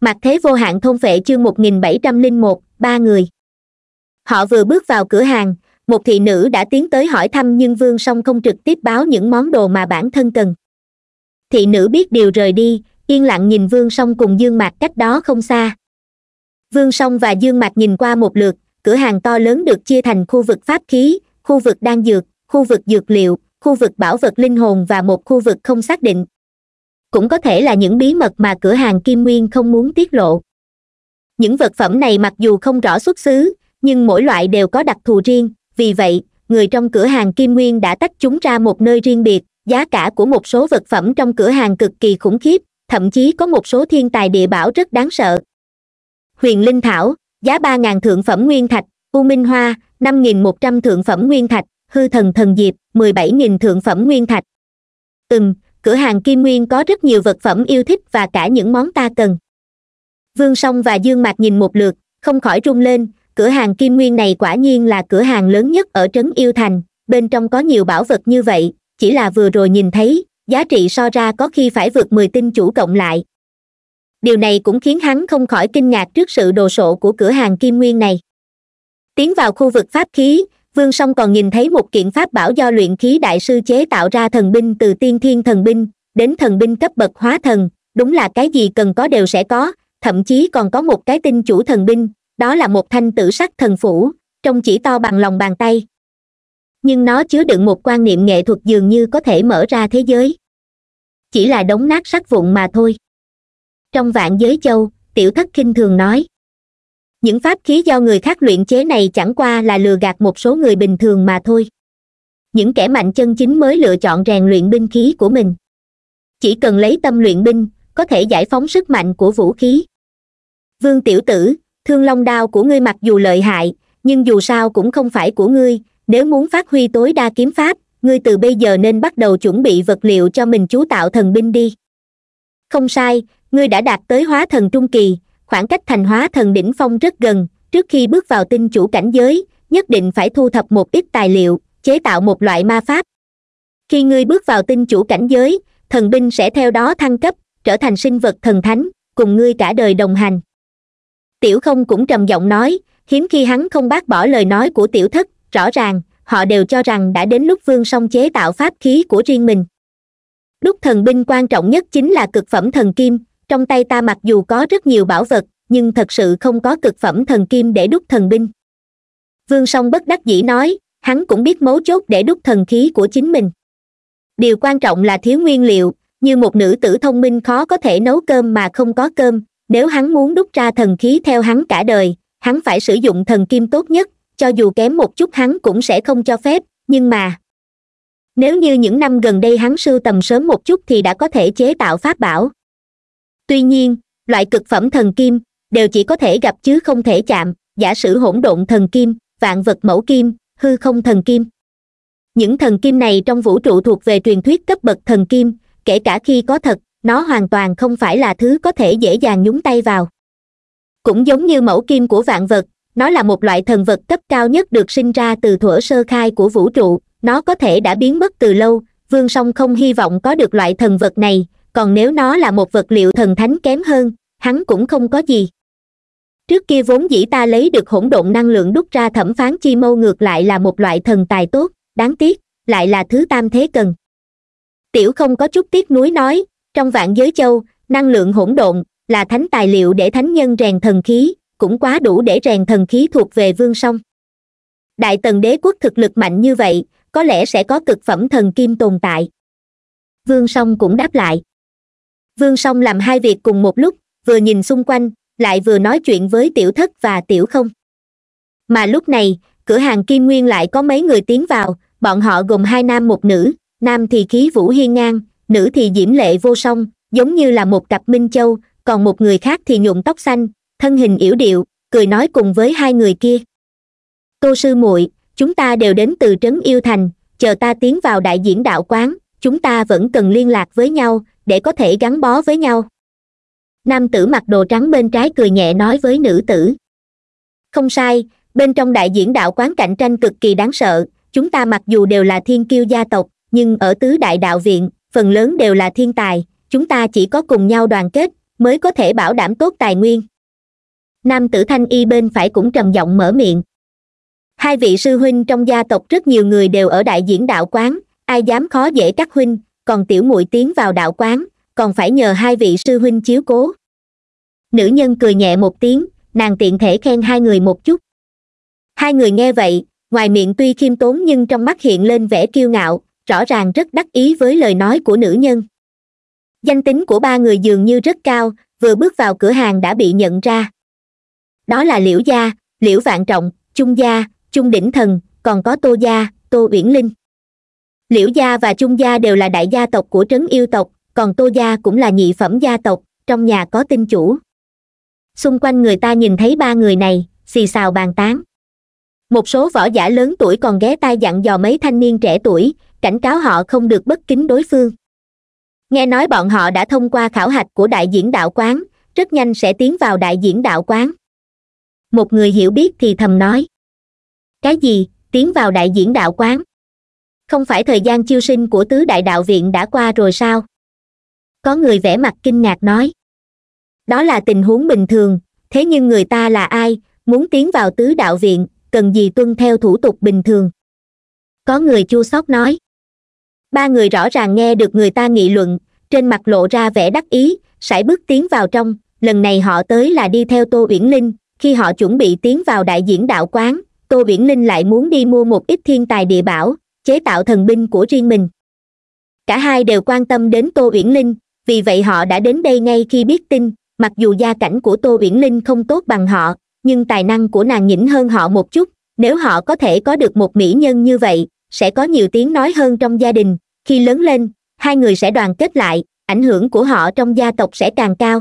mặt thế vô hạn thôn vệ chương một nghìn bảy trăm linh một ba người họ vừa bước vào cửa hàng một thị nữ đã tiến tới hỏi thăm nhưng vương song không trực tiếp báo những món đồ mà bản thân cần thị nữ biết điều rời đi yên lặng nhìn vương song cùng dương mạc cách đó không xa vương song và dương mạc nhìn qua một lượt cửa hàng to lớn được chia thành khu vực pháp khí khu vực đan dược khu vực dược liệu khu vực bảo vật linh hồn và một khu vực không xác định cũng có thể là những bí mật mà cửa hàng kim nguyên không muốn tiết lộ những vật phẩm này mặc dù không rõ xuất xứ nhưng mỗi loại đều có đặc thù riêng vì vậy người trong cửa hàng kim nguyên đã tách chúng ra một nơi riêng biệt giá cả của một số vật phẩm trong cửa hàng cực kỳ khủng khiếp thậm chí có một số thiên tài địa bảo rất đáng sợ huyền linh thảo giá ba ngàn thượng phẩm nguyên thạch u minh hoa năm nghìn một trăm thượng phẩm nguyên thạch hư thần thần diệp mười bảy nghìn thượng phẩm nguyên thạch ừm cửa hàng kim nguyên có rất nhiều vật phẩm yêu thích và cả những món ta cần vương song và dương mạc nhìn một lượt không khỏi rung lên cửa hàng kim nguyên này quả nhiên là cửa hàng lớn nhất ở trấn yêu thành bên trong có nhiều bảo vật như vậy chỉ là vừa rồi nhìn thấy giá trị so ra có khi phải vượt mười tinh chủ cộng lại điều này cũng khiến hắn không khỏi kinh ngạc trước sự đồ sộ của cửa hàng kim nguyên này tiến vào khu vực pháp khí vương song còn nhìn thấy một kiện pháp bảo do luyện khí đại sư chế tạo ra thần binh từ tiên thiên thần binh đến thần binh cấp bậc hóa thần đúng là cái gì cần có đều sẽ có thậm chí còn có một cái tinh chủ thần binh đó là một thanh tử sắc thần phủ trông chỉ to bằng lòng bàn tay nhưng nó chứa đựng một quan niệm nghệ thuật dường như có thể mở ra thế giới chỉ là đống nát sắc vụn mà thôi trong vạn giới châu tiểu thất kinh thường nói những pháp khí do người khác luyện chế này chẳng qua là lừa gạt một số người bình thường mà thôi những kẻ mạnh chân chính mới lựa chọn rèn luyện binh khí của mình chỉ cần lấy tâm luyện binh có thể giải phóng sức mạnh của vũ khí vương tiểu tử thương long đao của ngươi mặc dù lợi hại nhưng dù sao cũng không phải của ngươi nếu muốn phát huy tối đa kiếm pháp ngươi từ bây giờ nên bắt đầu chuẩn bị vật liệu cho mình chú tạo thần binh đi không sai ngươi đã đạt tới hóa thần trung kỳ khoảng cách thành hóa thần đỉnh phong rất gần trước khi bước vào tinh chủ cảnh giới nhất định phải thu thập một ít tài liệu chế tạo một loại ma pháp khi ngươi bước vào tinh chủ cảnh giới thần binh sẽ theo đó thăng cấp trở thành sinh vật thần thánh cùng ngươi cả đời đồng hành tiểu không cũng trầm giọng nói hiếm khi hắn không bác bỏ lời nói của tiểu thất rõ ràng họ đều cho rằng đã đến lúc vương song chế tạo pháp khí của riêng mình Đúc thần binh quan trọng nhất chính là cực phẩm thần kim trong tay ta mặc dù có rất nhiều bảo vật nhưng thật sự không có cực phẩm thần kim để đúc thần binh vương song bất đắc dĩ nói hắn cũng biết mấu chốt để đúc thần khí của chính mình điều quan trọng là thiếu nguyên liệu như một nữ tử thông minh khó có thể nấu cơm mà không có cơm nếu hắn muốn đúc ra thần khí theo hắn cả đời hắn phải sử dụng thần kim tốt nhất cho dù kém một chút hắn cũng sẽ không cho phép nhưng mà nếu như những năm gần đây hắn sưu tầm sớm một chút thì đã có thể chế tạo pháp bảo tuy nhiên loại cực phẩm thần kim đều chỉ có thể gặp chứ không thể chạm giả sử hỗn độn thần kim vạn vật mẫu kim hư không thần kim những thần kim này trong vũ trụ thuộc về truyền thuyết cấp bậc thần kim kể cả khi có thật nó hoàn toàn không phải là thứ có thể dễ dàng nhúng tay vào cũng giống như mẫu kim của vạn vật nó là một loại thần vật cấp cao nhất được sinh ra từ thuở sơ khai của vũ trụ nó có thể đã biến mất từ lâu vương song không hy vọng có được loại thần vật này còn nếu nó là một vật liệu thần thánh kém hơn hắn cũng không có gì trước kia vốn dĩ ta lấy được hỗn độn năng lượng đúc ra thẩm phán chi mâu ngược lại là một loại thần tài tốt đáng tiếc lại là thứ tam thế cần tiểu không có chút tiếc nuối nói trong vạn giới châu năng lượng hỗn độn là thánh tài liệu để thánh nhân rèn thần khí cũng quá đủ để rèn thần khí thuộc về vương song đại tần đế quốc thực lực mạnh như vậy có lẽ sẽ có cực phẩm thần kim tồn tại vương song cũng đáp lại vương song làm hai việc cùng một lúc vừa nhìn xung quanh lại vừa nói chuyện với tiểu thất và tiểu không mà lúc này cửa hàng kim nguyên lại có mấy người tiến vào bọn họ gồm hai nam một nữ nam thì khí vũ hiên ngang nữ thì diễm lệ vô song giống như là một cặp minh châu còn một người khác thì nhuộm tóc xanh thân hình yểu điệu cười nói cùng với hai người kia tô sư muội chúng ta đều đến từ trấn yêu thành chờ ta tiến vào đại diễn đạo quán chúng ta vẫn cần liên lạc với nhau để có thể gắn bó với nhau nam tử mặc đồ trắng bên trái cười nhẹ nói với nữ tử không sai bên trong đại diễn đạo quán cạnh tranh cực kỳ đáng sợ chúng ta mặc dù đều là thiên kiêu gia tộc nhưng ở tứ đại đạo viện phần lớn đều là thiên tài chúng ta chỉ có cùng nhau đoàn kết mới có thể bảo đảm tốt tài nguyên nam tử thanh y bên phải cũng trầm giọng mở miệng hai vị sư huynh trong gia tộc rất nhiều người đều ở đại diễn đạo quán ai dám khó dễ các huynh còn tiểu muội tiến vào đạo quán còn phải nhờ hai vị sư huynh chiếu cố nữ nhân cười nhẹ một tiếng nàng tiện thể khen hai người một chút hai người nghe vậy ngoài miệng tuy khiêm tốn nhưng trong mắt hiện lên vẻ kiêu ngạo rõ ràng rất đắc ý với lời nói của nữ nhân danh tính của ba người dường như rất cao vừa bước vào cửa hàng đã bị nhận ra đó là liễu gia liễu vạn trọng trung gia trung đỉnh thần còn có tô gia tô uyển linh liễu gia và trung gia đều là đại gia tộc của trấn yêu tộc còn tô gia cũng là nhị phẩm gia tộc trong nhà có tinh chủ xung quanh người ta nhìn thấy ba người này xì xào bàn tán một số võ giả lớn tuổi còn ghé tai dặn dò mấy thanh niên trẻ tuổi cảnh cáo họ không được bất kính đối phương nghe nói bọn họ đã thông qua khảo hạch của đại diễn đạo quán rất nhanh sẽ tiến vào đại diễn đạo quán một người hiểu biết thì thầm nói cái gì tiến vào đại diễn đạo quán không phải thời gian chiêu sinh của tứ đại đạo viện đã qua rồi sao có người vẻ mặt kinh ngạc nói đó là tình huống bình thường thế nhưng người ta là ai muốn tiến vào tứ đạo viện cần gì tuân theo thủ tục bình thường có người chua xót nói ba người rõ ràng nghe được người ta nghị luận trên mặt lộ ra vẻ đắc ý sải bước tiến vào trong lần này họ tới là đi theo tô uyển linh khi họ chuẩn bị tiến vào đại diễn đạo quán tô uyển linh lại muốn đi mua một ít thiên tài địa bảo chế tạo thần binh của riêng mình cả hai đều quan tâm đến tô uyển linh vì vậy họ đã đến đây ngay khi biết tin mặc dù gia cảnh của tô uyển linh không tốt bằng họ nhưng tài năng của nàng nhỉnh hơn họ một chút nếu họ có thể có được một mỹ nhân như vậy sẽ có nhiều tiếng nói hơn trong gia đình khi lớn lên hai người sẽ đoàn kết lại ảnh hưởng của họ trong gia tộc sẽ càng cao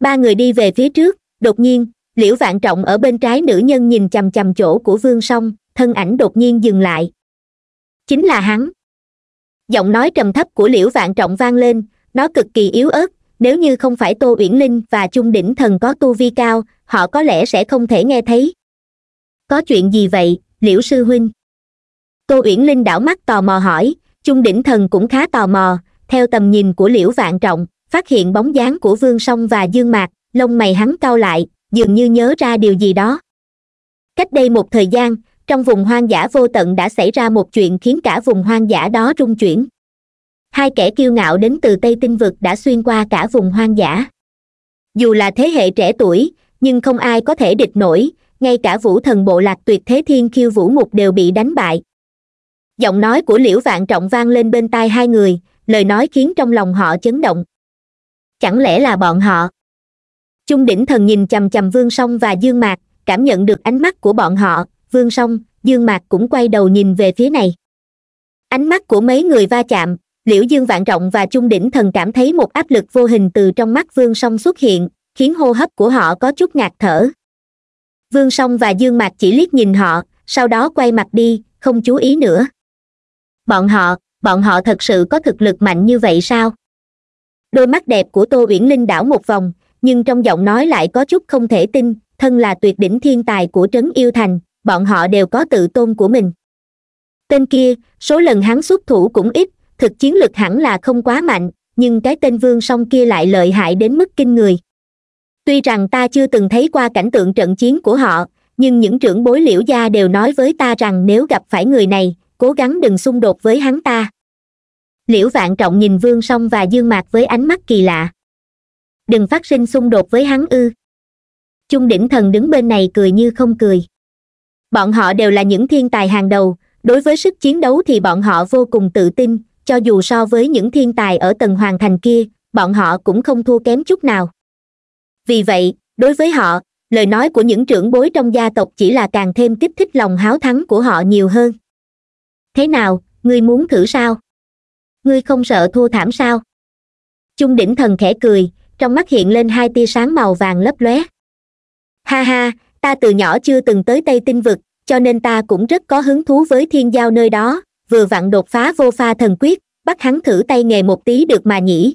ba người đi về phía trước đột nhiên liễu vạn trọng ở bên trái nữ nhân nhìn chằm chằm chỗ của vương song thân ảnh đột nhiên dừng lại chính là hắn giọng nói trầm thấp của liễu vạn trọng vang lên nó cực kỳ yếu ớt nếu như không phải tô uyển linh và trung đỉnh thần có tu vi cao họ có lẽ sẽ không thể nghe thấy có chuyện gì vậy liễu sư huynh tô uyển linh đảo mắt tò mò hỏi trung đỉnh thần cũng khá tò mò theo tầm nhìn của liễu vạn trọng phát hiện bóng dáng của vương song và dương mạc lông mày hắn cau lại dường như nhớ ra điều gì đó cách đây một thời gian trong vùng hoang dã vô tận đã xảy ra một chuyện khiến cả vùng hoang dã đó rung chuyển hai kẻ kiêu ngạo đến từ tây tinh vực đã xuyên qua cả vùng hoang dã dù là thế hệ trẻ tuổi nhưng không ai có thể địch nổi ngay cả vũ thần bộ lạc tuyệt thế thiên khiêu vũ ngục đều bị đánh bại giọng nói của liễu vạn trọng vang lên bên tai hai người lời nói khiến trong lòng họ chấn động chẳng lẽ là bọn họ trung đỉnh thần nhìn chầm chầm vương song và dương mạc cảm nhận được ánh mắt của bọn họ vương song dương mạc cũng quay đầu nhìn về phía này ánh mắt của mấy người va chạm liễu dương vạn rộng và trung đỉnh thần cảm thấy một áp lực vô hình từ trong mắt vương song xuất hiện khiến hô hấp của họ có chút ngạt thở vương song và dương mạc chỉ liếc nhìn họ sau đó quay mặt đi không chú ý nữa bọn họ bọn họ thật sự có thực lực mạnh như vậy sao đôi mắt đẹp của tô uyển linh đảo một vòng nhưng trong giọng nói lại có chút không thể tin thân là tuyệt đỉnh thiên tài của trấn yêu thành bọn họ đều có tự tôn của mình tên kia số lần hắn xuất thủ cũng ít thực chiến lực hẳn là không quá mạnh nhưng cái tên vương song kia lại lợi hại đến mức kinh người tuy rằng ta chưa từng thấy qua cảnh tượng trận chiến của họ nhưng những trưởng bối liễu gia đều nói với ta rằng nếu gặp phải người này cố gắng đừng xung đột với hắn ta liễu vạn trọng nhìn vương song và dương mạc với ánh mắt kỳ lạ đừng phát sinh xung đột với hắn ư chung đỉnh thần đứng bên này cười như không cười bọn họ đều là những thiên tài hàng đầu đối với sức chiến đấu thì bọn họ vô cùng tự tin cho dù so với những thiên tài ở tầng hoàng thành kia bọn họ cũng không thua kém chút nào vì vậy đối với họ lời nói của những trưởng bối trong gia tộc chỉ là càng thêm kích thích lòng háo thắng của họ nhiều hơn thế nào ngươi muốn thử sao ngươi không sợ thua thảm sao trung đỉnh thần khẽ cười trong mắt hiện lên hai tia sáng màu vàng lấp lóe ha ha ta từ nhỏ chưa từng tới tây tinh vực cho nên ta cũng rất có hứng thú với thiên giao nơi đó vừa vặn đột phá vô pha thần quyết bắt hắn thử tay nghề một tí được mà nhỉ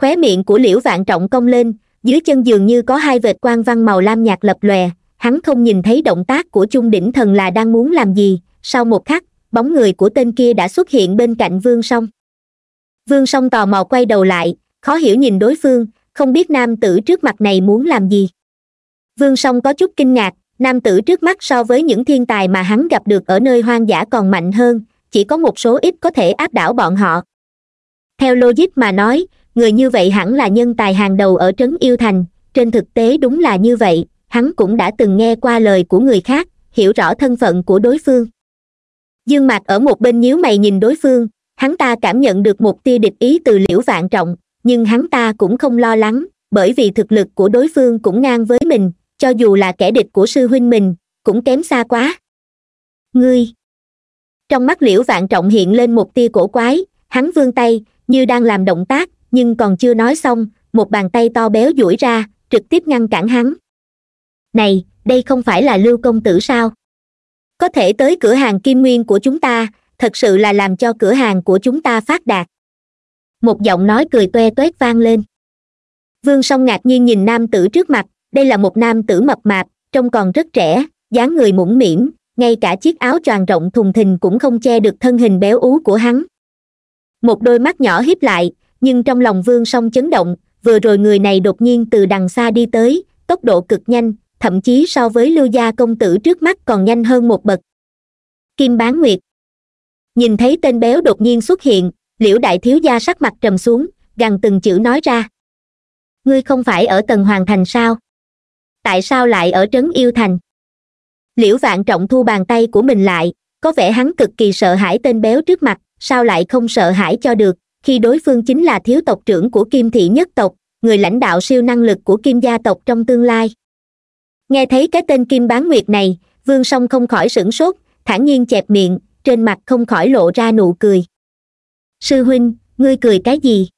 khóe miệng của liễu vạn trọng cong lên dưới chân giường như có hai vệt quang văn màu lam nhạt lập lòe hắn không nhìn thấy động tác của trung đỉnh thần là đang muốn làm gì sau một khắc bóng người của tên kia đã xuất hiện bên cạnh vương song vương song tò mò quay đầu lại khó hiểu nhìn đối phương không biết nam tử trước mặt này muốn làm gì vương song có chút kinh ngạc nam tử trước mắt so với những thiên tài mà hắn gặp được ở nơi hoang dã còn mạnh hơn chỉ có một số ít có thể áp đảo bọn họ theo logic mà nói người như vậy hẳn là nhân tài hàng đầu ở trấn yêu thành trên thực tế đúng là như vậy hắn cũng đã từng nghe qua lời của người khác hiểu rõ thân phận của đối phương dương mạc ở một bên nhíu mày nhìn đối phương hắn ta cảm nhận được một tia địch ý từ liễu vạn trọng nhưng hắn ta cũng không lo lắng bởi vì thực lực của đối phương cũng ngang với mình cho dù là kẻ địch của sư huynh mình cũng kém xa quá ngươi trong mắt liễu vạn trọng hiện lên một tia cổ quái hắn vươn tay như đang làm động tác nhưng còn chưa nói xong một bàn tay to béo duỗi ra trực tiếp ngăn cản hắn này đây không phải là lưu công tử sao có thể tới cửa hàng kim nguyên của chúng ta thật sự là làm cho cửa hàng của chúng ta phát đạt một giọng nói cười toe toét vang lên vương song ngạc nhiên nhìn nam tử trước mặt đây là một nam tử mập mạp trông còn rất trẻ dáng người mũm mĩm ngay cả chiếc áo choàng rộng thùng thình cũng không che được thân hình béo ú của hắn một đôi mắt nhỏ hiếp lại nhưng trong lòng vương song chấn động vừa rồi người này đột nhiên từ đằng xa đi tới tốc độ cực nhanh thậm chí so với lưu gia công tử trước mắt còn nhanh hơn một bậc kim bán nguyệt nhìn thấy tên béo đột nhiên xuất hiện liễu đại thiếu gia sắc mặt trầm xuống gằn từng chữ nói ra ngươi không phải ở tầng hoàng thành sao tại sao lại ở trấn yêu thành liễu vạn trọng thu bàn tay của mình lại có vẻ hắn cực kỳ sợ hãi tên béo trước mặt sao lại không sợ hãi cho được khi đối phương chính là thiếu tộc trưởng của kim thị nhất tộc người lãnh đạo siêu năng lực của kim gia tộc trong tương lai nghe thấy cái tên kim bán nguyệt này vương song không khỏi sửng sốt thản nhiên chẹp miệng trên mặt không khỏi lộ ra nụ cười sư huynh ngươi cười cái gì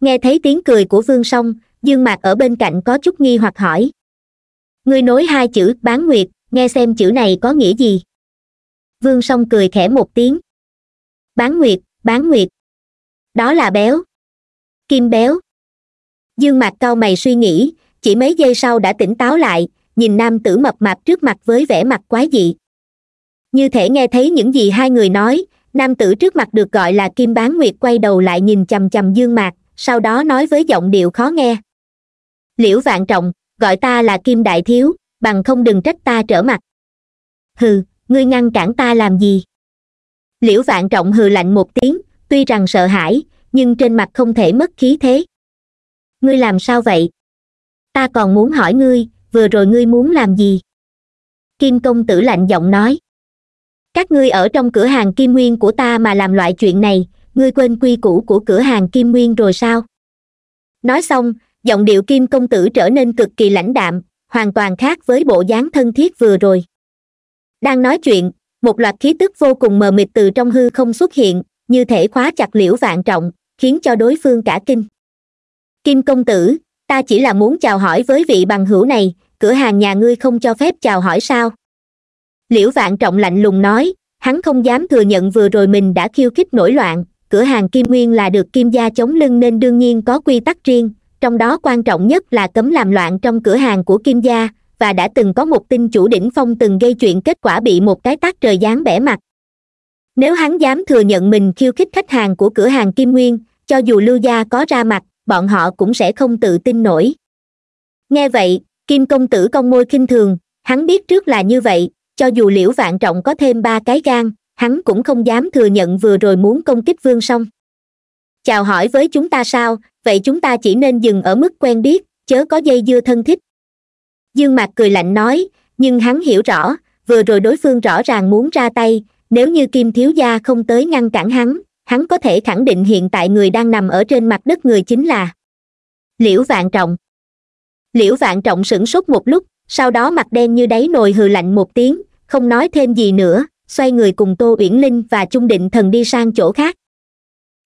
nghe thấy tiếng cười của vương song dương mạc ở bên cạnh có chút nghi hoặc hỏi ngươi nối hai chữ bán nguyệt nghe xem chữ này có nghĩa gì vương song cười khẽ một tiếng bán nguyệt bán nguyệt đó là béo kim béo dương mạc cao mày suy nghĩ chỉ mấy giây sau đã tỉnh táo lại nhìn nam tử mập mạp trước mặt với vẻ mặt quái dị như thể nghe thấy những gì hai người nói nam tử trước mặt được gọi là kim bán nguyệt quay đầu lại nhìn c h dương mạc sau đó nói với giọng điệu khó nghe liễu vạn trọng gọi ta là kim đại thiếu bằng không đừng trách ta trở mặt hừ ngươi ngăn cản ta làm gì liễu vạn trọng hừ lạnh một tiếng tuy rằng sợ hãi nhưng trên mặt không thể mất khí thế ngươi làm sao vậy ta còn muốn hỏi ngươi vừa rồi ngươi muốn làm gì kim công tử lạnh giọng nói các ngươi ở trong cửa hàng kim nguyên của ta mà làm loại chuyện này ngươi quên quy củ của cửa hàng kim nguyên rồi sao nói xong giọng điệu kim công tử trở nên cực kỳ lãnh đạm hoàn toàn khác với bộ dáng thân thiết vừa rồi đang nói chuyện một loạt khí tức vô cùng mờ mịt từ trong hư không xuất hiện như thể khóa chặt liễu vạn trọng khiến cho đối phương cả kinh kim công tử ta chỉ là muốn chào hỏi với vị bằng hữu này cửa hàng nhà ngươi không cho phép chào hỏi sao liễu vạn trọng lạnh lùng nói hắn không dám thừa nhận vừa rồi mình đã khiêu khích nổi loạn cửa hàng kim nguyên là được kim gia chống lưng nên đương nhiên có quy tắc riêng trong đó quan trọng nhất là cấm làm loạn trong cửa hàng của kim gia và đã từng có một tin chủ đỉnh phong từng gây chuyện kết quả bị một cái tác trời giáng bẻ mặt nếu hắn dám thừa nhận mình khiêu khích khách hàng của cửa hàng kim nguyên cho dù lưu gia có ra mặt bọn họ cũng sẽ không tự tin nổi nghe vậy kim công tử cong môi khinh thường hắn biết trước là như vậy cho dù liễu vạn trọng có thêm ba cái gan hắn cũng không dám thừa nhận vừa rồi muốn công kích vương song chào hỏi với chúng ta sao vậy chúng ta chỉ nên dừng ở mức quen biết chớ có dây dưa thân thích dương mạc cười lạnh nói nhưng hắn hiểu rõ vừa rồi đối phương rõ ràng muốn ra tay nếu như kim thiếu gia không tới ngăn cản hắn hắn có thể khẳng định hiện tại người đang nằm ở trên mặt đất người chính là liễu vạn trọng liễu vạn trọng sửng sốt một lúc sau đó mặt đen như đáy nồi hừ lạnh một tiếng không nói thêm gì nữa xoay người cùng tô uyển linh và trung định thần đi sang chỗ khác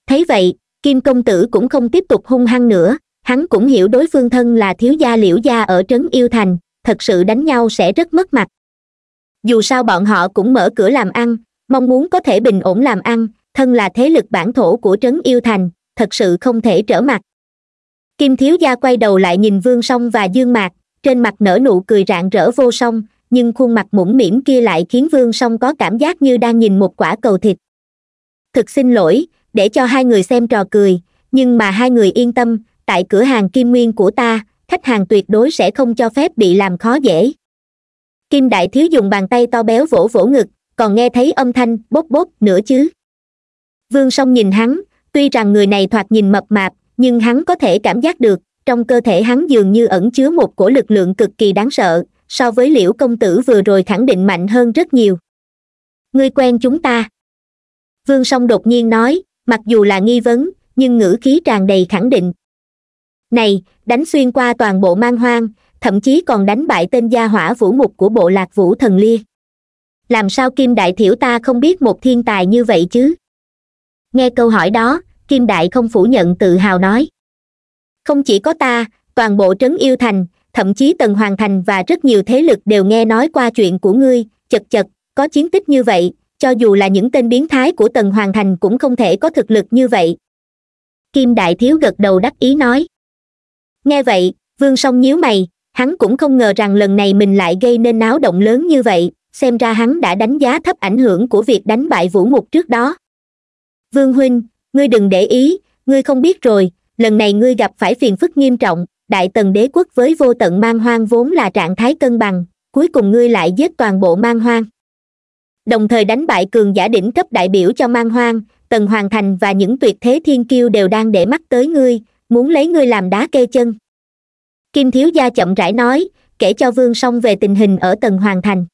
thấy vậy kim công tử cũng không tiếp tục hung hăng nữa hắn cũng hiểu đối phương thân là thiếu gia liễu gia ở trấn yêu thành thật sự đánh nhau sẽ rất mất mặt dù sao bọn họ cũng mở cửa làm ăn mong muốn có thể bình ổn làm ăn thân là thế lực bản thổ của trấn yêu thành thật sự không thể trở mặt kim thiếu gia quay đầu lại nhìn vương song và dương mạc trên mặt nở nụ cười rạng rỡ vô song nhưng khuôn mặt mũm mỉm kia lại khiến vương song có cảm giác như đang nhìn một quả cầu thịt thực xin lỗi để cho hai người xem trò cười nhưng mà hai người yên tâm tại cửa hàng kim nguyên của ta khách hàng tuyệt đối sẽ không cho phép bị làm khó dễ kim đại thiếu dùng bàn tay to béo vỗ vỗ ngực còn nghe thấy âm thanh bốp bốp nữa chứ vương song nhìn hắn tuy rằng người này thoạt nhìn mập mạp nhưng hắn có thể cảm giác được trong cơ thể hắn dường như ẩn chứa một cổ lực lượng cực kỳ đáng sợ so với liễu công tử vừa rồi khẳng định mạnh hơn rất nhiều ngươi quen chúng ta vương song đột nhiên nói mặc dù là nghi vấn nhưng ngữ khí tràn đầy khẳng định này đánh xuyên qua toàn bộ mang hoang thậm chí còn đánh bại tên gia hỏa vũ mục của bộ lạc vũ thần lia làm sao kim đại thiểu ta không biết một thiên tài như vậy chứ nghe câu hỏi đó kim đại không phủ nhận tự hào nói không chỉ có ta toàn bộ trấn yêu thành thậm chí tần hoàng thành và rất nhiều thế lực đều nghe nói qua chuyện của ngươi chật chật có chiến tích như vậy cho dù là những tên biến thái của tần hoàng thành cũng không thể có thực lực như vậy kim đại thiếu gật đầu đắc ý nói nghe vậy vương song nhíu mày hắn cũng không ngờ rằng lần này mình lại gây nên náo động lớn như vậy xem ra hắn đã đánh giá thấp ảnh hưởng của việc đánh bại vũ mục trước đó vương huynh ngươi đừng để ý ngươi không biết rồi lần này ngươi gặp phải phiền phức nghiêm trọng đại tần đế quốc với vô tận mang hoang vốn là trạng thái cân bằng cuối cùng ngươi lại giết toàn bộ mang hoang đồng thời đánh bại cường giả đỉnh cấp đại biểu cho mang hoang tần hoàng thành và những tuyệt thế thiên kiêu đều đang để mắt tới ngươi muốn lấy ngươi làm đá kê chân kim thiếu gia chậm rãi nói kể cho vương song về tình hình ở tần hoàng thành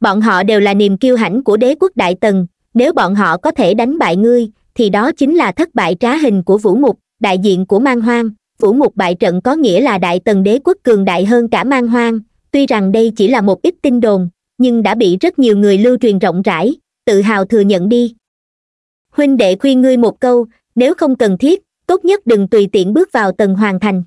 bọn họ đều là niềm kiêu hãnh của đế quốc đại tần nếu bọn họ có thể đánh bại ngươi thì đó chính là thất bại trá hình của vũ mục đại diện của mang hoang vũ mục bại trận có nghĩa là đại tần đế quốc cường đại hơn cả mang hoang tuy rằng đây chỉ là một ít tin đồn nhưng đã bị rất nhiều người lưu truyền rộng rãi tự hào thừa nhận đi huynh đệ khuyên ngươi một câu nếu không cần thiết tốt nhất đừng tùy tiện bước vào tầng hoàn thành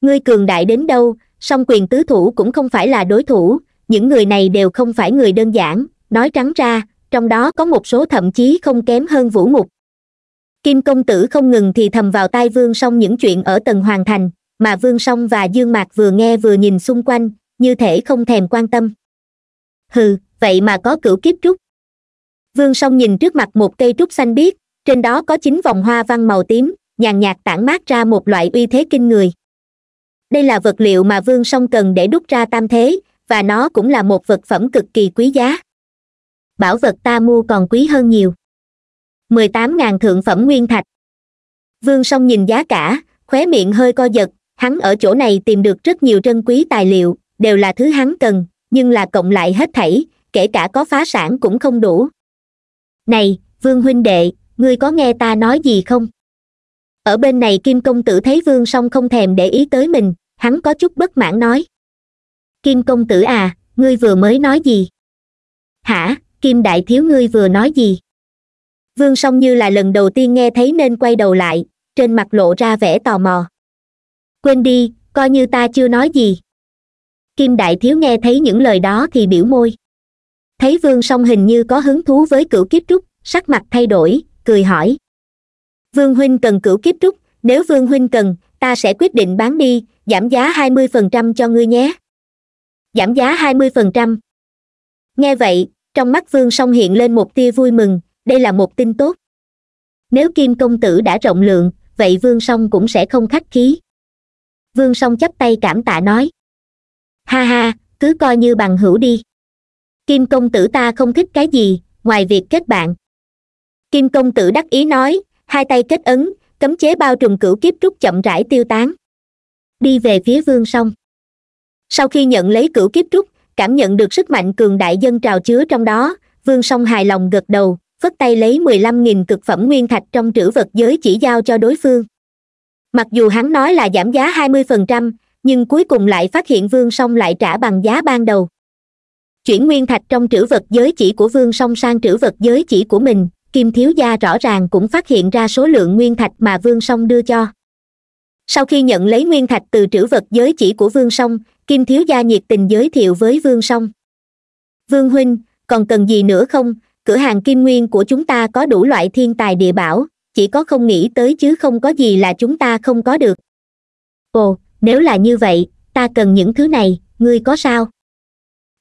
ngươi cường đại đến đâu song quyền tứ thủ cũng không phải là đối thủ những người này đều không phải người đơn giản nói trắng ra trong đó có một số thậm chí không kém hơn vũ mục kim công tử không ngừng thì thầm vào tai vương song những chuyện ở tầng hoàn thành mà vương song và dương mạc vừa nghe vừa nhìn xung quanh như thể không thèm quan tâm hừ vậy mà có cửu kiếp trúc vương song nhìn trước mặt một cây trúc xanh biếc trên đó có chín vòng hoa văn màu tím nhàn nhạt tản mát ra một loại uy thế kinh người đây là vật liệu mà vương song cần để đúc ra tam thế và nó cũng là một vật phẩm cực kỳ quý giá bảo vật ta mua còn quý hơn nhiều mười tám ngàn thượng phẩm nguyên thạch vương song nhìn giá cả khóe miệng hơi co giật hắn ở chỗ này tìm được rất nhiều trân quý tài liệu đều là thứ hắn cần nhưng là cộng lại hết thảy kể cả có phá sản cũng không đủ này vương huynh đệ ngươi có nghe ta nói gì không ở bên này kim công tử thấy vương song không thèm để ý tới mình hắn có chút bất mãn nói kim công tử à ngươi vừa mới nói gì hả kim đại thiếu ngươi vừa nói gì vương song như là lần đầu tiên nghe thấy nên quay đầu lại trên mặt lộ ra vẻ tò mò quên đi coi như ta chưa nói gì kim đại thiếu nghe thấy những lời đó thì biểu môi thấy vương song hình như có hứng thú với cửu kiếp trúc sắc mặt thay đổi cười hỏi vương huynh cần cửu kiếp trúc nếu vương huynh cần ta sẽ quyết định bán đi giảm giá hai mươi phần trăm cho ngươi nhé giảm giá hai mươi phần trăm nghe vậy trong mắt vương song hiện lên một tia vui mừng đây là một tin tốt nếu kim công tử đã rộng lượng vậy vương song cũng sẽ không khách khí vương song chắp tay cảm tạ nói ha ha cứ coi như bằng hữu đi kim công tử ta không thích cái gì ngoài việc kết bạn kim công tử đắc ý nói hai tay kết ấn cấm chế bao trùm cửu kiếp trúc chậm rãi tiêu tán đi về phía vương sông sau khi nhận lấy cửu kiếp trúc cảm nhận được sức mạnh cường đại dân trào chứa trong đó vương song hài lòng gật đầu phất tay lấy mười lăm nghìn cực phẩm nguyên thạch trong trữ vật giới chỉ giao cho đối phương mặc dù hắn nói là giảm giá hai mươi phần trăm nhưng cuối cùng lại phát hiện vương song lại trả bằng giá ban đầu chuyển nguyên thạch trong trữ vật giới chỉ của vương song sang trữ vật giới chỉ của mình kim thiếu gia rõ ràng cũng phát hiện ra số lượng nguyên thạch mà vương song đưa cho sau khi nhận lấy nguyên thạch từ trữ vật giới chỉ của vương song kim thiếu gia nhiệt tình giới thiệu với vương song vương huynh còn cần gì nữa không cửa hàng kim nguyên của chúng ta có đủ loại thiên tài địa bảo chỉ có không nghĩ tới chứ không có gì là chúng ta không có được ồ nếu là như vậy ta cần những thứ này ngươi có sao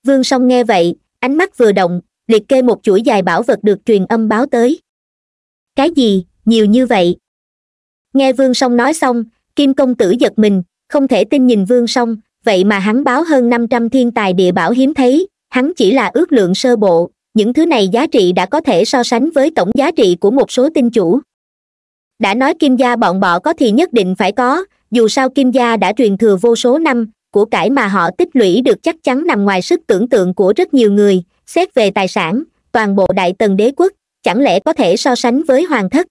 vương song nghe vậy ánh mắt vừa động liệt kê một chuỗi dài bảo vật được truyền âm báo tới cái gì nhiều như vậy nghe vương song nói xong kim công tử giật mình không thể tin nhìn vương song vậy mà hắn báo hơn năm trăm thiên tài địa bảo hiếm thấy hắn chỉ là ước lượng sơ bộ những thứ này giá trị đã có thể so sánh với tổng giá trị của một số tinh chủ đã nói kim gia bọn bọ có thì nhất định phải có dù sao kim gia đã truyền thừa vô số năm của cải mà họ tích lũy được chắc chắn nằm ngoài sức tưởng tượng của rất nhiều người xét về tài sản toàn bộ đại tần đế quốc chẳng lẽ có thể so sánh với hoàng thất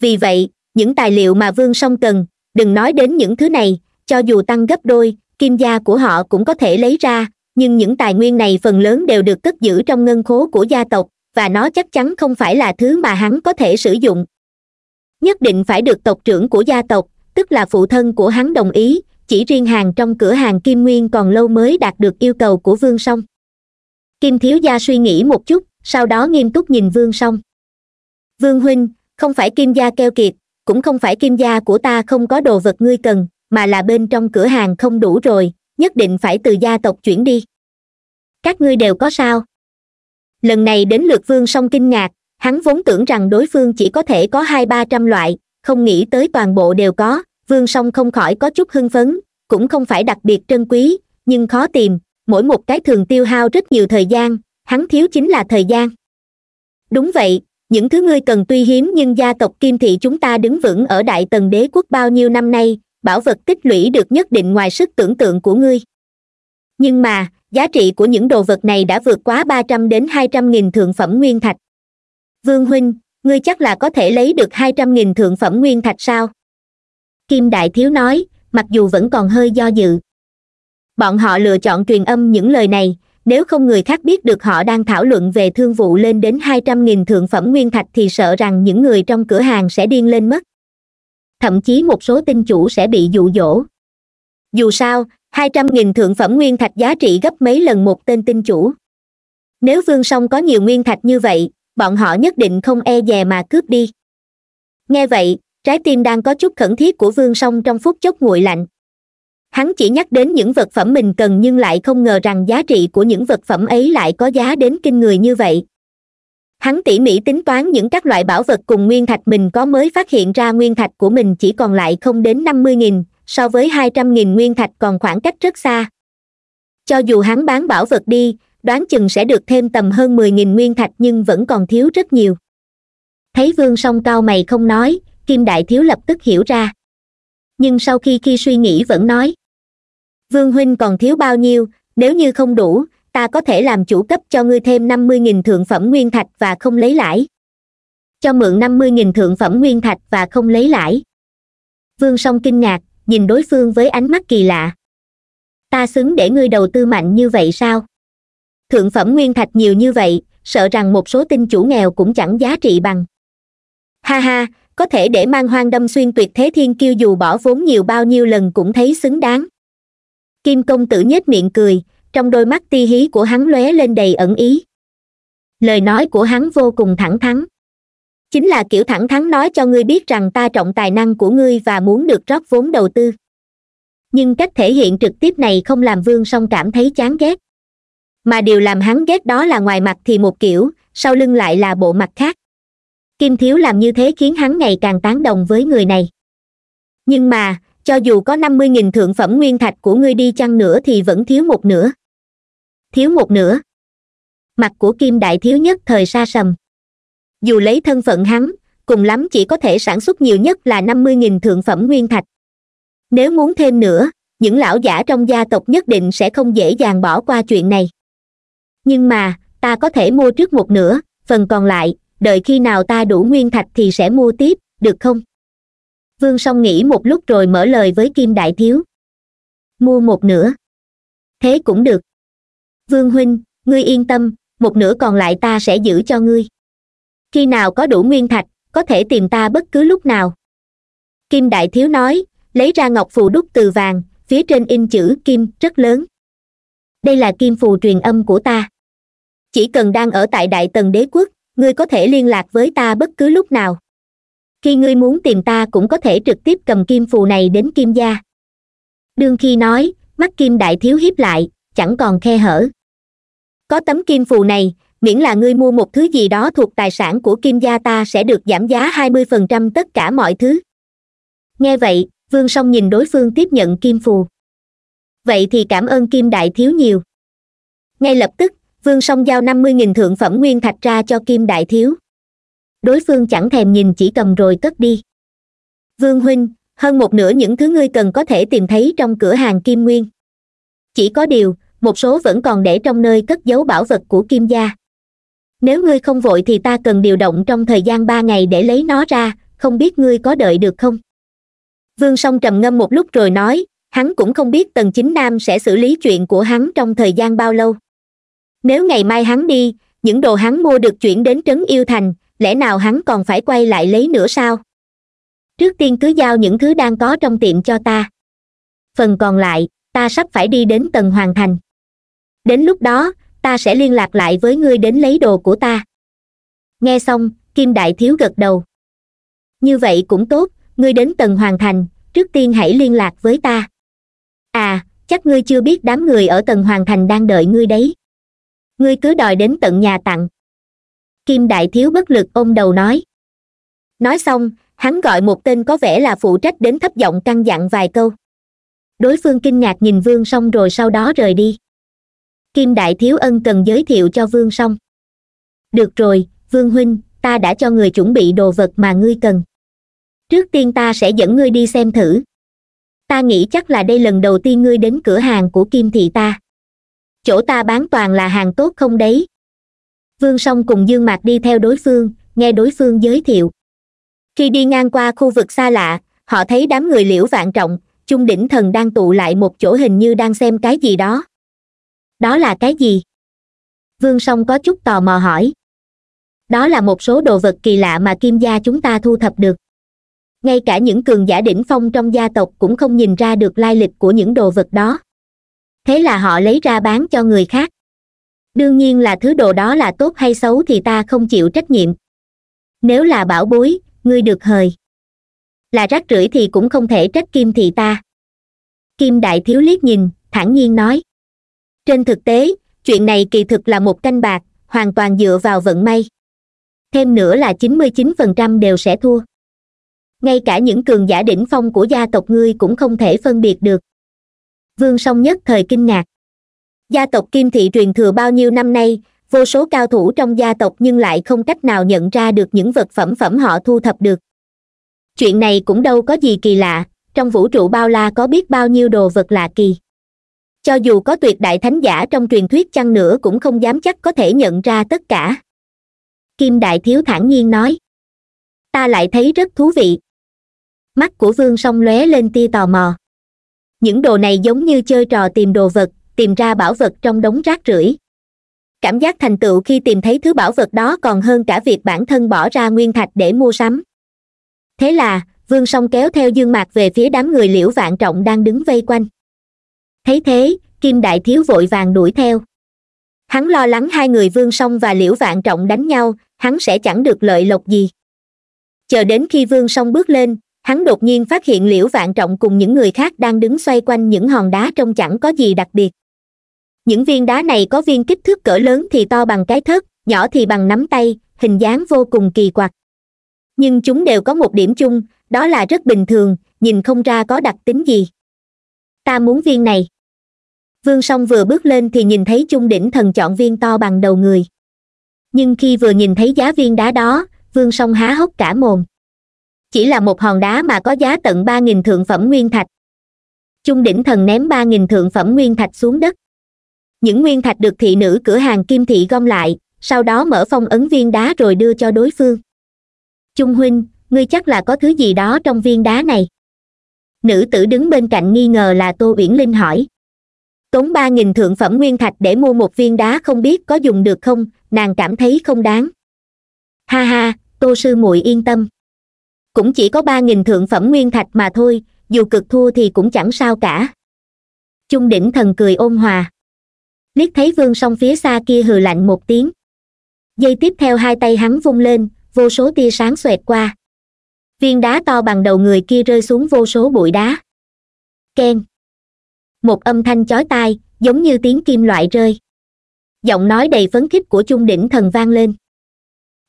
vì vậy những tài liệu mà vương song cần đừng nói đến những thứ này cho dù tăng gấp đôi kim gia của họ cũng có thể lấy ra nhưng những tài nguyên này phần lớn đều được cất giữ trong ngân khố của gia tộc và nó chắc chắn không phải là thứ mà hắn có thể sử dụng nhất định phải được tộc trưởng của gia tộc tức là phụ thân của hắn đồng ý chỉ riêng hàng trong cửa hàng kim nguyên còn lâu mới đạt được yêu cầu của vương song kim thiếu gia suy nghĩ một chút sau đó nghiêm túc nhìn vương song vương huynh không phải kim gia keo kiệt cũng không phải kim gia của ta không có đồ vật ngươi cần mà là bên trong cửa hàng không đủ rồi nhất định phải từ gia tộc chuyển đi các ngươi đều có sao lần này đến lượt vương song kinh ngạc hắn vốn tưởng rằng đối phương chỉ có thể có hai ba trăm loại không nghĩ tới toàn bộ đều có vương song không khỏi có chút hưng phấn cũng không phải đặc biệt trân quý nhưng khó tìm mỗi một cái thường tiêu hao rất nhiều thời gian hắn thiếu chính là thời gian đúng vậy những thứ ngươi cần tuy hiếm nhưng gia tộc kim thị chúng ta đứng vững ở đại tần đế quốc bao nhiêu năm nay bảo vật tích lũy được nhất định ngoài sức tưởng tượng của ngươi nhưng mà giá trị của những đồ vật này đã vượt quá ba trăm đến hai trăm nghìn thượng phẩm nguyên thạch vương huynh ngươi chắc là có thể lấy được hai trăm nghìn thượng phẩm nguyên thạch sao kim đại thiếu nói mặc dù vẫn còn hơi do dự bọn họ lựa chọn truyền âm những lời này nếu không người khác biết được họ đang thảo luận về thương vụ lên đến hai trăm nghìn thượng phẩm nguyên thạch thì sợ rằng những người trong cửa hàng sẽ điên lên mất thậm chí một số tinh chủ sẽ bị dụ dỗ dù sao hai trăm nghìn thượng phẩm nguyên thạch giá trị gấp mấy lần một tên tinh chủ nếu vương song có nhiều nguyên thạch như vậy bọn họ nhất định không e dè mà cướp đi nghe vậy trái tim đang có chút khẩn thiết của vương song trong phút chốc nguội lạnh hắn chỉ nhắc đến những vật phẩm mình cần nhưng lại không ngờ rằng giá trị của những vật phẩm ấy lại có giá đến kinh người như vậy hắn tỉ mỉ tính toán những các loại bảo vật cùng nguyên thạch mình có mới phát hiện ra nguyên thạch của mình chỉ còn lại không đến năm mươi nghìn so với hai trăm nghìn nguyên thạch còn khoảng cách rất xa cho dù hắn bán bảo vật đi đoán chừng sẽ được thêm tầm hơn mười nghìn nguyên thạch nhưng vẫn còn thiếu rất nhiều thấy vương song cao mày không nói kim đại thiếu lập tức hiểu ra nhưng sau khi khi suy nghĩ vẫn nói vương huynh còn thiếu bao nhiêu nếu như không đủ ta có thể làm chủ cấp cho ngươi thêm năm mươi nghìn thượng phẩm nguyên thạch và không lấy lãi cho mượn năm mươi nghìn thượng phẩm nguyên thạch và không lấy lãi vương song kinh ngạc nhìn đối phương với ánh mắt kỳ lạ ta xứng để ngươi đầu tư mạnh như vậy sao thượng phẩm nguyên thạch nhiều như vậy sợ rằng một số tinh chủ nghèo cũng chẳng giá trị bằng ha ha có thể để mang hoang đâm xuyên tuyệt thế thiên kiêu dù bỏ vốn nhiều bao nhiêu lần cũng thấy xứng đáng kim công tử nhếch miệng cười trong đôi mắt ti hí của hắn lóe lên đầy ẩn ý lời nói của hắn vô cùng thẳng thắn chính là kiểu thẳng thắn nói cho ngươi biết rằng ta trọng tài năng của ngươi và muốn được rót vốn đầu tư nhưng cách thể hiện trực tiếp này không làm vương song cảm thấy chán ghét mà điều làm hắn ghét đó là ngoài mặt thì một kiểu sau lưng lại là bộ mặt khác kim thiếu làm như thế khiến hắn ngày càng tán đồng với người này nhưng mà cho dù có năm mươi nghìn thượng phẩm nguyên thạch của ngươi đi chăng nữa thì vẫn thiếu một nửa thiếu một nửa mặt của kim đại thiếu nhất thời xa sầm dù lấy thân phận hắn cùng lắm chỉ có thể sản xuất nhiều nhất là năm mươi nghìn thượng phẩm nguyên thạch nếu muốn thêm nữa những lão giả trong gia tộc nhất định sẽ không dễ dàng bỏ qua chuyện này nhưng mà ta có thể mua trước một nửa phần còn lại đợi khi nào ta đủ nguyên thạch thì sẽ mua tiếp được không vương song nghĩ một lúc rồi mở lời với kim đại thiếu mua một nửa thế cũng được vương huynh ngươi yên tâm một nửa còn lại ta sẽ giữ cho ngươi khi nào có đủ nguyên thạch có thể tìm ta bất cứ lúc nào kim đại thiếu nói lấy ra ngọc phù đúc từ vàng phía trên in chữ kim rất lớn đây là kim phù truyền âm của ta chỉ cần đang ở tại đại tần đế quốc ngươi có thể liên lạc với ta bất cứ lúc nào khi ngươi muốn tìm ta cũng có thể trực tiếp cầm kim phù này đến kim gia đương khi nói mắt kim đại thiếu hiếp lại chẳng còn khe hở có tấm kim phù này miễn là ngươi mua một thứ gì đó thuộc tài sản của kim gia ta sẽ được giảm giá hai mươi phần trăm tất cả mọi thứ nghe vậy vương song nhìn đối phương tiếp nhận kim phù vậy thì cảm ơn kim đại thiếu nhiều ngay lập tức vương song giao năm mươi nghìn thượng phẩm nguyên thạch ra cho kim đại thiếu đối phương chẳng thèm nhìn chỉ cầm rồi cất đi vương huynh hơn một nửa những thứ ngươi cần có thể tìm thấy trong cửa hàng kim nguyên chỉ có điều một số vẫn còn để trong nơi cất giấu bảo vật của kim gia nếu ngươi không vội thì ta cần điều động trong thời gian ba ngày để lấy nó ra không biết ngươi có đợi được không vương song trầm ngâm một lúc rồi nói hắn cũng không biết tần chính nam sẽ xử lý chuyện của hắn trong thời gian bao lâu nếu ngày mai hắn đi những đồ hắn mua được chuyển đến trấn yêu thành lẽ nào hắn còn phải quay lại lấy nữa sao trước tiên cứ giao những thứ đang có trong tiệm cho ta phần còn lại ta sắp phải đi đến tầng hoàng thành đến lúc đó ta sẽ liên lạc lại với ngươi đến lấy đồ của ta nghe xong kim đại thiếu gật đầu như vậy cũng tốt ngươi đến tầng hoàng thành trước tiên hãy liên lạc với ta à chắc ngươi chưa biết đám người ở tầng hoàng thành đang đợi ngươi đấy ngươi cứ đòi đến tận nhà tặng kim đại thiếu bất lực ôm đầu nói nói xong hắn gọi một tên có vẻ là phụ trách đến thấp giọng căn dặn vài câu đối phương kinh ngạc nhìn vương xong rồi sau đó rời đi kim đại thiếu ân cần giới thiệu cho vương xong được rồi vương huynh ta đã cho người chuẩn bị đồ vật mà ngươi cần trước tiên ta sẽ dẫn ngươi đi xem thử ta nghĩ chắc là đây lần đầu tiên ngươi đến cửa hàng của kim thị ta chỗ ta bán toàn là hàng tốt không đấy vương song cùng dương mạc đi theo đối phương nghe đối phương giới thiệu khi đi ngang qua khu vực xa lạ họ thấy đám người liễu vạn trọng chung đỉnh thần đang tụ lại một chỗ hình như đang xem cái gì đó đó là cái gì vương song có chút tò mò hỏi đó là một số đồ vật kỳ lạ mà kim gia chúng ta thu thập được ngay cả những cường giả đỉnh phong trong gia tộc cũng không nhìn ra được lai lịch của những đồ vật đó thế là họ lấy ra bán cho người khác đương nhiên là thứ đồ đó là tốt hay xấu thì ta không chịu trách nhiệm nếu là bảo bối ngươi được hời là rác rưởi thì cũng không thể trách kim thị ta kim đại thiếu liếc nhìn thản nhiên nói trên thực tế chuyện này kỳ thực là một canh bạc hoàn toàn dựa vào vận may thêm nữa là chín mươi chín phần trăm đều sẽ thua ngay cả những cường giả đỉnh phong của gia tộc ngươi cũng không thể phân biệt được vương song nhất thời kinh ngạc gia tộc kim thị truyền thừa bao nhiêu năm nay vô số cao thủ trong gia tộc nhưng lại không cách nào nhận ra được những vật phẩm phẩm họ thu thập được chuyện này cũng đâu có gì kỳ lạ trong vũ trụ bao la có biết bao nhiêu đồ vật lạ kỳ cho dù có tuyệt đại thánh giả trong truyền thuyết chăng nữa cũng không dám chắc có thể nhận ra tất cả kim đại thiếu thản nhiên nói ta lại thấy rất thú vị mắt của vương song lóe lên tia tò mò những đồ này giống như chơi trò tìm đồ vật tìm ra bảo vật trong đống rác rưởi cảm giác thành tựu khi tìm thấy thứ bảo vật đó còn hơn cả việc bản thân bỏ ra nguyên thạch để mua sắm thế là vương song kéo theo dương mạc về phía đám người liễu vạn trọng đang đứng vây quanh thấy thế kim đại thiếu vội vàng đuổi theo hắn lo lắng hai người vương song và liễu vạn trọng đánh nhau hắn sẽ chẳng được lợi lộc gì chờ đến khi vương song bước lên hắn đột nhiên phát hiện liễu vạn trọng cùng những người khác đang đứng xoay quanh những hòn đá trông chẳng có gì đặc biệt những viên đá này có viên kích thước cỡ lớn thì to bằng cái thớt nhỏ thì bằng nắm tay hình dáng vô cùng kỳ quặc nhưng chúng đều có một điểm chung đó là rất bình thường nhìn không ra có đặc tính gì ta muốn viên này vương song vừa bước lên thì nhìn thấy chung đỉnh thần chọn viên to bằng đầu người nhưng khi vừa nhìn thấy giá viên đá đó vương song há hốc cả mồm chỉ là một hòn đá mà có giá tận ba nghìn thượng phẩm nguyên thạch chung đỉnh thần ném ba nghìn thượng phẩm nguyên thạch xuống đất những nguyên thạch được thị nữ cửa hàng kim thị gom lại sau đó mở phong ấn viên đá rồi đưa cho đối phương chung huynh ngươi chắc là có thứ gì đó trong viên đá này nữ tử đứng bên cạnh nghi ngờ là tô uyển linh hỏi tốn ba nghìn thượng phẩm nguyên thạch để mua một viên đá không biết có dùng được không nàng cảm thấy không đáng ha ha tô sư muội yên tâm cũng chỉ có ba nghìn thượng phẩm nguyên thạch mà thôi dù cực thua thì cũng chẳng sao cả Trung đỉnh thần cười ôn hòa liếc thấy vương song phía xa kia hừ lạnh một tiếng dây tiếp theo hai tay hắn vung lên vô số tia sáng xoẹt qua viên đá to bằng đầu người kia rơi xuống vô số bụi đá ken, một âm thanh chói tai giống như tiếng kim loại rơi giọng nói đầy phấn khích của trung đỉnh thần vang lên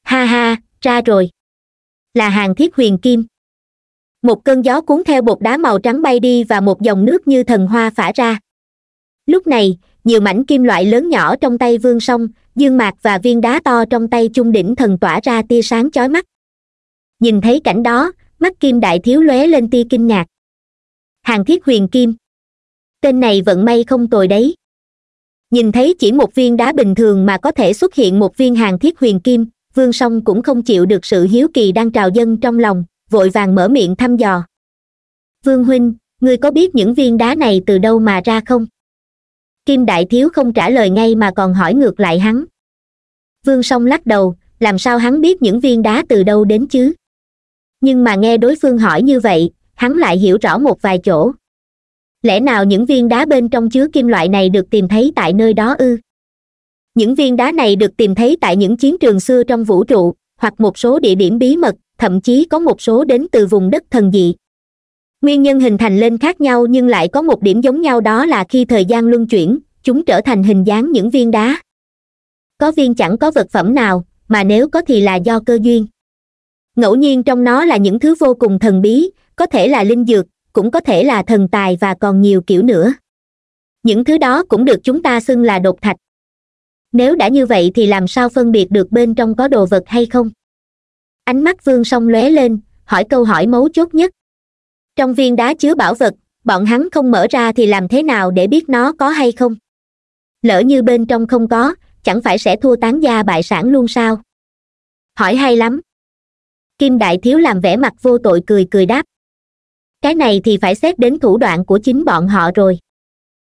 ha ha ra rồi là hàng thiết huyền kim một cơn gió cuốn theo bột đá màu trắng bay đi và một dòng nước như thần hoa phả ra lúc này nhiều mảnh kim loại lớn nhỏ trong tay vương song dương mạc và viên đá to trong tay chung đỉnh thần tỏa ra tia sáng chói mắt nhìn thấy cảnh đó mắt kim đại thiếu lóe lên tia kinh ngạc hàng thiết huyền kim tên này vận may không tồi đấy nhìn thấy chỉ một viên đá bình thường mà có thể xuất hiện một viên hàng thiết huyền kim vương song cũng không chịu được sự hiếu kỳ đang trào dâng trong lòng vội vàng mở miệng thăm dò vương huynh ngươi có biết những viên đá này từ đâu mà ra không kim đại thiếu không trả lời ngay mà còn hỏi ngược lại hắn vương song lắc đầu làm sao hắn biết những viên đá từ đâu đến chứ nhưng mà nghe đối phương hỏi như vậy hắn lại hiểu rõ một vài chỗ lẽ nào những viên đá bên trong chứa kim loại này được tìm thấy tại nơi đó ư những viên đá này được tìm thấy tại những chiến trường xưa trong vũ trụ hoặc một số địa điểm bí mật thậm chí có một số đến từ vùng đất thần dị nguyên nhân hình thành lên khác nhau nhưng lại có một điểm giống nhau đó là khi thời gian luân chuyển chúng trở thành hình dáng những viên đá có viên chẳng có vật phẩm nào mà nếu có thì là do cơ duyên ngẫu nhiên trong nó là những thứ vô cùng thần bí có thể là linh dược cũng có thể là thần tài và còn nhiều kiểu nữa những thứ đó cũng được chúng ta xưng là đột thạch nếu đã như vậy thì làm sao phân biệt được bên trong có đồ vật hay không ánh mắt vương song lóe lên hỏi câu hỏi mấu chốt nhất trong viên đá chứa bảo vật bọn hắn không mở ra thì làm thế nào để biết nó có hay không lỡ như bên trong không có chẳng phải sẽ thua tán gia bại sản luôn sao hỏi hay lắm kim đại thiếu làm vẻ mặt vô tội cười cười đáp cái này thì phải xét đến thủ đoạn của chính bọn họ rồi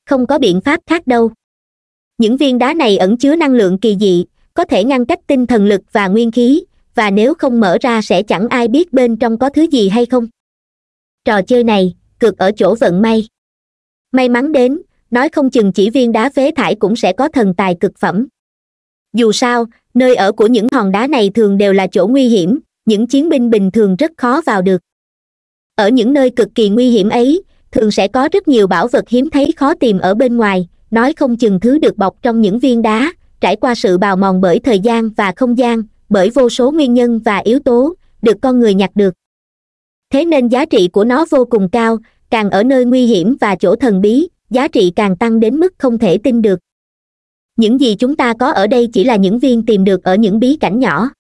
không có biện pháp khác đâu những viên đá này ẩn chứa năng lượng kỳ dị có thể ngăn cách tinh thần lực và nguyên khí và nếu không mở ra sẽ chẳng ai biết bên trong có thứ gì hay không trò chơi này cược ở chỗ vận may may mắn đến nói không chừng chỉ viên đá phế thải cũng sẽ có thần tài cực phẩm dù sao nơi ở của những hòn đá này thường đều là chỗ nguy hiểm những chiến binh bình thường rất khó vào được ở những nơi cực kỳ nguy hiểm ấy thường sẽ có rất nhiều bảo vật hiếm thấy khó tìm ở bên ngoài nói không chừng thứ được bọc trong những viên đá trải qua sự bào mòn bởi thời gian và không gian bởi vô số nguyên nhân và yếu tố được con người nhặt được thế nên giá trị của nó vô cùng cao càng ở nơi nguy hiểm và chỗ thần bí giá trị càng tăng đến mức không thể tin được những gì chúng ta có ở đây chỉ là những viên tìm được ở những bí cảnh nhỏ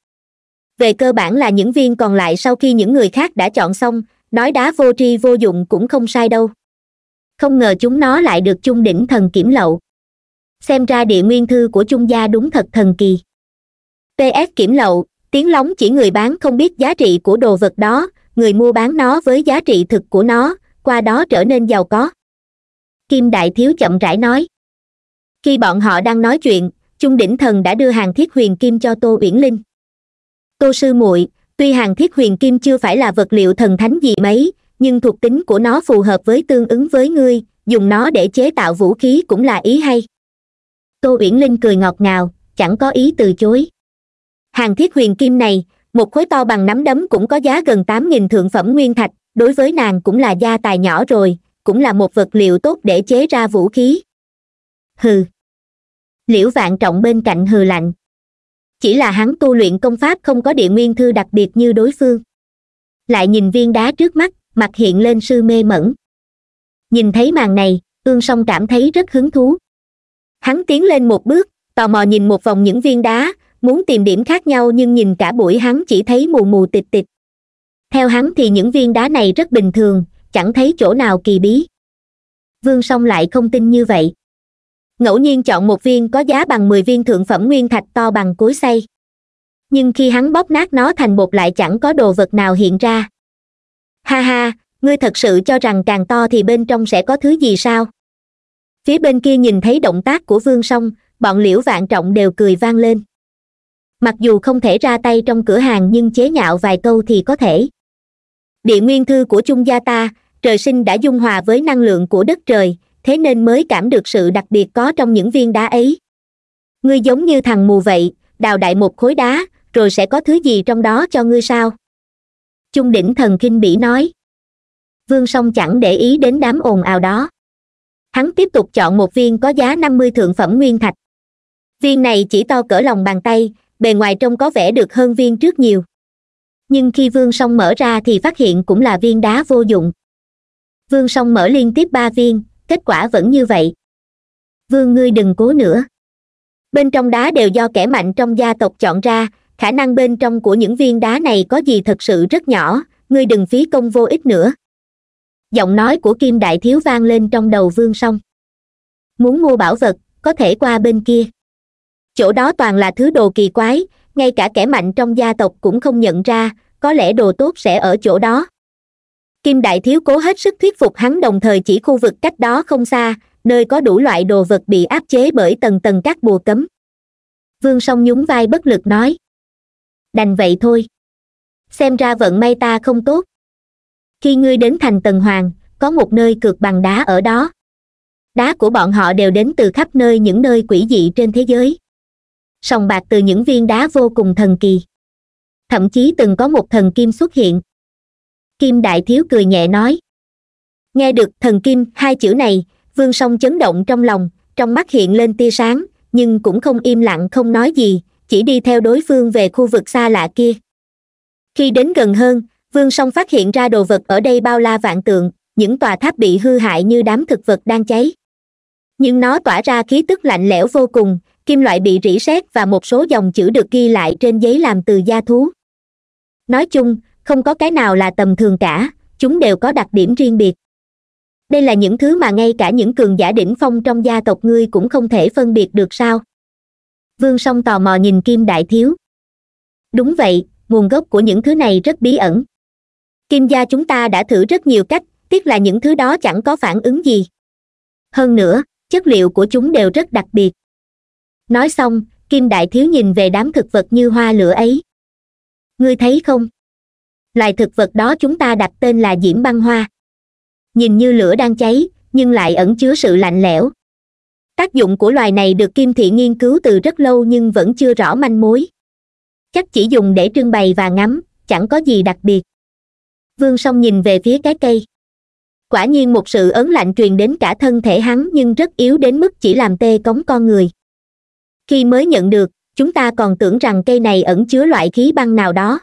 về cơ bản là những viên còn lại sau khi những người khác đã chọn xong nói đá vô tri vô dụng cũng không sai đâu không ngờ chúng nó lại được chung đỉnh thần kiểm lậu xem ra địa nguyên thư của chung gia đúng thật thần kỳ ps kiểm lậu tiếng lóng chỉ người bán không biết giá trị của đồ vật đó người mua bán nó với giá trị thực của nó qua đó trở nên giàu có kim đại thiếu chậm rãi nói khi bọn họ đang nói chuyện chung đỉnh thần đã đưa hàng thiết huyền kim cho tô uyển linh tô sư muội tuy hàng thiết huyền kim chưa phải là vật liệu thần thánh gì mấy nhưng thuộc tính của nó phù hợp với tương ứng với ngươi dùng nó để chế tạo vũ khí cũng là ý hay tô uyển linh cười ngọt ngào chẳng có ý từ chối hàng thiết huyền kim này một khối to bằng nắm đấm cũng có giá gần tám nghìn thượng phẩm nguyên thạch đối với nàng cũng là gia tài nhỏ rồi cũng là một vật liệu tốt để chế ra vũ khí hừ liễu vạn trọng bên cạnh hừ lạnh chỉ là hắn tu luyện công pháp không có địa nguyên thư đặc biệt như đối phương lại nhìn viên đá trước mắt mặt hiện lên sư mê mẩn nhìn thấy màn này ương song cảm thấy rất hứng thú hắn tiến lên một bước tò mò nhìn một vòng những viên đá muốn tìm điểm khác nhau nhưng nhìn cả buổi hắn chỉ thấy mù mù tịch tịch theo hắn thì những viên đá này rất bình thường chẳng thấy chỗ nào kỳ bí vương song lại không tin như vậy ngẫu nhiên chọn một viên có giá bằng mười viên thượng phẩm nguyên thạch to bằng cối xay nhưng khi hắn bóp nát nó thành bột lại chẳng có đồ vật nào hiện ra ha ha ngươi thật sự cho rằng càng to thì bên trong sẽ có thứ gì sao phía bên kia nhìn thấy động tác của vương song bọn liễu vạn trọng đều cười vang lên mặc dù không thể ra tay trong cửa hàng nhưng chế nhạo vài câu thì có thể địa nguyên thư của chung gia ta trời sinh đã dung hòa với năng lượng của đất trời thế nên mới cảm được sự đặc biệt có trong những viên đá ấy ngươi giống như thằng mù vậy đào đại một khối đá rồi sẽ có thứ gì trong đó cho ngươi sao chung đỉnh thần kinh bỉ nói vương song chẳng để ý đến đám ồn ào đó hắn tiếp tục chọn một viên có giá năm mươi thượng phẩm nguyên thạch viên này chỉ to cỡ lòng bàn tay bề ngoài trông có vẻ được hơn viên trước nhiều nhưng khi vương song mở ra thì phát hiện cũng là viên đá vô dụng vương song mở liên tiếp ba viên kết quả vẫn như vậy vương ngươi đừng cố nữa bên trong đá đều do kẻ mạnh trong gia tộc chọn ra khả năng bên trong của những viên đá này có gì thật sự rất nhỏ ngươi đừng phí công vô ích nữa giọng nói của kim đại thiếu vang lên trong đầu vương song muốn mua bảo vật có thể qua bên kia chỗ đó toàn là thứ đồ kỳ quái ngay cả kẻ mạnh trong gia tộc cũng không nhận ra có lẽ đồ tốt sẽ ở chỗ đó kim đại thiếu cố hết sức thuyết phục hắn đồng thời chỉ khu vực cách đó không xa nơi có đủ loại đồ vật bị áp chế bởi tầng tầng các bùa cấm vương song nhún vai bất lực nói đành vậy thôi xem ra vận may ta không tốt khi ngươi đến thành tần hoàng có một nơi cược bằng đá ở đó đá của bọn họ đều đến từ khắp nơi những nơi quỷ dị trên thế giới sòng bạc từ những viên đá vô cùng thần kỳ thậm chí từng có một thần kim xuất hiện kim đại thiếu cười nhẹ nói nghe được thần kim hai chữ này vương song chấn động trong lòng trong mắt hiện lên tia sáng nhưng cũng không im lặng không nói gì chỉ đi theo đối phương về khu vực xa lạ kia khi đến gần hơn vương song phát hiện ra đồ vật ở đây bao la vạn tượng những tòa tháp bị hư hại như đám thực vật đang cháy nhưng nó tỏa ra khí tức lạnh lẽo vô cùng kim loại bị rỉ sét và một số dòng chữ được ghi lại trên giấy làm từ da thú nói chung không có cái nào là tầm thường cả chúng đều có đặc điểm riêng biệt đây là những thứ mà ngay cả những cường giả đỉnh phong trong gia tộc ngươi cũng không thể phân biệt được sao vương song tò mò nhìn kim đại thiếu đúng vậy nguồn gốc của những thứ này rất bí ẩn kim gia chúng ta đã thử rất nhiều cách tiếc là những thứ đó chẳng có phản ứng gì hơn nữa chất liệu của chúng đều rất đặc biệt nói xong kim đại thiếu nhìn về đám thực vật như hoa lửa ấy ngươi thấy không loài thực vật đó chúng ta đặt tên là diễm băng hoa nhìn như lửa đang cháy nhưng lại ẩn chứa sự lạnh lẽo tác dụng của loài này được kim thị nghiên cứu từ rất lâu nhưng vẫn chưa rõ manh mối chắc chỉ dùng để trưng bày và ngắm chẳng có gì đặc biệt vương song nhìn về phía cái cây quả nhiên một sự ớn lạnh truyền đến cả thân thể hắn nhưng rất yếu đến mức chỉ làm tê cống con người khi mới nhận được chúng ta còn tưởng rằng cây này ẩn chứa loại khí băng nào đó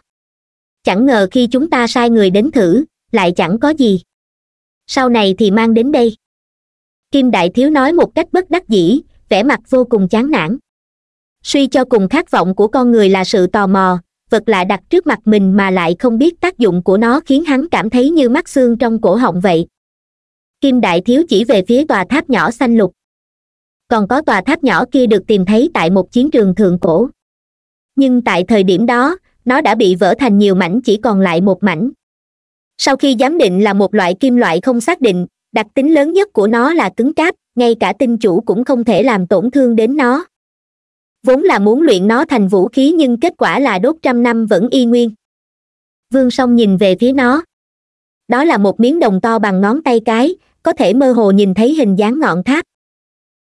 chẳng ngờ khi chúng ta sai người đến thử lại chẳng có gì sau này thì mang đến đây kim đại thiếu nói một cách bất đắc dĩ vẻ mặt vô cùng chán nản suy cho cùng khát vọng của con người là sự tò mò vật lạ đặt trước mặt mình mà lại không biết tác dụng của nó khiến hắn cảm thấy như mắc xương trong cổ họng vậy kim đại thiếu chỉ về phía tòa tháp nhỏ xanh lục còn có tòa tháp nhỏ kia được tìm thấy tại một chiến trường thượng cổ nhưng tại thời điểm đó nó đã bị vỡ thành nhiều mảnh chỉ còn lại một mảnh sau khi giám định là một loại kim loại không xác định đặc tính lớn nhất của nó là cứng cáp ngay cả tinh chủ cũng không thể làm tổn thương đến nó vốn là muốn luyện nó thành vũ khí nhưng kết quả là đốt trăm năm vẫn y nguyên vương song nhìn về phía nó đó là một miếng đồng to bằng ngón tay cái có thể mơ hồ nhìn thấy hình dáng ngọn tháp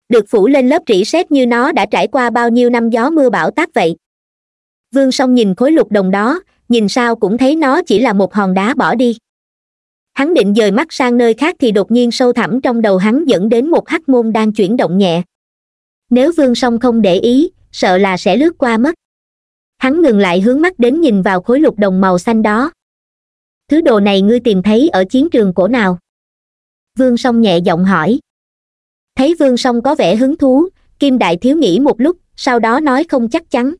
được phủ lên lớp rỉ sét như nó đã trải qua bao nhiêu năm gió mưa bão táp vậy vương song nhìn khối lục đồng đó nhìn sao cũng thấy nó chỉ là một hòn đá bỏ đi hắn định dời mắt sang nơi khác thì đột nhiên sâu thẳm trong đầu hắn dẫn đến một hắc môn đang chuyển động nhẹ nếu vương song không để ý sợ là sẽ lướt qua mất hắn ngừng lại hướng mắt đến nhìn vào khối lục đồng màu xanh đó thứ đồ này ngươi tìm thấy ở chiến trường cổ nào vương song nhẹ giọng hỏi thấy vương song có vẻ hứng thú kim đại thiếu nghĩ một lúc sau đó nói không chắc chắn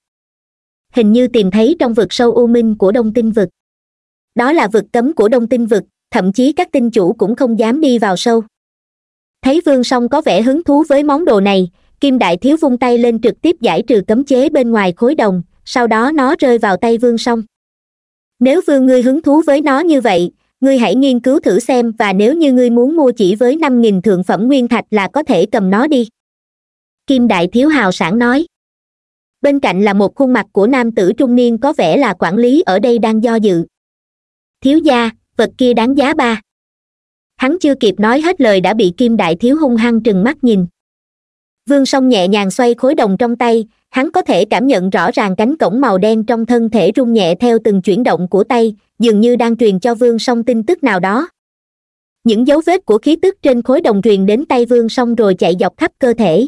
hình như tìm thấy trong vực sâu u minh của đông tinh vực đó là vực cấm của đông tinh vực thậm chí các tinh chủ cũng không dám đi vào sâu thấy vương song có vẻ hứng thú với món đồ này kim đại thiếu vung tay lên trực tiếp giải trừ cấm chế bên ngoài khối đồng sau đó nó rơi vào tay vương song nếu vương ngươi hứng thú với nó như vậy ngươi hãy nghiên cứu thử xem và nếu như ngươi muốn mua chỉ với năm nghìn thượng phẩm nguyên thạch là có thể cầm nó đi kim đại thiếu hào sản nói bên cạnh là một khuôn mặt của nam tử trung niên có vẻ là quản lý ở đây đang do dự thiếu gia vật kia đáng giá ba hắn chưa kịp nói hết lời đã bị kim đại thiếu hung hăng trừng mắt nhìn vương song nhẹ nhàng xoay khối đồng trong tay hắn có thể cảm nhận rõ ràng cánh cổng màu đen trong thân thể rung nhẹ theo từng chuyển động của tay dường như đang truyền cho vương song tin tức nào đó những dấu vết của khí tức trên khối đồng truyền đến tay vương song rồi chạy dọc khắp cơ thể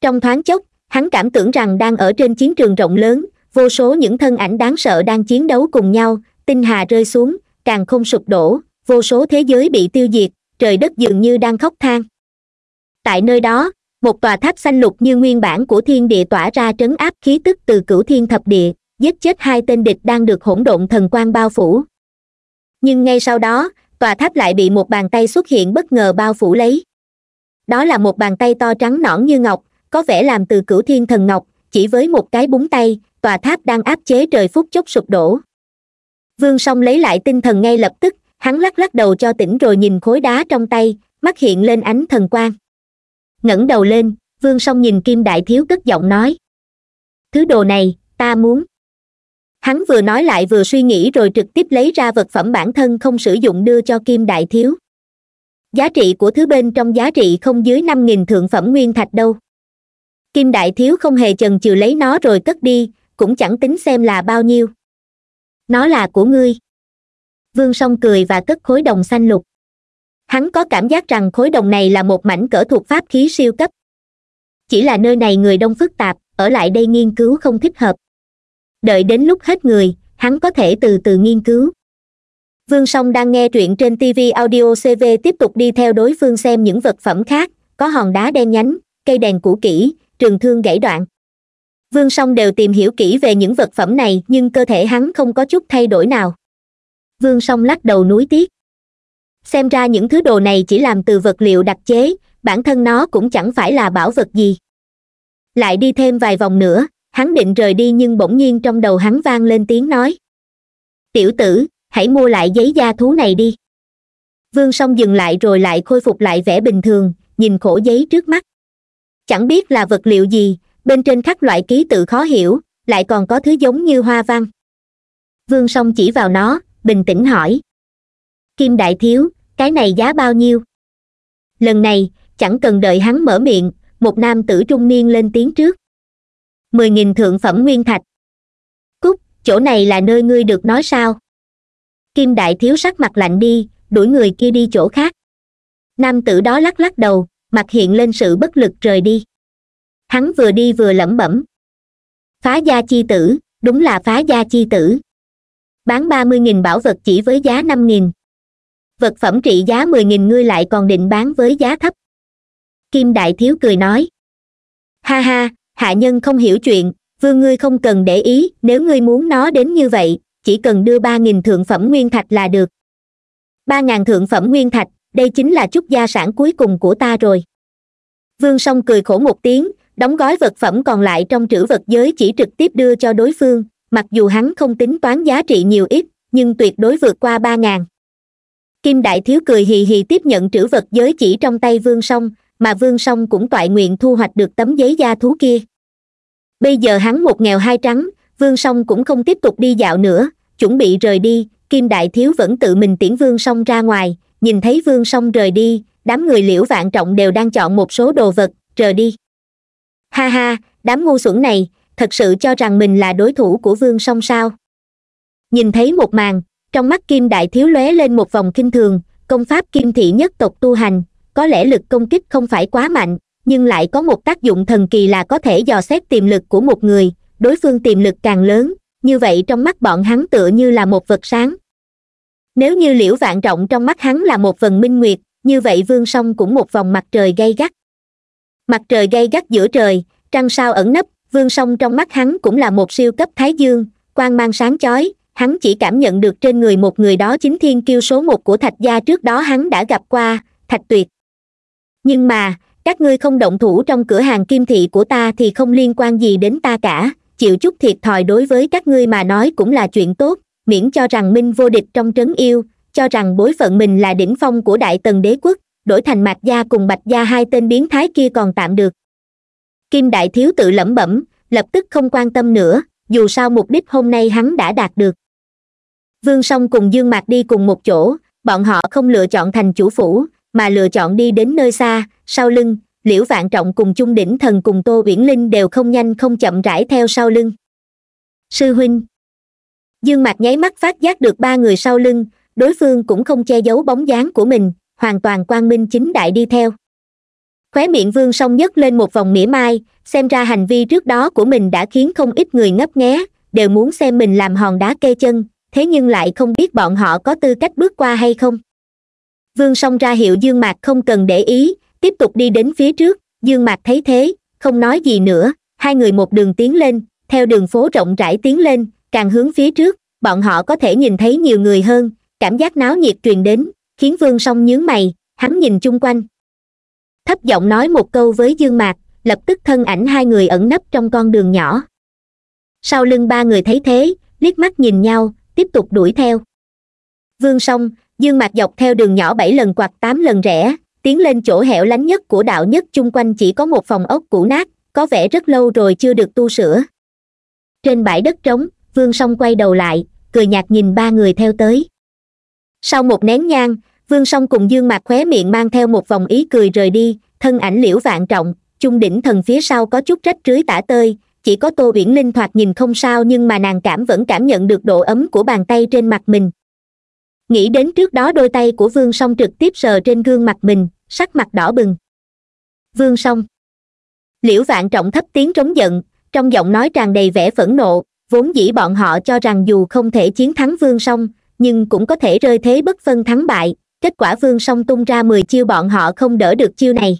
trong thoáng chốc hắn cảm tưởng rằng đang ở trên chiến trường rộng lớn vô số những thân ảnh đáng sợ đang chiến đấu cùng nhau tinh hà rơi xuống càng không sụp đổ vô số thế giới bị tiêu diệt trời đất dường như đang khóc than tại nơi đó một tòa tháp xanh lục như nguyên bản của thiên địa tỏa ra trấn áp khí tức từ cửu thiên thập địa giết chết hai tên địch đang được hỗn độn thần quan bao phủ nhưng ngay sau đó tòa tháp lại bị một bàn tay xuất hiện bất ngờ bao phủ lấy đó là một bàn tay to trắng nõn như ngọc có vẻ làm từ cửu thiên thần ngọc chỉ với một cái búng tay tòa tháp đang áp chế trời phút chốc sụp đổ vương song lấy lại tinh thần ngay lập tức hắn lắc lắc đầu cho tỉnh rồi nhìn khối đá trong tay mắt hiện lên ánh thần quang ngẩng đầu lên vương song nhìn kim đại thiếu cất giọng nói thứ đồ này ta muốn hắn vừa nói lại vừa suy nghĩ rồi trực tiếp lấy ra vật phẩm bản thân không sử dụng đưa cho kim đại thiếu giá trị của thứ bên trong giá trị không dưới năm nghìn thượng phẩm nguyên thạch đâu kim đại thiếu không hề chần chừ lấy nó rồi cất đi cũng chẳng tính xem là bao nhiêu nó là của ngươi vương song cười và cất khối đồng xanh lục hắn có cảm giác rằng khối đồng này là một mảnh cỡ thuộc pháp khí siêu cấp chỉ là nơi này người đông phức tạp ở lại đây nghiên cứu không thích hợp đợi đến lúc hết người hắn có thể từ từ nghiên cứu vương song đang nghe truyện trên tv audio cv tiếp tục đi theo đối phương xem những vật phẩm khác có hòn đá đen nhánh cây đèn cũ kỹ trường thương gãy đoạn vương song đều tìm hiểu kỹ về những vật phẩm này nhưng cơ thể hắn không có chút thay đổi nào vương song lắc đầu núi tiếc xem ra những thứ đồ này chỉ làm từ vật liệu đặc chế bản thân nó cũng chẳng phải là bảo vật gì lại đi thêm vài vòng nữa hắn định rời đi nhưng bỗng nhiên trong đầu hắn vang lên tiếng nói tiểu tử hãy mua lại giấy da thú này đi vương song dừng lại rồi lại khôi phục lại vẻ bình thường nhìn khổ giấy trước mắt chẳng biết là vật liệu gì bên trên khắc loại ký tự khó hiểu lại còn có thứ giống như hoa văn vương song chỉ vào nó bình tĩnh hỏi kim đại thiếu cái này giá bao nhiêu lần này chẳng cần đợi hắn mở miệng một nam tử trung niên lên tiếng trước mười nghìn thượng phẩm nguyên thạch cúc chỗ này là nơi ngươi được nói sao kim đại thiếu sắc mặt lạnh đi đuổi người kia đi chỗ khác nam tử đó lắc lắc đầu mặt hiện lên sự bất lực rời đi hắn vừa đi vừa lẩm bẩm phá gia chi tử đúng là phá gia chi tử bán ba mươi nghìn bảo vật chỉ với giá năm nghìn vật phẩm trị giá mười nghìn ngươi lại còn định bán với giá thấp kim đại thiếu cười nói ha ha hạ nhân không hiểu chuyện vương ngươi không cần để ý nếu ngươi muốn nó đến như vậy chỉ cần đưa ba nghìn thượng phẩm nguyên thạch là được ba ngàn thượng phẩm nguyên thạch đây chính là chút gia sản cuối cùng của ta rồi vương song cười khổ một tiếng đóng gói vật phẩm còn lại trong trữ vật giới chỉ trực tiếp đưa cho đối phương mặc dù hắn không tính toán giá trị nhiều ít nhưng tuyệt đối vượt qua ba ngàn kim đại thiếu cười hì hì tiếp nhận trữ vật giới chỉ trong tay vương song mà vương song cũng toại nguyện thu hoạch được tấm giấy da thú kia bây giờ hắn một nghèo hai trắng vương song cũng không tiếp tục đi dạo nữa chuẩn bị rời đi kim đại thiếu vẫn tự mình tiễn vương song ra ngoài nhìn thấy vương song rời đi đám người liễu vạn trọng đều đang chọn một số đồ vật rời đi ha ha đám ngu xuẩn này thật sự cho rằng mình là đối thủ của vương song sao nhìn thấy một màn trong mắt kim đại thiếu lóe lên một vòng kinh thường công pháp kim thị nhất tộc tu hành có lẽ lực công kích không phải quá mạnh nhưng lại có một tác dụng thần kỳ là có thể dò xét tiềm lực của một người đối phương tiềm lực càng lớn như vậy trong mắt bọn hắn tựa như là một vật sáng nếu như liễu vạn trọng trong mắt hắn là một vần minh nguyệt như vậy vương song cũng một vòng mặt trời gay gắt mặt trời gay gắt giữa trời trăng sao ẩn nấp vương song trong mắt hắn cũng là một siêu cấp thái dương quang mang sáng chói hắn chỉ cảm nhận được trên người một người đó chính thiên kiêu số một của thạch gia trước đó hắn đã gặp qua thạch tuyệt nhưng mà các ngươi không động thủ trong cửa hàng kim thị của ta thì không liên quan gì đến ta cả chịu chút thiệt thòi đối với các ngươi mà nói cũng là chuyện tốt miễn cho rằng minh vô địch trong trấn yêu cho rằng bối phận mình là đỉnh phong của đại tần đế quốc đổi thành mạc gia cùng bạch gia hai tên biến thái kia còn tạm được kim đại thiếu tự lẩm bẩm lập tức không quan tâm nữa dù sao mục đích hôm nay hắn đã đạt được vương song cùng dương mạc đi cùng một chỗ bọn họ không lựa chọn thành chủ phủ mà lựa chọn đi đến nơi xa sau lưng liễu vạn trọng cùng chung đỉnh thần cùng tô uyển linh đều không nhanh không chậm rãi theo sau lưng sư huynh dương mạc nháy mắt phát giác được ba người sau lưng đối phương cũng không che giấu bóng dáng của mình hoàn toàn quang minh chính đại đi theo khóe miệng vương song nhấc lên một vòng mỉa mai xem ra hành vi trước đó của mình đã khiến không ít người ngấp nghé đều muốn xem mình làm hòn đá kê chân thế nhưng lại không biết bọn họ có tư cách bước qua hay không vương song ra hiệu dương mạc không cần để ý tiếp tục đi đến phía trước dương mạc thấy thế không nói gì nữa hai người một đường tiến lên theo đường phố rộng rãi tiến lên càng hướng phía trước bọn họ có thể nhìn thấy nhiều người hơn cảm giác náo nhiệt truyền đến khiến vương song nhướng mày hắn nhìn chung quanh thấp giọng nói một câu với dương mạc lập tức thân ảnh hai người ẩn nấp trong con đường nhỏ sau lưng ba người thấy thế liếc mắt nhìn nhau tiếp tục đuổi theo vương song dương mạc dọc theo đường nhỏ bảy lần quạt tám lần rẽ tiến lên chỗ hẻo lánh nhất của đạo nhất chung quanh chỉ có một phòng ốc cũ nát có vẻ rất lâu rồi chưa được tu sửa trên bãi đất trống vương song quay đầu lại cười nhạt nhìn ba người theo tới sau một nén nhang vương song cùng dương mạc khóe miệng mang theo một vòng ý cười rời đi thân ảnh liễu vạn trọng chung đỉnh thần phía sau có chút rách rưới tả tơi chỉ có tô uyển linh thoạt nhìn không sao nhưng mà nàng cảm vẫn cảm nhận được độ ấm của bàn tay trên mặt mình nghĩ đến trước đó đôi tay của vương song trực tiếp sờ trên gương mặt mình sắc mặt đỏ bừng vương song liễu vạn trọng thấp tiếng trống giận trong giọng nói tràn đầy vẻ phẫn nộ vốn dĩ bọn họ cho rằng dù không thể chiến thắng vương song nhưng cũng có thể rơi thế bất phân thắng bại kết quả vương song tung ra mười chiêu bọn họ không đỡ được chiêu này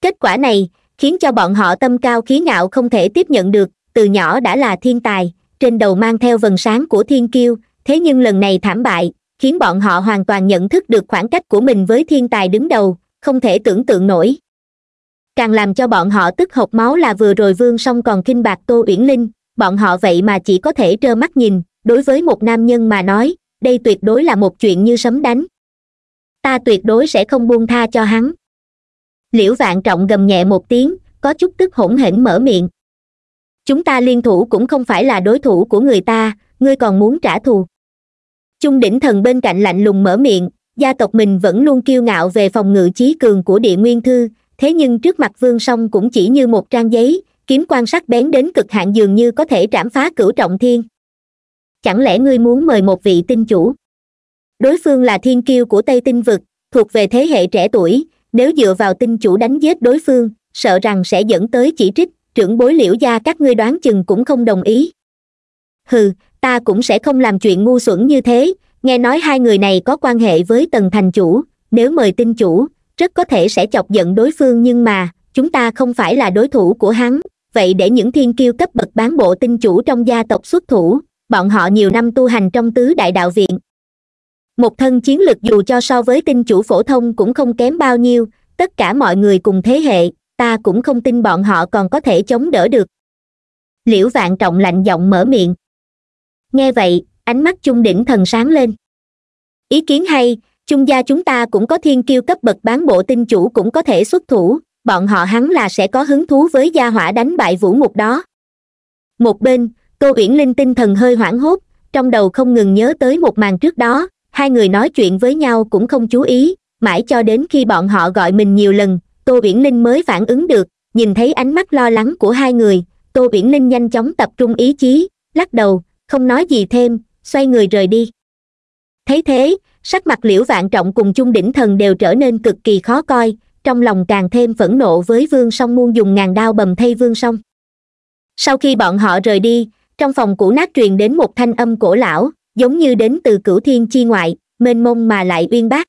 kết quả này khiến cho bọn họ tâm cao khí ngạo không thể tiếp nhận được từ nhỏ đã là thiên tài trên đầu mang theo vần sáng của thiên kiêu thế nhưng lần này thảm bại khiến bọn họ hoàn toàn nhận thức được khoảng cách của mình với thiên tài đứng đầu không thể tưởng tượng nổi càng làm cho bọn họ tức hộc máu là vừa rồi vương song còn kinh bạc tô uyển linh bọn họ vậy mà chỉ có thể trơ mắt nhìn đối với một nam nhân mà nói đây tuyệt đối là một chuyện như sấm đánh ta tuyệt đối sẽ không buông tha cho hắn liễu vạn trọng gầm nhẹ một tiếng có chút tức hỗn hển mở miệng chúng ta liên thủ cũng không phải là đối thủ của người ta ngươi còn muốn trả thù Trung đỉnh thần bên cạnh lạnh lùng mở miệng gia tộc mình vẫn luôn kiêu ngạo về phòng ngự trí cường của địa nguyên thư thế nhưng trước mặt vương song cũng chỉ như một trang giấy kiếm quan sát bén đến cực hạn dường như có thể trảm phá cửu trọng thiên chẳng lẽ ngươi muốn mời một vị tinh chủ đối phương là thiên kiêu của tây tinh vực thuộc về thế hệ trẻ tuổi nếu dựa vào tinh chủ đánh giết đối phương sợ rằng sẽ dẫn tới chỉ trích trưởng bối liễu gia các ngươi đoán chừng cũng không đồng ý hừ ta cũng sẽ không làm chuyện ngu xuẩn như thế nghe nói hai người này có quan hệ với tần thành chủ nếu mời tinh chủ rất có thể sẽ chọc giận đối phương nhưng mà chúng ta không phải là đối thủ của hắn vậy để những thiên kiêu cấp bậc bán bộ tinh chủ trong gia tộc xuất thủ bọn họ nhiều năm tu hành trong tứ đại đạo viện một thân chiến lực dù cho so với tinh chủ phổ thông cũng không kém bao nhiêu tất cả mọi người cùng thế hệ ta cũng không tin bọn họ còn có thể chống đỡ được liễu vạn trọng lạnh giọng mở miệng nghe vậy ánh mắt chung đỉnh thần sáng lên ý kiến hay chung gia chúng ta cũng có thiên kiêu cấp bậc bán bộ tinh chủ cũng có thể xuất thủ bọn họ hắn là sẽ có hứng thú với gia hỏa đánh bại vũ mục đó một bên Cô uyển linh tinh thần hơi hoảng hốt trong đầu không ngừng nhớ tới một màn trước đó hai người nói chuyện với nhau cũng không chú ý mãi cho đến khi bọn họ gọi mình nhiều lần cô uyển linh mới phản ứng được nhìn thấy ánh mắt lo lắng của hai người cô uyển linh nhanh chóng tập trung ý chí lắc đầu không nói gì thêm xoay người rời đi thấy thế sắc mặt liễu vạn trọng cùng chung đỉnh thần đều trở nên cực kỳ khó coi trong lòng càng thêm phẫn nộ với vương song muôn dùng ngàn đao bầm thay vương song sau khi bọn họ rời đi trong phòng cũ nát truyền đến một thanh âm cổ lão giống như đến từ cửu thiên chi ngoại mênh mông mà lại uyên bác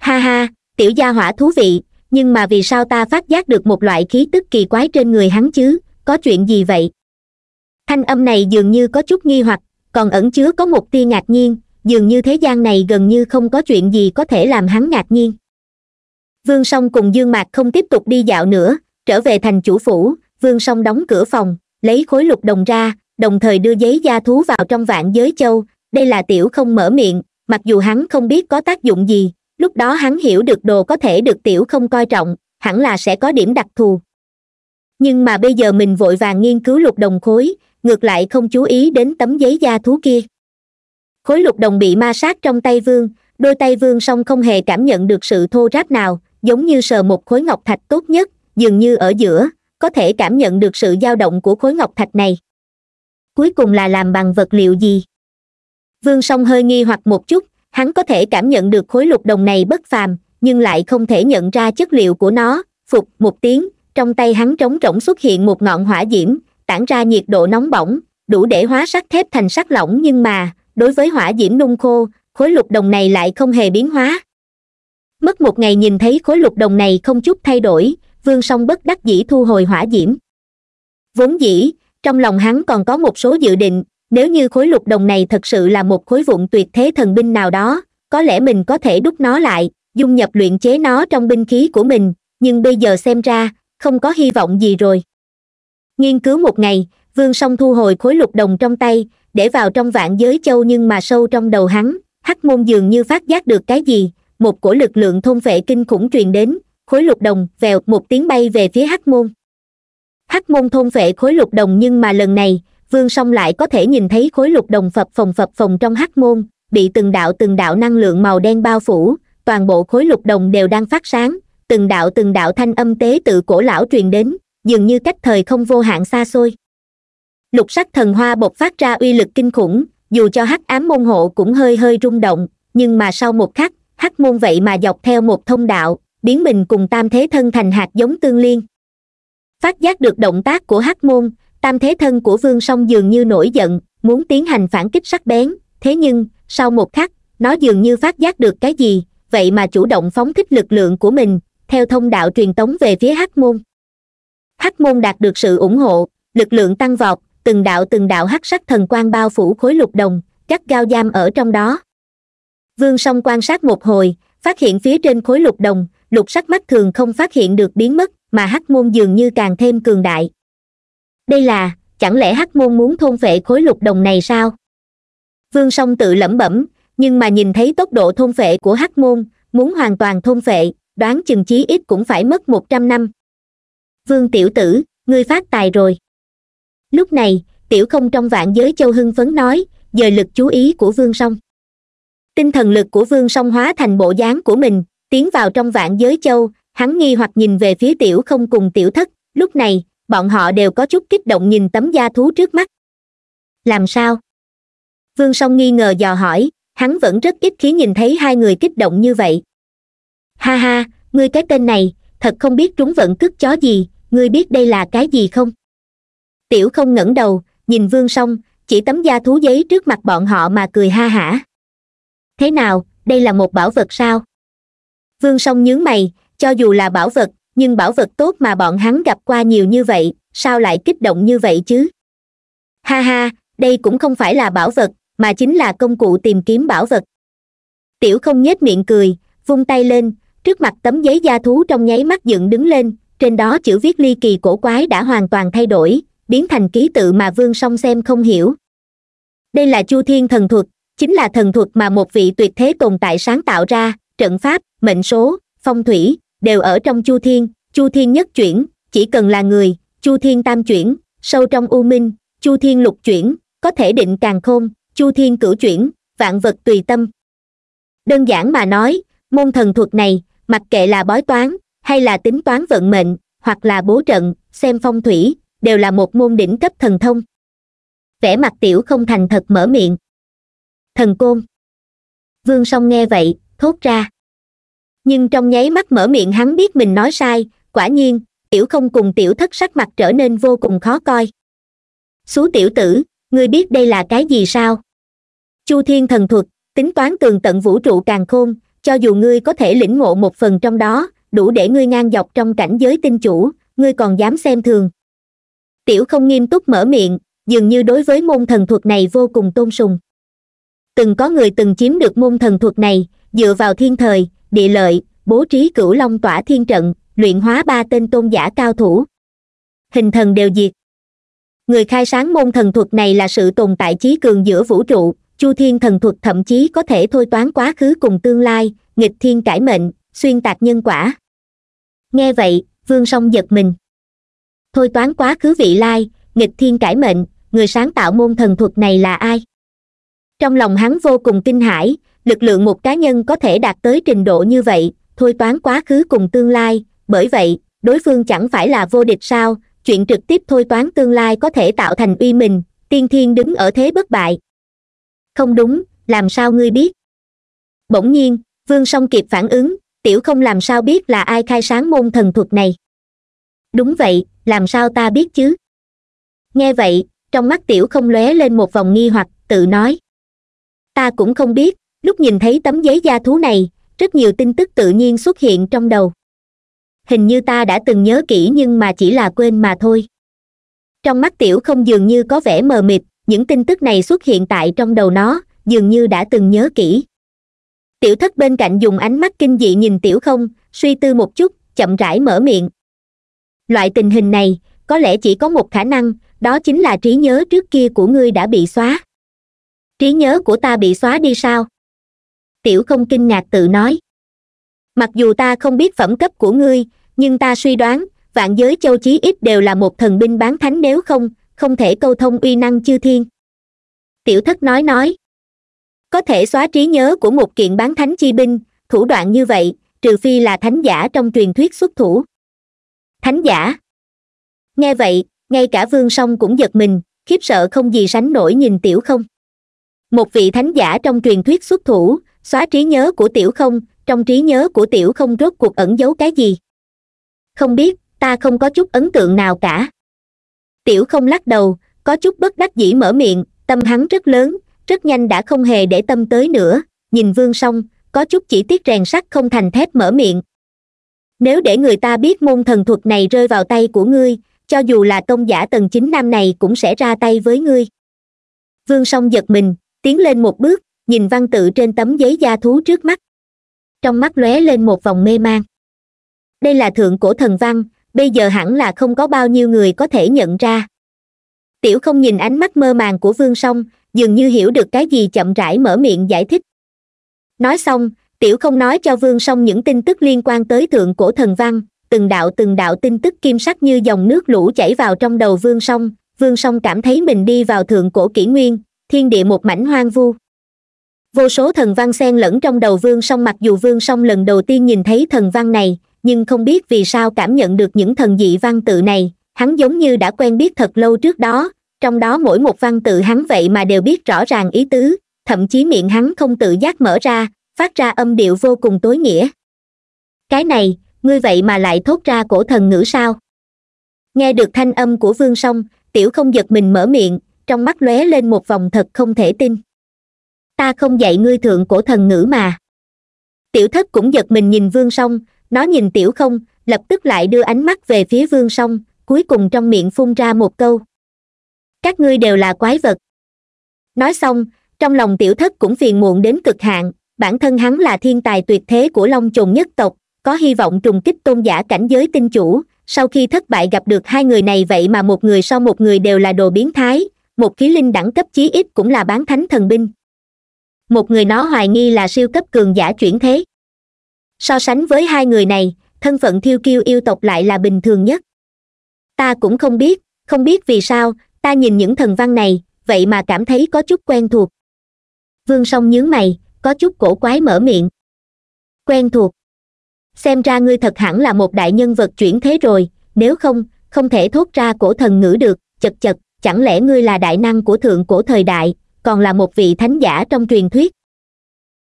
ha ha tiểu gia hỏa thú vị nhưng mà vì sao ta phát giác được một loại khí tức kỳ quái trên người hắn chứ có chuyện gì vậy thanh âm này dường như có chút nghi hoặc còn ẩn chứa có một tia ngạc nhiên dường như thế gian này gần như không có chuyện gì có thể làm hắn ngạc nhiên vương song cùng dương mạc không tiếp tục đi dạo nữa trở về thành chủ phủ vương song đóng cửa phòng lấy khối lục đồng ra đồng thời đưa giấy gia thú vào trong vạn giới châu đây là tiểu không mở miệng mặc dù hắn không biết có tác dụng gì lúc đó hắn hiểu được đồ có thể được tiểu không coi trọng hẳn là sẽ có điểm đặc thù nhưng mà bây giờ mình vội vàng nghiên cứu lục đồng khối ngược lại không chú ý đến tấm giấy gia thú kia khối lục đồng bị ma sát trong tay vương đôi tay vương song không hề cảm nhận được sự thô ráp nào giống như sờ một khối ngọc thạch tốt nhất dường như ở giữa có thể cảm nhận được sự dao động của khối ngọc thạch này cuối cùng là làm bằng vật liệu gì vương song hơi nghi hoặc một chút hắn có thể cảm nhận được khối lục đồng này bất phàm nhưng lại không thể nhận ra chất liệu của nó phục một tiếng trong tay hắn trống rỗng xuất hiện một ngọn hỏa diễm tản ra nhiệt độ nóng bỏng đủ để hóa sắt thép thành sắt lỏng nhưng mà đối với hỏa diễm nung khô khối lục đồng này lại không hề biến hóa mất một ngày nhìn thấy khối lục đồng này không chút thay đổi vương song bất đắc dĩ thu hồi hỏa diễm vốn dĩ trong lòng hắn còn có một số dự định nếu như khối lục đồng này thật sự là một khối vụn tuyệt thế thần binh nào đó có lẽ mình có thể đúc nó lại dung nhập luyện chế nó trong binh khí của mình nhưng bây giờ xem ra không có hy vọng gì rồi nghiên cứu một ngày vương song thu hồi khối lục đồng trong tay để vào trong vạn giới châu nhưng mà sâu trong đầu hắn hắc môn dường như phát giác được cái gì một cổ lực lượng thôn vệ kinh khủng truyền đến khối lục đồng vèo một tiếng bay về phía hắc môn hắc môn thôn vệ khối lục đồng nhưng mà lần này vương song lại có thể nhìn thấy khối lục đồng phập phồng phập phồng trong hắc môn bị từng đạo từng đạo năng lượng màu đen bao phủ toàn bộ khối lục đồng đều đang phát sáng từng đạo từng đạo thanh âm tế tự cổ lão truyền đến dường như cách thời không vô hạn xa xôi lục sắc thần hoa bộc phát ra uy lực kinh khủng dù cho hắc ám môn hộ cũng hơi hơi rung động nhưng mà sau một khắc hắc môn vậy mà dọc theo một thông đạo biến mình cùng tam thế thân thành hạt giống tương liên phát giác được động tác của hắc môn tam thế thân của vương song dường như nổi giận muốn tiến hành phản kích sắc bén thế nhưng sau một khắc nó dường như phát giác được cái gì vậy mà chủ động phóng thích lực lượng của mình theo thông đạo truyền tống về phía hắc môn hắc môn đạt được sự ủng hộ lực lượng tăng vọt từng đạo từng đạo hắc sắc thần quan bao phủ khối lục đồng cắt gao giam ở trong đó vương song quan sát một hồi phát hiện phía trên khối lục đồng lục sắc mắt thường không phát hiện được biến mất mà hắc môn dường như càng thêm cường đại đây là chẳng lẽ hắc môn muốn thôn phệ khối lục đồng này sao vương song tự lẩm bẩm nhưng mà nhìn thấy tốc độ thôn phệ của hắc môn muốn hoàn toàn thôn phệ đoán chừng chí ít cũng phải mất một trăm năm vương tiểu tử ngươi phát tài rồi lúc này tiểu không trong vạn giới châu hưng phấn nói dời lực chú ý của vương song tinh thần lực của vương song hóa thành bộ dáng của mình tiến vào trong vạn giới châu hắn nghi hoặc nhìn về phía tiểu không cùng tiểu thất lúc này bọn họ đều có chút kích động nhìn tấm da thú trước mắt làm sao vương song nghi ngờ dò hỏi hắn vẫn rất ít khi nhìn thấy hai người kích động như vậy ha ha ngươi cái tên này thật không biết trúng vận cất chó gì ngươi biết đây là cái gì không tiểu không ngẩng đầu nhìn vương song chỉ tấm da thú giấy trước mặt bọn họ mà cười ha hả thế nào đây là một bảo vật sao vương song nhướng mày cho dù là bảo vật nhưng bảo vật tốt mà bọn hắn gặp qua nhiều như vậy sao lại kích động như vậy chứ ha ha đây cũng không phải là bảo vật mà chính là công cụ tìm kiếm bảo vật tiểu không nhếch miệng cười vung tay lên trước mặt tấm giấy da thú trong nháy mắt dựng đứng lên trên đó chữ viết ly kỳ cổ quái đã hoàn toàn thay đổi biến thành ký tự mà vương song xem không hiểu đây là chu thiên thần thuật chính là thần thuật mà một vị tuyệt thế tồn tại sáng tạo ra trận pháp mệnh số phong thủy đều ở trong chu thiên chu thiên nhất chuyển chỉ cần là người chu thiên tam chuyển sâu trong u minh chu thiên lục chuyển có thể định càng khôn chu thiên cửu chuyển vạn vật tùy tâm đơn giản mà nói môn thần thuật này mặc kệ là bói toán hay là tính toán vận mệnh hoặc là bố trận xem phong thủy đều là một môn đỉnh cấp thần thông vẻ mặt tiểu không thành thật mở miệng thần côn vương song nghe vậy thốt ra nhưng trong nháy mắt mở miệng hắn biết mình nói sai quả nhiên tiểu không cùng tiểu thất sắc mặt trở nên vô cùng khó coi xú tiểu tử ngươi biết đây là cái gì sao chu thiên thần thuật tính toán tường tận vũ trụ càng khôn cho dù ngươi có thể lĩnh ngộ một phần trong đó đủ để ngươi ngang dọc trong cảnh giới tinh chủ ngươi còn dám xem thường tiểu không nghiêm túc mở miệng dường như đối với môn thần thuật này vô cùng tôn sùng từng có người từng chiếm được môn thần thuật này dựa vào thiên thời địa lợi bố trí cửu long tỏa thiên trận luyện hóa ba tên tôn giả cao thủ hình thần đều diệt người khai sáng môn thần thuật này là sự tồn tại chí cường giữa vũ trụ chu thiên thần thuật thậm chí có thể thôi toán quá khứ cùng tương lai nghịch thiên cải mệnh xuyên tạc nhân quả nghe vậy vương song giật mình thôi toán quá khứ vị lai nghịch thiên cải mệnh người sáng tạo môn thần thuật này là ai trong lòng hắn vô cùng kinh hãi lực lượng một cá nhân có thể đạt tới trình độ như vậy thôi toán quá khứ cùng tương lai bởi vậy đối phương chẳng phải là vô địch sao chuyện trực tiếp thôi toán tương lai có thể tạo thành uy mình tiên thiên đứng ở thế bất bại không đúng làm sao ngươi biết bỗng nhiên vương song kịp phản ứng tiểu không làm sao biết là ai khai sáng môn thần thuật này đúng vậy làm sao ta biết chứ nghe vậy trong mắt tiểu không lóe lên một vòng nghi hoặc tự nói ta cũng không biết lúc nhìn thấy tấm giấy da thú này rất nhiều tin tức tự nhiên xuất hiện trong đầu hình như ta đã từng nhớ kỹ nhưng mà chỉ là quên mà thôi trong mắt tiểu không dường như có vẻ mờ mịt những tin tức này xuất hiện tại trong đầu nó dường như đã từng nhớ kỹ tiểu thất bên cạnh dùng ánh mắt kinh dị nhìn tiểu không suy tư một chút chậm rãi mở miệng loại tình hình này có lẽ chỉ có một khả năng đó chính là trí nhớ trước kia của ngươi đã bị xóa trí nhớ của ta bị xóa đi sao tiểu không kinh ngạc tự nói mặc dù ta không biết phẩm cấp của ngươi nhưng ta suy đoán vạn giới châu chí ít đều là một thần binh bán thánh nếu không không thể câu thông uy năng chư thiên tiểu thất nói nói có thể xóa trí nhớ của một kiện bán thánh chi binh thủ đoạn như vậy trừ phi là thánh giả trong truyền thuyết xuất thủ thánh giả nghe vậy ngay cả vương song cũng giật mình khiếp sợ không gì sánh nổi nhìn tiểu không một vị thánh giả trong truyền thuyết xuất thủ xóa trí nhớ của tiểu không trong trí nhớ của tiểu không rốt cuộc ẩn giấu cái gì không biết ta không có chút ấn tượng nào cả tiểu không lắc đầu có chút bất đắc dĩ mở miệng tâm hắn rất lớn rất nhanh đã không hề để tâm tới nữa nhìn vương xong có chút chỉ tiết rèn sắt không thành thép mở miệng nếu để người ta biết môn thần thuật này rơi vào tay của ngươi cho dù là tôn giả tầng chín nam này cũng sẽ ra tay với ngươi vương song giật mình tiến lên một bước nhìn văn tự trên tấm giấy da thú trước mắt trong mắt lóe lên một vòng mê mang đây là thượng cổ thần văn bây giờ hẳn là không có bao nhiêu người có thể nhận ra tiểu không nhìn ánh mắt mơ màng của vương song dường như hiểu được cái gì chậm rãi mở miệng giải thích nói xong tiểu không nói cho vương song những tin tức liên quan tới thượng cổ thần văn từng đạo từng đạo tin tức kim sắc như dòng nước lũ chảy vào trong đầu vương song vương song cảm thấy mình đi vào thượng cổ kỷ nguyên thiên địa một mảnh hoang vu vô số thần văn xen lẫn trong đầu vương song mặc dù vương song lần đầu tiên nhìn thấy thần văn này nhưng không biết vì sao cảm nhận được những thần dị văn tự này hắn giống như đã quen biết thật lâu trước đó trong đó mỗi một văn tự hắn vậy mà đều biết rõ ràng ý tứ thậm chí miệng hắn không tự giác mở ra phát ra âm điệu vô cùng tối nghĩa cái này ngươi vậy mà lại thốt ra cổ thần ngữ sao nghe được thanh âm của vương song tiểu không giật mình mở miệng trong mắt lóe lên một vòng thật không thể tin ta không dạy ngươi thượng cổ thần ngữ mà tiểu thất cũng giật mình nhìn vương song nó nhìn tiểu không lập tức lại đưa ánh mắt về phía vương song cuối cùng trong miệng phun ra một câu các ngươi đều là quái vật nói xong trong lòng tiểu thất cũng phiền muộn đến cực hạn bản thân hắn là thiên tài tuyệt thế của long trùng nhất tộc có hy vọng trùng kích tôn giả cảnh giới tinh chủ sau khi thất bại gặp được hai người này vậy mà một người sau một người đều là đồ biến thái một khí linh đẳng cấp chí ít cũng là bán thánh thần binh một người nó hoài nghi là siêu cấp cường giả chuyển thế so sánh với hai người này thân phận thiêu kiêu yêu tộc lại là bình thường nhất ta cũng không biết không biết vì sao ta nhìn những thần văn này vậy mà cảm thấy có chút quen thuộc vương song nhướng mày có chút cổ quái mở miệng quen thuộc xem ra ngươi thật hẳn là một đại nhân vật chuyển thế rồi nếu không không thể thốt ra cổ thần ngữ được chật chật chẳng lẽ ngươi là đại năng của thượng cổ thời đại còn là một vị thánh giả trong truyền thuyết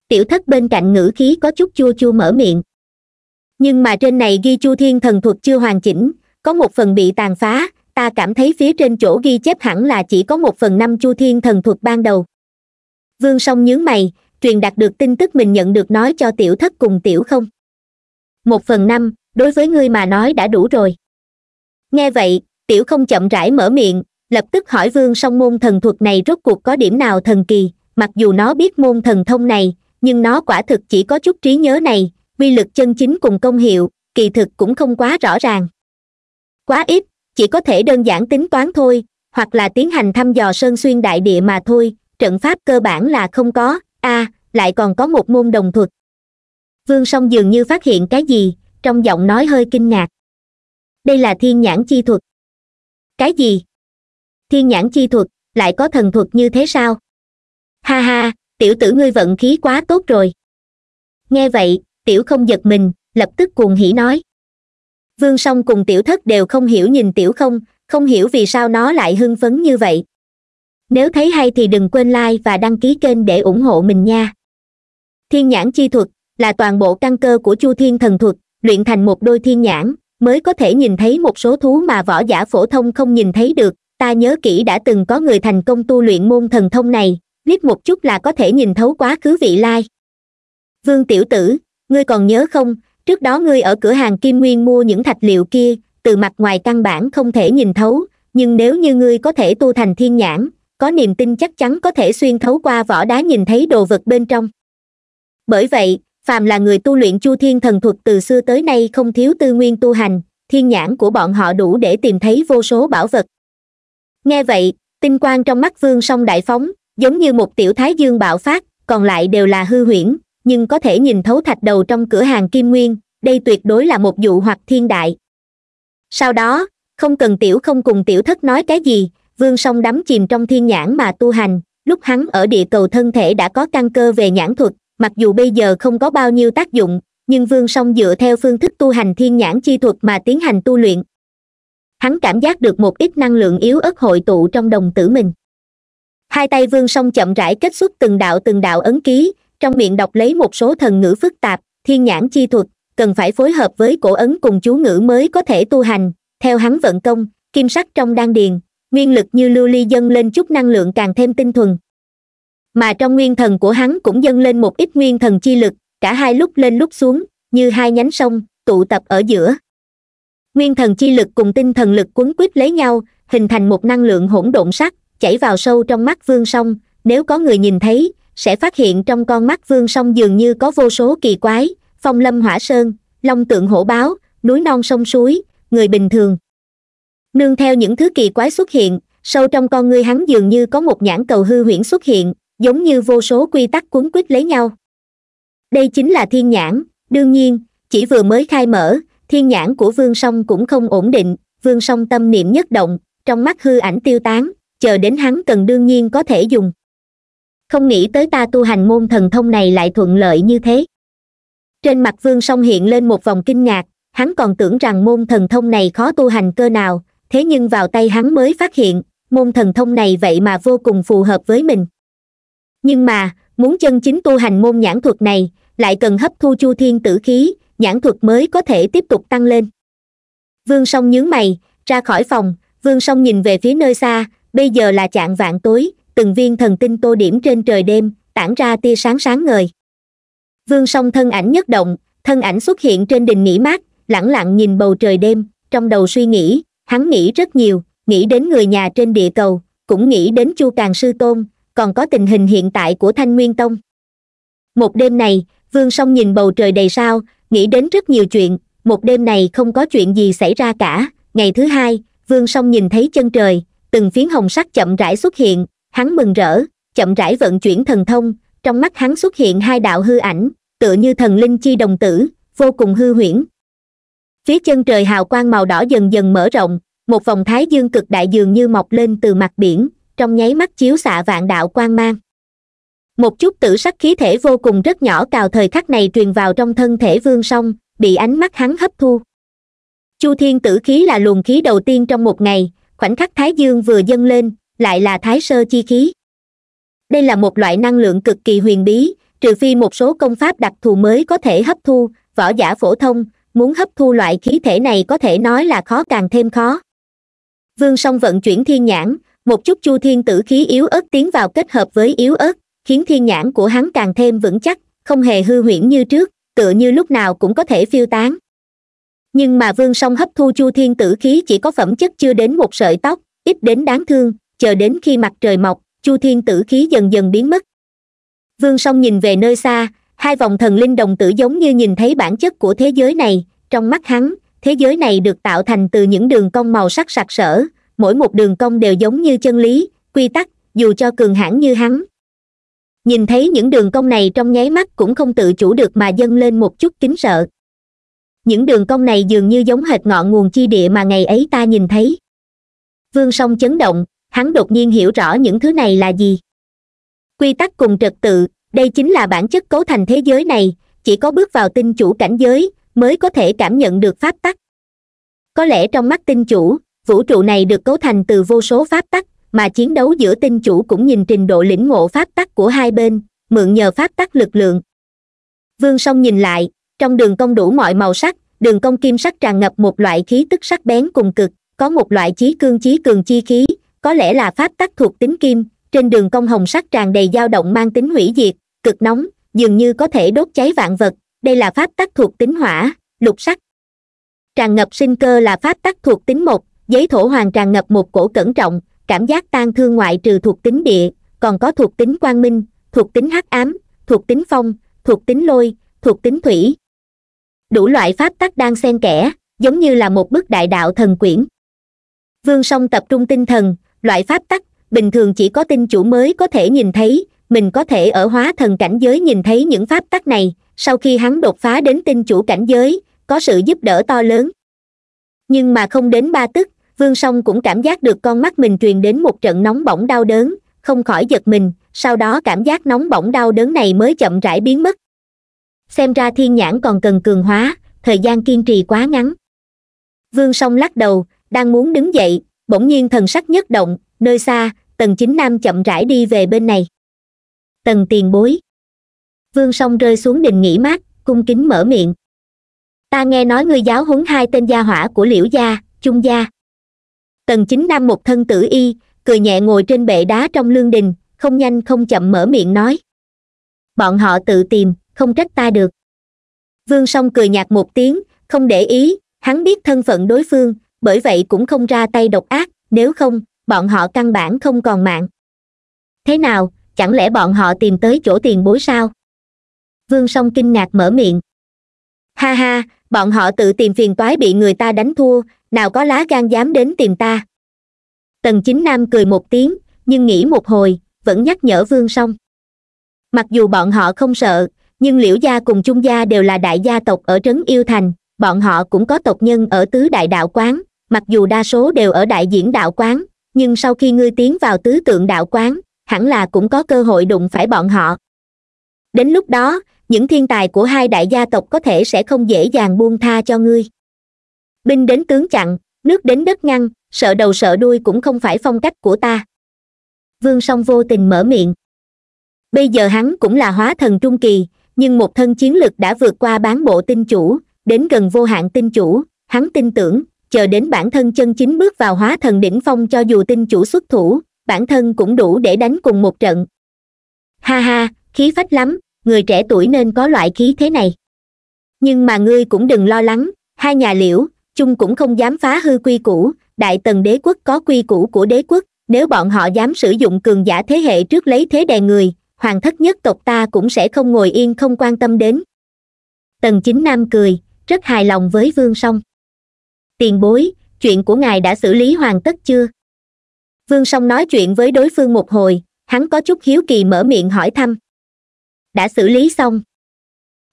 tiểu thất bên cạnh ngữ khí có chút chua chua mở miệng nhưng mà trên này ghi chu thiên thần thuật chưa hoàn chỉnh có một phần bị tàn phá ta cảm thấy phía trên chỗ ghi chép hẳn là chỉ có một phần năm chu thiên thần thuật ban đầu vương song nhướng mày truyền đạt được tin tức mình nhận được nói cho tiểu thất cùng tiểu không một phần năm đối với ngươi mà nói đã đủ rồi nghe vậy tiểu không chậm rãi mở miệng lập tức hỏi vương song môn thần thuật này rốt cuộc có điểm nào thần kỳ mặc dù nó biết môn thần thông này nhưng nó quả thực chỉ có chút trí nhớ này quy lực chân chính cùng công hiệu kỳ thực cũng không quá rõ ràng quá ít chỉ có thể đơn giản tính toán thôi hoặc là tiến hành thăm dò sơn xuyên đại địa mà thôi trận pháp cơ bản là không có a à, lại còn có một môn đồng thuật vương song dường như phát hiện cái gì trong giọng nói hơi kinh ngạc đây là thiên nhãn chi thuật cái gì thiên nhãn chi thuật lại có thần thuật như thế sao ha ha tiểu tử ngươi vận khí quá tốt rồi nghe vậy tiểu không giật mình lập tức cuồng hỉ nói vương song cùng tiểu thất đều không hiểu nhìn tiểu không không hiểu vì sao nó lại hưng phấn như vậy nếu thấy hay thì đừng quên like và đăng ký kênh để ủng hộ mình nha thiên nhãn chi thuật là toàn bộ căn cơ của chu thiên thần thuật luyện thành một đôi thiên nhãn mới có thể nhìn thấy một số thú mà võ giả phổ thông không nhìn thấy được ta nhớ kỹ đã từng có người thành công tu luyện môn thần thông này liếc một chút là có thể nhìn thấu quá khứ vị lai vương tiểu tử ngươi còn nhớ không trước đó ngươi ở cửa hàng kim nguyên mua những thạch liệu kia từ mặt ngoài căn bản không thể nhìn thấu nhưng nếu như ngươi có thể tu thành thiên nhãn có niềm tin chắc chắn có thể xuyên thấu qua vỏ đá nhìn thấy đồ vật bên trong bởi vậy phàm là người tu luyện chu thiên thần thuật từ xưa tới nay không thiếu tư nguyên tu hành thiên nhãn của bọn họ đủ để tìm thấy vô số bảo vật nghe vậy tinh quang trong mắt vương song đại phóng giống như một tiểu thái dương bạo phát còn lại đều là hư huyễn nhưng có thể nhìn thấu thạch đầu trong cửa hàng kim nguyên đây tuyệt đối là một dụ hoặc thiên đại sau đó không cần tiểu không cùng tiểu thất nói cái gì vương song đắm chìm trong thiên nhãn mà tu hành lúc hắn ở địa cầu thân thể đã có căn cơ về nhãn thuật mặc dù bây giờ không có bao nhiêu tác dụng nhưng vương song dựa theo phương thức tu hành thiên nhãn chi thuật mà tiến hành tu luyện hắn cảm giác được một ít năng lượng yếu ớt hội tụ trong đồng tử mình hai tay vương song chậm rãi kết xuất từng đạo từng đạo ấn ký trong miệng đọc lấy một số thần ngữ phức tạp thiên nhãn chi thuật cần phải phối hợp với cổ ấn cùng chú ngữ mới có thể tu hành theo hắn vận công kim sắc trong đan điền nguyên lực như lưu ly dâng lên chút năng lượng càng thêm tinh thuần mà trong nguyên thần của hắn cũng dâng lên một ít nguyên thần chi lực cả hai lúc lên lúc xuống như hai nhánh sông tụ tập ở giữa nguyên thần chi lực cùng tinh thần lực quấn quýt lấy nhau hình thành một năng lượng hỗn độn sắc chảy vào sâu trong mắt vương song nếu có người nhìn thấy sẽ phát hiện trong con mắt vương song dường như có vô số kỳ quái phong lâm hỏa sơn long tượng hổ báo núi non sông suối người bình thường nương theo những thứ kỳ quái xuất hiện sâu trong con ngươi hắn dường như có một nhãn cầu hư huyễn xuất hiện giống như vô số quy tắc cuốn quýt lấy nhau đây chính là thiên nhãn đương nhiên chỉ vừa mới khai mở thiên nhãn của vương song cũng không ổn định vương song tâm niệm nhất động trong mắt hư ảnh tiêu tán chờ đến hắn cần đương nhiên có thể dùng không nghĩ tới ta tu hành môn thần thông này lại thuận lợi như thế trên mặt vương song hiện lên một vòng kinh ngạc hắn còn tưởng rằng môn thần thông này khó tu hành cơ nào thế nhưng vào tay hắn mới phát hiện môn thần thông này vậy mà vô cùng phù hợp với mình nhưng mà muốn chân chính tu hành môn nhãn thuật này lại cần hấp thu chu thiên tử khí nhãn thuật mới có thể tiếp tục tăng lên vương song nhướng mày ra khỏi phòng vương song nhìn về phía nơi xa bây giờ là chạng vạn tối từng viên thần tinh tô điểm trên trời đêm tản ra tia sáng sáng ngời vương song thân ảnh nhất động thân ảnh xuất hiện trên đình nghỉ mát lẳng lặng nhìn bầu trời đêm trong đầu suy nghĩ hắn nghĩ rất nhiều nghĩ đến người nhà trên địa cầu cũng nghĩ đến chu càng sư tôn còn có tình hình hiện tại của thanh nguyên tông một đêm này vương song nhìn bầu trời đầy sao nghĩ đến rất nhiều chuyện một đêm này không có chuyện gì xảy ra cả ngày thứ hai vương song nhìn thấy chân trời từng phiến hồng sắc chậm rãi xuất hiện hắn mừng rỡ chậm rãi vận chuyển thần thông trong mắt hắn xuất hiện hai đạo hư ảnh tựa như thần linh chi đồng tử vô cùng hư huyễn phía chân trời hào quang màu đỏ dần dần mở rộng một vòng thái dương cực đại dường như mọc lên từ mặt biển trong nháy mắt chiếu xạ vạn đạo quang mang một chút tử sắc khí thể vô cùng rất nhỏ cào thời khắc này truyền vào trong thân thể vương song bị ánh mắt hắn hấp thu chu thiên tử khí là luồng khí đầu tiên trong một ngày khoảnh khắc thái dương vừa dâng lên lại là thái sơ chi khí đây là một loại năng lượng cực kỳ huyền bí trừ phi một số công pháp đặc thù mới có thể hấp thu võ giả phổ thông muốn hấp thu loại khí thể này có thể nói là khó càng thêm khó vương song vận chuyển thiên nhãn một chút chu thiên tử khí yếu ớt tiến vào kết hợp với yếu ớt khiến thiên nhãn của hắn càng thêm vững chắc không hề hư huyễn như trước tựa như lúc nào cũng có thể phiêu tán nhưng mà vương song hấp thu chu thiên tử khí chỉ có phẩm chất chưa đến một sợi tóc ít đến đáng thương chờ đến khi mặt trời mọc chu thiên tử khí dần dần biến mất vương song nhìn về nơi xa hai vòng thần linh đồng tử giống như nhìn thấy bản chất của thế giới này trong mắt hắn thế giới này được tạo thành từ những đường cong màu sắc sặc sỡ mỗi một đường cong đều giống như chân lý quy tắc dù cho cường hãn như hắn nhìn thấy những đường cong này trong nháy mắt cũng không tự chủ được mà dâng lên một chút kính sợ những đường cong này dường như giống hệt ngọn nguồn chi địa mà ngày ấy ta nhìn thấy vương song chấn động hắn đột nhiên hiểu rõ những thứ này là gì quy tắc cùng trật tự đây chính là bản chất cấu thành thế giới này chỉ có bước vào tinh chủ cảnh giới mới có thể cảm nhận được pháp tắc có lẽ trong mắt tinh chủ vũ trụ này được cấu thành từ vô số pháp tắc mà chiến đấu giữa tinh chủ cũng nhìn trình độ lĩnh ngộ pháp tắc của hai bên mượn nhờ pháp tắc lực lượng vương song nhìn lại trong đường công đủ mọi màu sắc đường công kim sắc tràn ngập một loại khí tức sắc bén cùng cực có một loại chí cương chí cường chi khí có lẽ là pháp tắc thuộc tính kim trên đường công hồng sắc tràn đầy dao động mang tính hủy diệt cực nóng dường như có thể đốt cháy vạn vật đây là pháp tắc thuộc tính hỏa lục sắc tràn ngập sinh cơ là pháp tắc thuộc tính một giấy thổ hoàng tràn ngập một cổ cẩn trọng cảm giác tan thương ngoại trừ thuộc tính địa còn có thuộc tính quang minh thuộc tính hắc ám thuộc tính phong thuộc tính lôi thuộc tính thủy đủ loại pháp tắc đang xen kẽ giống như là một bức đại đạo thần quyển vương song tập trung tinh thần loại pháp tắc bình thường chỉ có tinh chủ mới có thể nhìn thấy mình có thể ở hóa thần cảnh giới nhìn thấy những pháp tắc này sau khi hắn đột phá đến tinh chủ cảnh giới có sự giúp đỡ to lớn nhưng mà không đến ba tức vương song cũng cảm giác được con mắt mình truyền đến một trận nóng bỏng đau đớn không khỏi giật mình sau đó cảm giác nóng bỏng đau đớn này mới chậm rãi biến mất xem ra thiên nhãn còn cần cường hóa thời gian kiên trì quá ngắn vương song lắc đầu đang muốn đứng dậy bỗng nhiên thần sắc nhất động nơi xa tần chính nam chậm rãi đi về bên này tần tiền bối vương song rơi xuống đình nghỉ mát cung kính mở miệng ta nghe nói ngươi giáo huấn hai tên gia hỏa của liễu gia trung gia tần chính nam một thân tử y cười nhẹ ngồi trên bệ đá trong lương đình không nhanh không chậm mở miệng nói bọn họ tự tìm không trách ta được vương song cười nhạt một tiếng không để ý hắn biết thân phận đối phương bởi vậy cũng không ra tay độc ác nếu không bọn họ căn bản không còn mạng thế nào chẳng lẽ bọn họ tìm tới chỗ tiền bối sao vương song kinh ngạc mở miệng ha ha bọn họ tự tìm phiền toái bị người ta đánh thua nào có lá gan dám đến tìm ta tần chính nam cười một tiếng nhưng nghĩ một hồi vẫn nhắc nhở vương song mặc dù bọn họ không sợ nhưng liễu gia cùng chung gia đều là đại gia tộc ở trấn yêu thành bọn họ cũng có tộc nhân ở tứ đại đạo quán mặc dù đa số đều ở đại diễn đạo quán nhưng sau khi ngươi tiến vào tứ tượng đạo quán hẳn là cũng có cơ hội đụng phải bọn họ đến lúc đó những thiên tài của hai đại gia tộc có thể sẽ không dễ dàng buông tha cho ngươi binh đến tướng chặn nước đến đất ngăn sợ đầu sợ đuôi cũng không phải phong cách của ta vương song vô tình mở miệng bây giờ hắn cũng là hóa thần trung kỳ nhưng một thân chiến lực đã vượt qua bán bộ tinh chủ đến gần vô hạn tinh chủ hắn tin tưởng chờ đến bản thân chân chính bước vào hóa thần đỉnh phong cho dù tinh chủ xuất thủ bản thân cũng đủ để đánh cùng một trận ha ha khí phách lắm người trẻ tuổi nên có loại khí thế này nhưng mà ngươi cũng đừng lo lắng hai nhà liễu chung cũng không dám phá hư quy củ đại tần đế quốc có quy củ của đế quốc nếu bọn họ dám sử dụng cường giả thế hệ trước lấy thế đè người hoàng thất nhất tộc ta cũng sẽ không ngồi yên không quan tâm đến tần chính nam cười rất hài lòng với vương song tiền bối chuyện của ngài đã xử lý hoàn tất chưa vương song nói chuyện với đối phương một hồi hắn có chút hiếu kỳ mở miệng hỏi thăm đã xử lý xong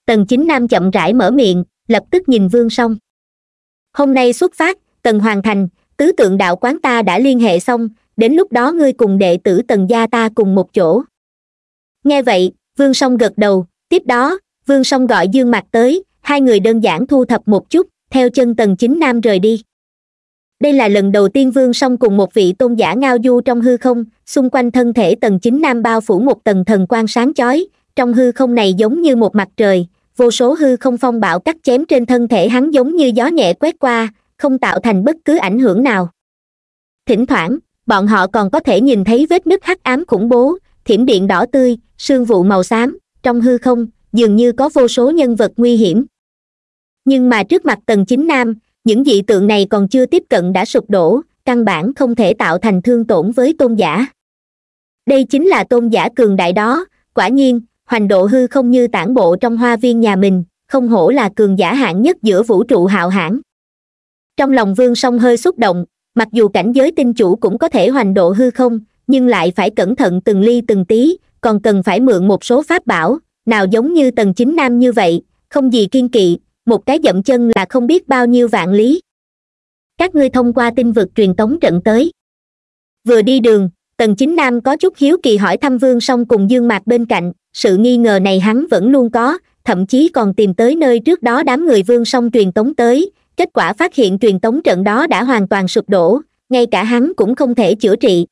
tần chính nam chậm rãi mở miệng lập tức nhìn vương song hôm nay xuất phát tần hoàn thành tứ tượng đạo quán ta đã liên hệ xong đến lúc đó ngươi cùng đệ tử tần gia ta cùng một chỗ nghe vậy vương song gật đầu tiếp đó vương song gọi dương mặt tới hai người đơn giản thu thập một chút theo chân tần chính nam rời đi đây là lần đầu tiên vương song cùng một vị tôn giả ngao du trong hư không xung quanh thân thể tần chính nam bao phủ một tầng thần quang sáng chói trong hư không này giống như một mặt trời vô số hư không phong bạo cắt chém trên thân thể hắn giống như gió nhẹ quét qua không tạo thành bất cứ ảnh hưởng nào thỉnh thoảng bọn họ còn có thể nhìn thấy vết nứt hắc ám khủng bố thiểm điện đỏ tươi sương vụ màu xám trong hư không dường như có vô số nhân vật nguy hiểm nhưng mà trước mặt tần chính nam những dị tượng này còn chưa tiếp cận đã sụp đổ căn bản không thể tạo thành thương tổn với tôn giả đây chính là tôn giả cường đại đó quả nhiên hoành độ hư không như tản bộ trong hoa viên nhà mình không hổ là cường giả hạng nhất giữa vũ trụ hạo hãn trong lòng vương song hơi xúc động mặc dù cảnh giới tinh chủ cũng có thể hoành độ hư không nhưng lại phải cẩn thận từng ly từng tí còn cần phải mượn một số pháp bảo nào giống như tần chính nam như vậy không gì kiên kỵ một cái dậm chân là không biết bao nhiêu vạn lý các ngươi thông qua tinh vực truyền tống trận tới vừa đi đường tần chính nam có chút hiếu kỳ hỏi thăm vương song cùng dương mạc bên cạnh sự nghi ngờ này hắn vẫn luôn có thậm chí còn tìm tới nơi trước đó đám người vương song truyền tống tới kết quả phát hiện truyền tống trận đó đã hoàn toàn sụp đổ ngay cả hắn cũng không thể chữa trị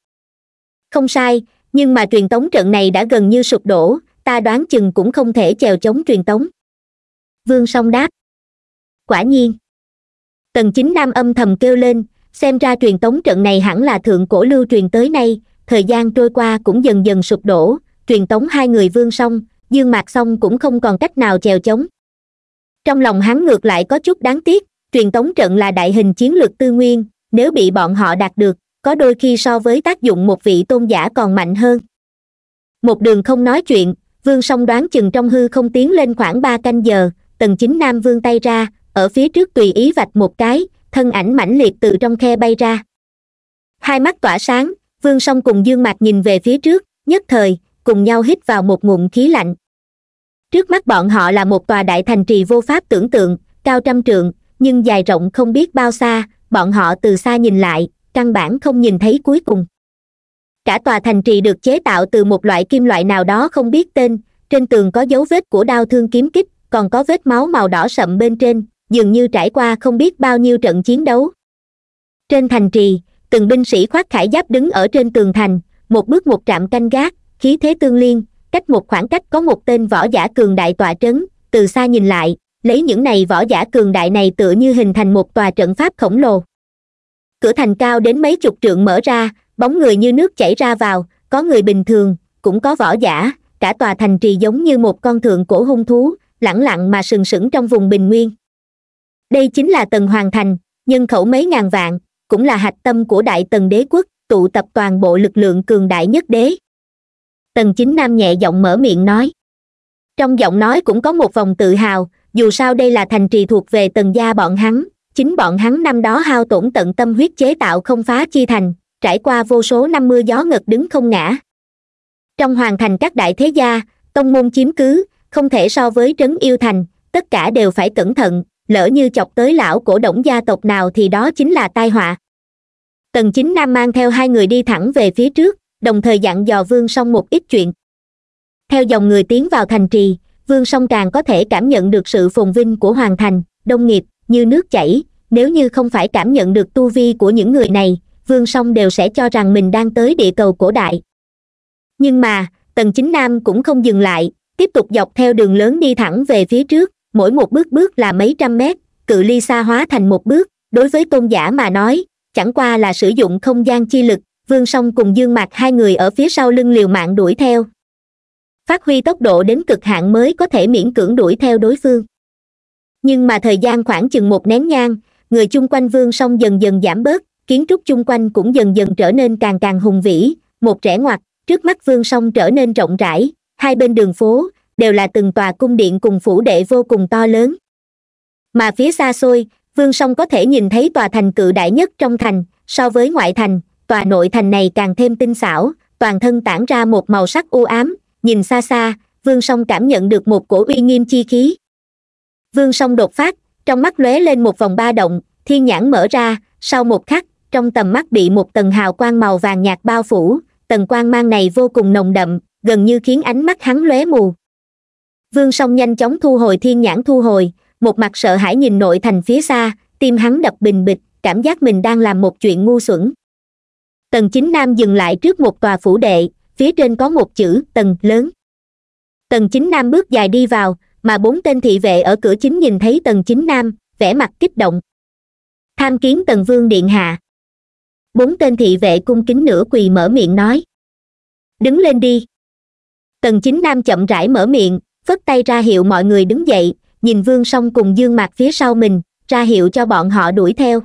không sai nhưng mà truyền tống trận này đã gần như sụp đổ ta đoán chừng cũng không thể chèo chống truyền tống vương song đáp quả nhiên tần chính nam âm thầm kêu lên xem ra truyền tống trận này hẳn là thượng cổ lưu truyền tới nay thời gian trôi qua cũng dần dần sụp đổ truyền tống hai người vương xong dương mạc xong cũng không còn cách nào chèo chống trong lòng hắn ngược lại có chút đáng tiếc truyền tống trận là đại hình chiến lược tư nguyên nếu bị bọn họ đạt được có đôi khi so với tác dụng một vị tôn giả còn mạnh hơn một đường không nói chuyện vương song đoán chừng trong hư không tiến lên khoảng ba canh giờ tần chính nam vương tay ra ở phía trước tùy ý vạch một cái thân ảnh mãnh liệt từ trong khe bay ra hai mắt tỏa sáng vương song cùng dương mạc nhìn về phía trước nhất thời cùng nhau hít vào một ngụm khí lạnh trước mắt bọn họ là một tòa đại thành trì vô pháp tưởng tượng cao trăm trượng nhưng dài rộng không biết bao xa bọn họ từ xa nhìn lại căn bản không nhìn thấy cuối cùng cả tòa thành trì được chế tạo từ một loại kim loại nào đó không biết tên trên tường có dấu vết của đao thương kiếm kích còn có vết máu màu đỏ sậm bên trên dường như trải qua không biết bao nhiêu trận chiến đấu trên thành trì từng binh sĩ khoác khải giáp đứng ở trên tường thành một bước một trạm canh gác khí thế tương liên cách một khoảng cách có một tên võ giả cường đại tọa trấn từ xa nhìn lại lấy những này võ giả cường đại này tựa như hình thành một tòa trận pháp khổng lồ cửa thành cao đến mấy chục trượng mở ra bóng người như nước chảy ra vào có người bình thường cũng có võ giả cả tòa thành trì giống như một con thượng cổ hung thú lẳng lặng mà sừng sững trong vùng bình nguyên đây chính là tầng hoàng thành nhân khẩu mấy ngàn vạn cũng là hạch tâm của đại tần đế quốc tụ tập toàn bộ lực lượng cường đại nhất đế tần chính nam nhẹ giọng mở miệng nói trong giọng nói cũng có một vòng tự hào dù sao đây là thành trì thuộc về tần gia bọn hắn chính bọn hắn năm đó hao tổn tận tâm huyết chế tạo không phá chi thành trải qua vô số năm mưa gió ngật đứng không ngã trong hoàn thành các đại thế gia tông môn chiếm cứ không thể so với trấn yêu thành tất cả đều phải cẩn thận lỡ như chọc tới lão cổ động gia tộc nào thì đó chính là tai họa tần chính nam mang theo hai người đi thẳng về phía trước đồng thời dặn dò vương song một ít chuyện theo dòng người tiến vào thành trì vương song càng có thể cảm nhận được sự phồn vinh của hoàng thành đông nghiệp như nước chảy nếu như không phải cảm nhận được tu vi của những người này vương song đều sẽ cho rằng mình đang tới địa cầu cổ đại nhưng mà tần chính nam cũng không dừng lại tiếp tục dọc theo đường lớn đi thẳng về phía trước mỗi một bước bước là mấy trăm mét cự ly xa hóa thành một bước đối với tôn giả mà nói chẳng qua là sử dụng không gian chi lực vương song cùng dương mạc hai người ở phía sau lưng liều mạng đuổi theo phát huy tốc độ đến cực hạn mới có thể miễn cưỡng đuổi theo đối phương nhưng mà thời gian khoảng chừng một nén nhang người chung quanh vương song dần dần giảm bớt kiến trúc chung quanh cũng dần dần trở nên càng càng hùng vĩ một rẽ ngoặt trước mắt vương song trở nên rộng rãi hai bên đường phố đều là từng tòa cung điện cùng phủ đệ vô cùng to lớn mà phía xa xôi vương song có thể nhìn thấy tòa thành cự đại nhất trong thành so với ngoại thành tòa nội thành này càng thêm tinh xảo toàn thân tản ra một màu sắc u ám nhìn xa xa vương song cảm nhận được một cổ uy nghiêm chi khí vương song đột phát trong mắt lóe lên một vòng ba động thiên nhãn mở ra sau một khắc trong tầm mắt bị một tầng hào quang màu vàng nhạt bao phủ tầng quang mang này vô cùng nồng đậm gần như khiến ánh mắt hắn lóe mù vương song nhanh chóng thu hồi thiên nhãn thu hồi một mặt sợ hãi nhìn nội thành phía xa tim hắn đập bình bịch cảm giác mình đang làm một chuyện ngu xuẩn tầng chính nam dừng lại trước một tòa phủ đệ phía trên có một chữ tầng lớn tầng chính nam bước dài đi vào mà bốn tên thị vệ ở cửa chính nhìn thấy tầng chính nam vẻ mặt kích động tham kiến tần vương điện hạ bốn tên thị vệ cung kính nửa quỳ mở miệng nói đứng lên đi tần chính nam chậm rãi mở miệng phất tay ra hiệu mọi người đứng dậy nhìn vương song cùng dương mặt phía sau mình ra hiệu cho bọn họ đuổi theo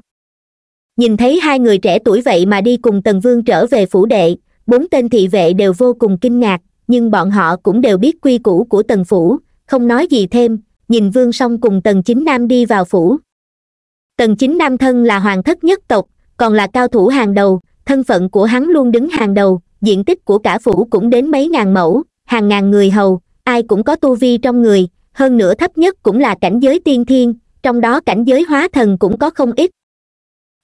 nhìn thấy hai người trẻ tuổi vậy mà đi cùng tần vương trở về phủ đệ bốn tên thị vệ đều vô cùng kinh ngạc nhưng bọn họ cũng đều biết quy củ của tần phủ không nói gì thêm nhìn vương song cùng tần chính nam đi vào phủ tần chính nam thân là hoàng thất nhất tộc còn là cao thủ hàng đầu thân phận của hắn luôn đứng hàng đầu diện tích của cả phủ cũng đến mấy ngàn mẫu hàng ngàn người hầu ai cũng có tu vi trong người hơn nữa thấp nhất cũng là cảnh giới tiên thiên trong đó cảnh giới hóa thần cũng có không ít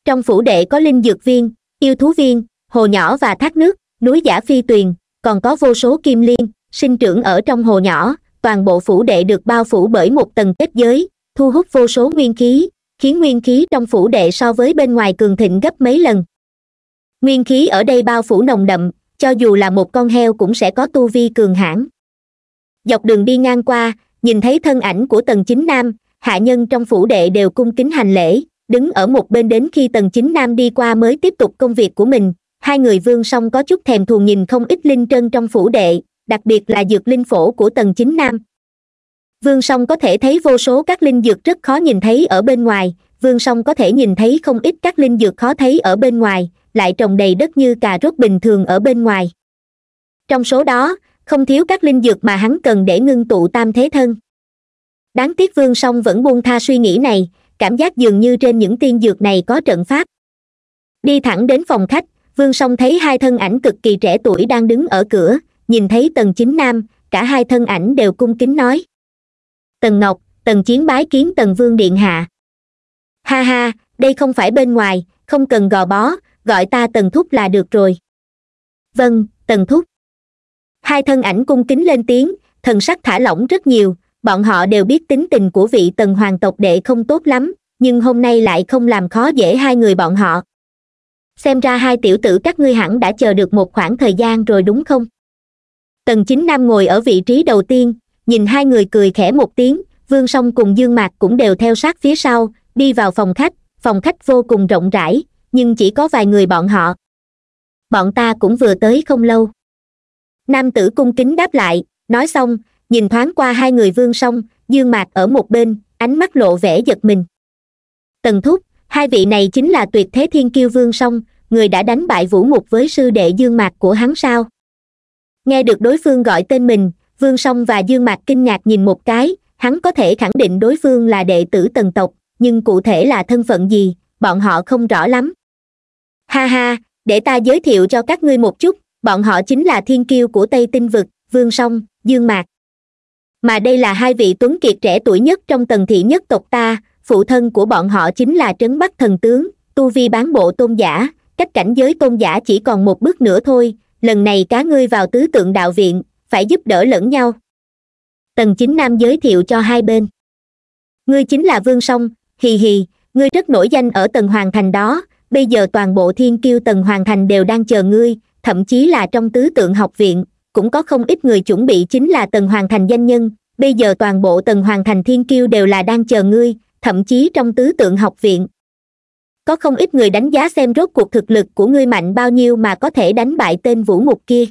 trong phủ đệ có linh dược viên yêu thú viên hồ nhỏ và thác nước núi giả phi tuyền còn có vô số kim liên sinh trưởng ở trong hồ nhỏ toàn bộ phủ đệ được bao phủ bởi một tầng kết giới thu hút vô số nguyên khí khiến nguyên khí trong phủ đệ so với bên ngoài cường thịnh gấp mấy lần nguyên khí ở đây bao phủ nồng đậm cho dù là một con heo cũng sẽ có tu vi cường hãn dọc đường đi ngang qua nhìn thấy thân ảnh của tần chính nam hạ nhân trong phủ đệ đều cung kính hành lễ đứng ở một bên đến khi tần chính nam đi qua mới tiếp tục công việc của mình hai người vương song có chút thèm thuồng nhìn không ít linh trân trong phủ đệ đặc biệt là dược linh phổ của tần chính nam vương song có thể thấy vô số các linh dược rất khó nhìn thấy ở bên ngoài vương song có thể nhìn thấy không ít các linh dược khó thấy ở bên ngoài lại trồng đầy đất như cà rốt bình thường ở bên ngoài trong số đó không thiếu các linh dược mà hắn cần để ngưng tụ tam thế thân đáng tiếc vương song vẫn buông tha suy nghĩ này cảm giác dường như trên những tiên dược này có trận pháp đi thẳng đến phòng khách vương song thấy hai thân ảnh cực kỳ trẻ tuổi đang đứng ở cửa nhìn thấy tần chính nam cả hai thân ảnh đều cung kính nói tần ngọc tần chiến bái kiến tần vương điện hạ ha ha đây không phải bên ngoài không cần gò bó gọi ta tần thúc là được rồi vâng tần thúc hai thân ảnh cung kính lên tiếng thần sắc thả lỏng rất nhiều bọn họ đều biết tính tình của vị tần hoàng tộc đệ không tốt lắm nhưng hôm nay lại không làm khó dễ hai người bọn họ xem ra hai tiểu tử các ngươi hẳn đã chờ được một khoảng thời gian rồi đúng không tần chính nam ngồi ở vị trí đầu tiên nhìn hai người cười khẽ một tiếng vương song cùng dương mạc cũng đều theo sát phía sau đi vào phòng khách phòng khách vô cùng rộng rãi nhưng chỉ có vài người bọn họ bọn ta cũng vừa tới không lâu nam tử cung kính đáp lại nói xong nhìn thoáng qua hai người vương song dương mạc ở một bên ánh mắt lộ vẻ giật mình tần thúc hai vị này chính là tuyệt thế thiên kiêu vương song người đã đánh bại vũ mục với sư đệ dương mạc của hắn sao nghe được đối phương gọi tên mình vương song và dương mạc kinh ngạc nhìn một cái hắn có thể khẳng định đối phương là đệ tử tần tộc nhưng cụ thể là thân phận gì bọn họ không rõ lắm ha ha để ta giới thiệu cho các ngươi một chút bọn họ chính là thiên kiêu của tây tinh vực vương song dương mạc mà đây là hai vị tuấn kiệt trẻ tuổi nhất trong tầng thị nhất tộc ta phụ thân của bọn họ chính là trấn bắc thần tướng tu vi bán bộ tôn giả cách cảnh giới tôn giả chỉ còn một bước nữa thôi lần này cá ngươi vào tứ tượng đạo viện phải giúp đỡ lẫn nhau tầng chính nam giới thiệu cho hai bên ngươi chính là vương song hì hì ngươi rất nổi danh ở tầng hoàng thành đó bây giờ toàn bộ thiên kiêu tầng hoàng thành đều đang chờ ngươi thậm chí là trong tứ tượng học viện cũng có không ít người chuẩn bị chính là tần hoàn thành danh nhân bây giờ toàn bộ tần hoàn thành thiên kiêu đều là đang chờ ngươi thậm chí trong tứ tượng học viện có không ít người đánh giá xem rốt cuộc thực lực của ngươi mạnh bao nhiêu mà có thể đánh bại tên vũ ngục kia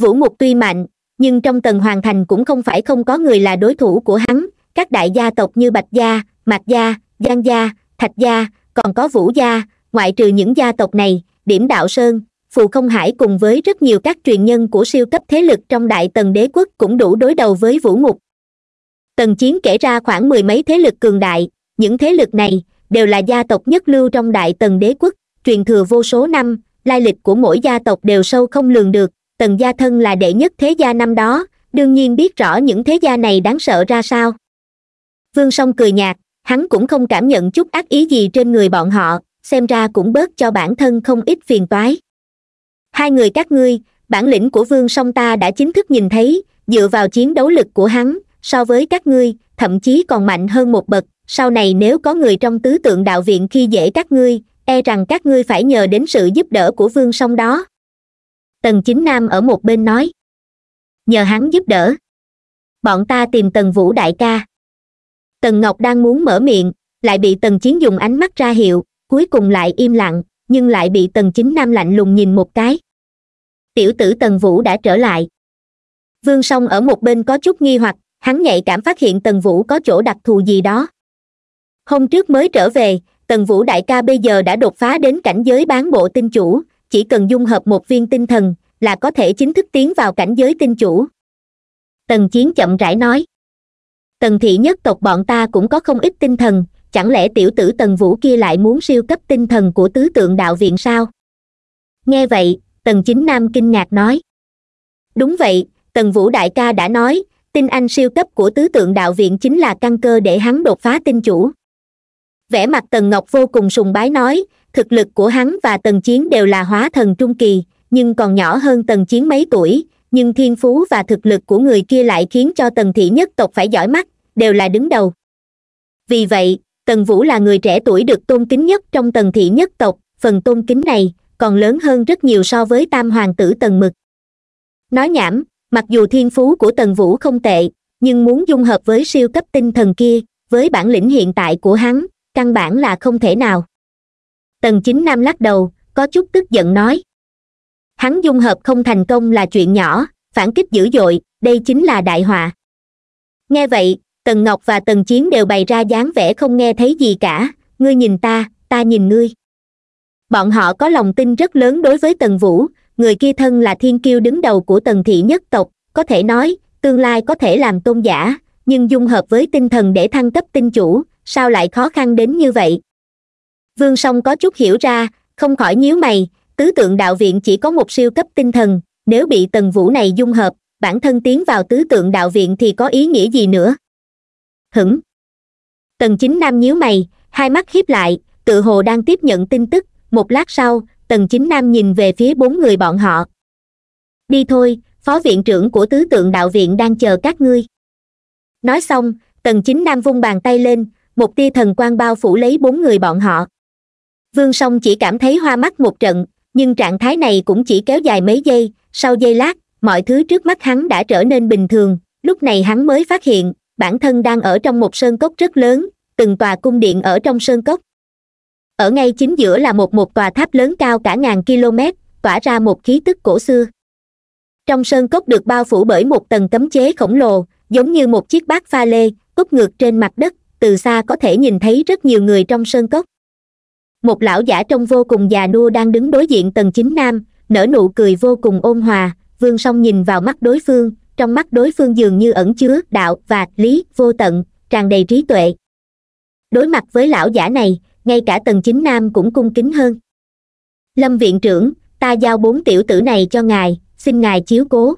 vũ ngục tuy mạnh nhưng trong tần hoàn thành cũng không phải không có người là đối thủ của hắn các đại gia tộc như bạch gia mạc gia giang gia thạch gia còn có vũ gia ngoại trừ những gia tộc này điểm đạo sơn Phù không hải cùng với rất nhiều các truyền nhân của siêu cấp thế lực trong đại tần đế quốc cũng đủ đối đầu với vũ mục tần chiến kể ra khoảng mười mấy thế lực cường đại những thế lực này đều là gia tộc nhất lưu trong đại tần đế quốc truyền thừa vô số năm lai lịch của mỗi gia tộc đều sâu không lường được tần gia thân là đệ nhất thế gia năm đó đương nhiên biết rõ những thế gia này đáng sợ ra sao vương song cười nhạt hắn cũng không cảm nhận chút ác ý gì trên người bọn họ xem ra cũng bớt cho bản thân không ít phiền toái hai người các ngươi bản lĩnh của vương song ta đã chính thức nhìn thấy dựa vào chiến đấu lực của hắn so với các ngươi thậm chí còn mạnh hơn một bậc sau này nếu có người trong tứ tượng đạo viện khi dễ các ngươi e rằng các ngươi phải nhờ đến sự giúp đỡ của vương song đó tần chính nam ở một bên nói nhờ hắn giúp đỡ bọn ta tìm tần vũ đại ca tần ngọc đang muốn mở miệng lại bị tần chiến dùng ánh mắt ra hiệu cuối cùng lại im lặng nhưng lại bị tần chính nam lạnh lùng nhìn một cái tiểu tử tần vũ đã trở lại vương song ở một bên có chút nghi hoặc hắn nhạy cảm phát hiện tần vũ có chỗ đặc thù gì đó hôm trước mới trở về tần vũ đại ca bây giờ đã đột phá đến cảnh giới bán bộ tinh chủ chỉ cần dung hợp một viên tinh thần là có thể chính thức tiến vào cảnh giới tinh chủ tần chiến chậm rãi nói tần thị nhất tộc bọn ta cũng có không ít tinh thần chẳng lẽ tiểu tử tần vũ kia lại muốn siêu cấp tinh thần của tứ tượng đạo viện sao nghe vậy tần chính nam kinh ngạc nói đúng vậy tần vũ đại ca đã nói tinh anh siêu cấp của tứ tượng đạo viện chính là căn cơ để hắn đột phá tinh chủ vẻ mặt tần ngọc vô cùng sùng bái nói thực lực của hắn và tần chiến đều là hóa thần trung kỳ nhưng còn nhỏ hơn tần chiến mấy tuổi nhưng thiên phú và thực lực của người kia lại khiến cho tần thị nhất tộc phải giỏi mắt đều là đứng đầu vì vậy tần vũ là người trẻ tuổi được tôn kính nhất trong tần thị nhất tộc phần tôn kính này còn lớn hơn rất nhiều so với tam hoàng tử tần mực nói nhảm mặc dù thiên phú của tần vũ không tệ nhưng muốn dung hợp với siêu cấp tinh thần kia với bản lĩnh hiện tại của hắn căn bản là không thể nào tần chính nam lắc đầu có chút tức giận nói hắn dung hợp không thành công là chuyện nhỏ phản kích dữ dội đây chính là đại họa nghe vậy tần ngọc và tần chiến đều bày ra dáng vẻ không nghe thấy gì cả ngươi nhìn ta ta nhìn ngươi bọn họ có lòng tin rất lớn đối với tần vũ người kia thân là thiên kiêu đứng đầu của tần thị nhất tộc có thể nói tương lai có thể làm tôn giả nhưng dung hợp với tinh thần để thăng cấp tinh chủ sao lại khó khăn đến như vậy vương song có chút hiểu ra không khỏi nhíu mày tứ tượng đạo viện chỉ có một siêu cấp tinh thần nếu bị tần vũ này dung hợp bản thân tiến vào tứ tượng đạo viện thì có ý nghĩa gì nữa hửng tần chính nam nhíu mày hai mắt hiếp lại tự hồ đang tiếp nhận tin tức một lát sau tần chính nam nhìn về phía bốn người bọn họ đi thôi phó viện trưởng của tứ tượng đạo viện đang chờ các ngươi nói xong tần chính nam vung bàn tay lên một tia thần quang bao phủ lấy bốn người bọn họ vương song chỉ cảm thấy hoa mắt một trận nhưng trạng thái này cũng chỉ kéo dài mấy giây sau giây lát mọi thứ trước mắt hắn đã trở nên bình thường lúc này hắn mới phát hiện bản thân đang ở trong một sơn cốc rất lớn từng tòa cung điện ở trong sơn cốc ở ngay chính giữa là một một tòa tháp lớn cao cả ngàn km tỏa ra một khí tức cổ xưa trong sơn cốc được bao phủ bởi một tầng cấm chế khổng lồ giống như một chiếc bát pha lê cốc ngược trên mặt đất từ xa có thể nhìn thấy rất nhiều người trong sơn cốc một lão giả trông vô cùng già nua đang đứng đối diện tầng chính nam nở nụ cười vô cùng ôn hòa vương song nhìn vào mắt đối phương trong mắt đối phương dường như ẩn chứa đạo và lý vô tận tràn đầy trí tuệ đối mặt với lão giả này ngay cả tần chính nam cũng cung kính hơn lâm viện trưởng ta giao bốn tiểu tử này cho ngài xin ngài chiếu cố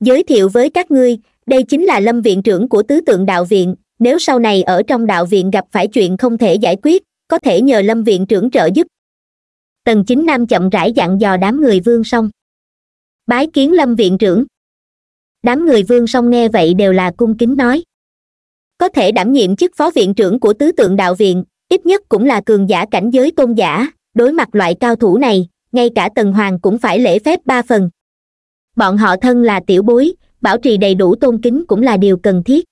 giới thiệu với các ngươi đây chính là lâm viện trưởng của tứ tượng đạo viện nếu sau này ở trong đạo viện gặp phải chuyện không thể giải quyết có thể nhờ lâm viện trưởng trợ giúp tần chính nam chậm rãi dặn dò đám người vương xong bái kiến lâm viện trưởng đám người vương song nghe vậy đều là cung kính nói có thể đảm nhiệm chức phó viện trưởng của tứ tượng đạo viện ít nhất cũng là cường giả cảnh giới tôn giả đối mặt loại cao thủ này ngay cả tần hoàng cũng phải lễ phép ba phần bọn họ thân là tiểu bối bảo trì đầy đủ tôn kính cũng là điều cần thiết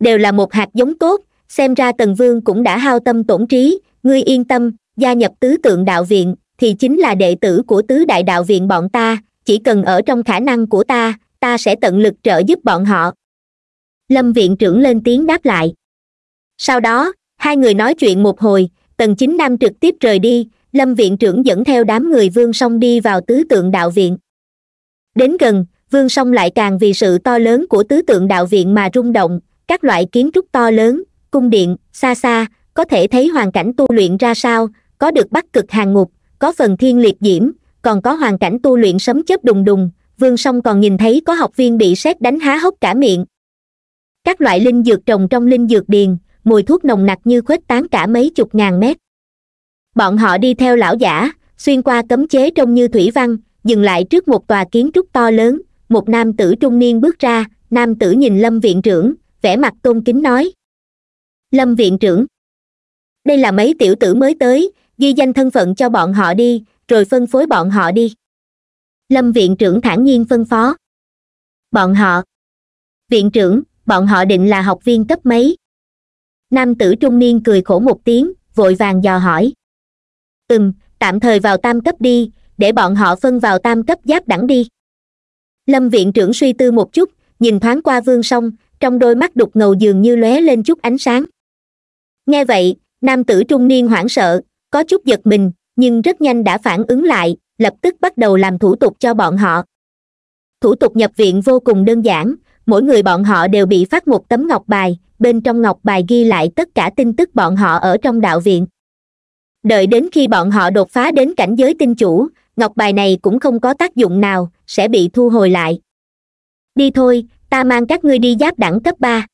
đều là một hạt giống tốt xem ra tần vương cũng đã hao tâm tổn trí ngươi yên tâm gia nhập tứ tượng đạo viện thì chính là đệ tử của tứ đại đạo viện bọn ta chỉ cần ở trong khả năng của ta ta sẽ tận lực trợ giúp bọn họ lâm viện trưởng lên tiếng đáp lại sau đó hai người nói chuyện một hồi tần chính nam trực tiếp rời đi lâm viện trưởng dẫn theo đám người vương song đi vào tứ tượng đạo viện đến gần vương song lại càng vì sự to lớn của tứ tượng đạo viện mà rung động các loại kiến trúc to lớn cung điện xa xa có thể thấy hoàn cảnh tu luyện ra sao có được bắc cực hàng ngục có phần thiên liệt diễm còn có hoàn cảnh tu luyện sấm chớp đùng đùng vương song còn nhìn thấy có học viên bị sét đánh há hốc cả miệng các loại linh dược trồng trong linh dược điền mùi thuốc nồng nặc như khuếch tán cả mấy chục ngàn mét bọn họ đi theo lão giả xuyên qua cấm chế trông như thủy văn dừng lại trước một tòa kiến trúc to lớn một nam tử trung niên bước ra nam tử nhìn lâm viện trưởng vẻ mặt tôn kính nói lâm viện trưởng đây là mấy tiểu tử mới tới ghi danh thân phận cho bọn họ đi rồi phân phối bọn họ đi lâm viện trưởng thản nhiên phân phó bọn họ viện trưởng bọn họ định là học viên cấp mấy nam tử trung niên cười khổ một tiếng vội vàng dò hỏi ừm tạm thời vào tam cấp đi để bọn họ phân vào tam cấp giáp đẳng đi lâm viện trưởng suy tư một chút nhìn thoáng qua vương song trong đôi mắt đục ngầu dường như lóe lên chút ánh sáng nghe vậy nam tử trung niên hoảng sợ có chút giật mình nhưng rất nhanh đã phản ứng lại lập tức bắt đầu làm thủ tục cho bọn họ thủ tục nhập viện vô cùng đơn giản mỗi người bọn họ đều bị phát một tấm ngọc bài bên trong ngọc bài ghi lại tất cả tin tức bọn họ ở trong đạo viện đợi đến khi bọn họ đột phá đến cảnh giới tinh chủ ngọc bài này cũng không có tác dụng nào sẽ bị thu hồi lại đi thôi ta mang các ngươi đi giáp đẳng cấp ba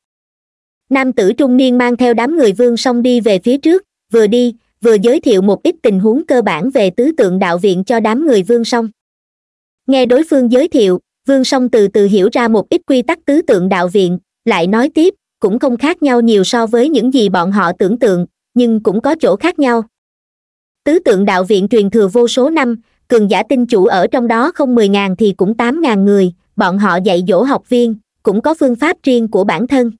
nam tử trung niên mang theo đám người vương song đi về phía trước vừa đi vừa giới thiệu một ít tình huống cơ bản về tứ tượng đạo viện cho đám người vương song nghe đối phương giới thiệu vương song từ từ hiểu ra một ít quy tắc tứ tượng đạo viện lại nói tiếp cũng không khác nhau nhiều so với những gì bọn họ tưởng tượng nhưng cũng có chỗ khác nhau tứ tượng đạo viện truyền thừa vô số năm cường giả tinh chủ ở trong đó không mười ngàn thì cũng tám ngàn người bọn họ dạy dỗ học viên cũng có phương pháp riêng của bản thân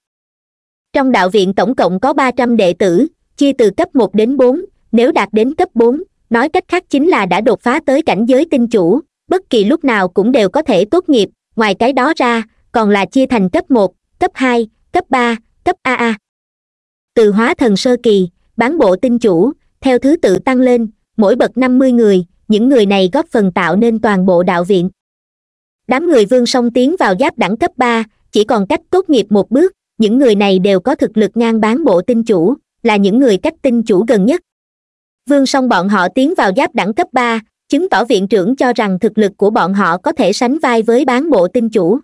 trong đạo viện tổng cộng có ba trăm đệ tử chia từ cấp một đến bốn nếu đạt đến cấp bốn nói cách khác chính là đã đột phá tới cảnh giới tinh chủ bất kỳ lúc nào cũng đều có thể tốt nghiệp ngoài cái đó ra còn là chia thành cấp một cấp hai cấp ba cấp aa từ hóa thần sơ kỳ bán bộ tinh chủ theo thứ tự tăng lên mỗi bậc năm mươi người những người này góp phần tạo nên toàn bộ đạo viện đám người vương song tiến vào giáp đẳng cấp ba chỉ còn cách tốt nghiệp một bước những người này đều có thực lực ngang bán bộ tinh chủ là những người cách tinh chủ gần nhất vương song bọn họ tiến vào giáp đẳng cấp ba chứng tỏ viện trưởng cho rằng thực lực của bọn họ có thể sánh vai với bán bộ tinh chủ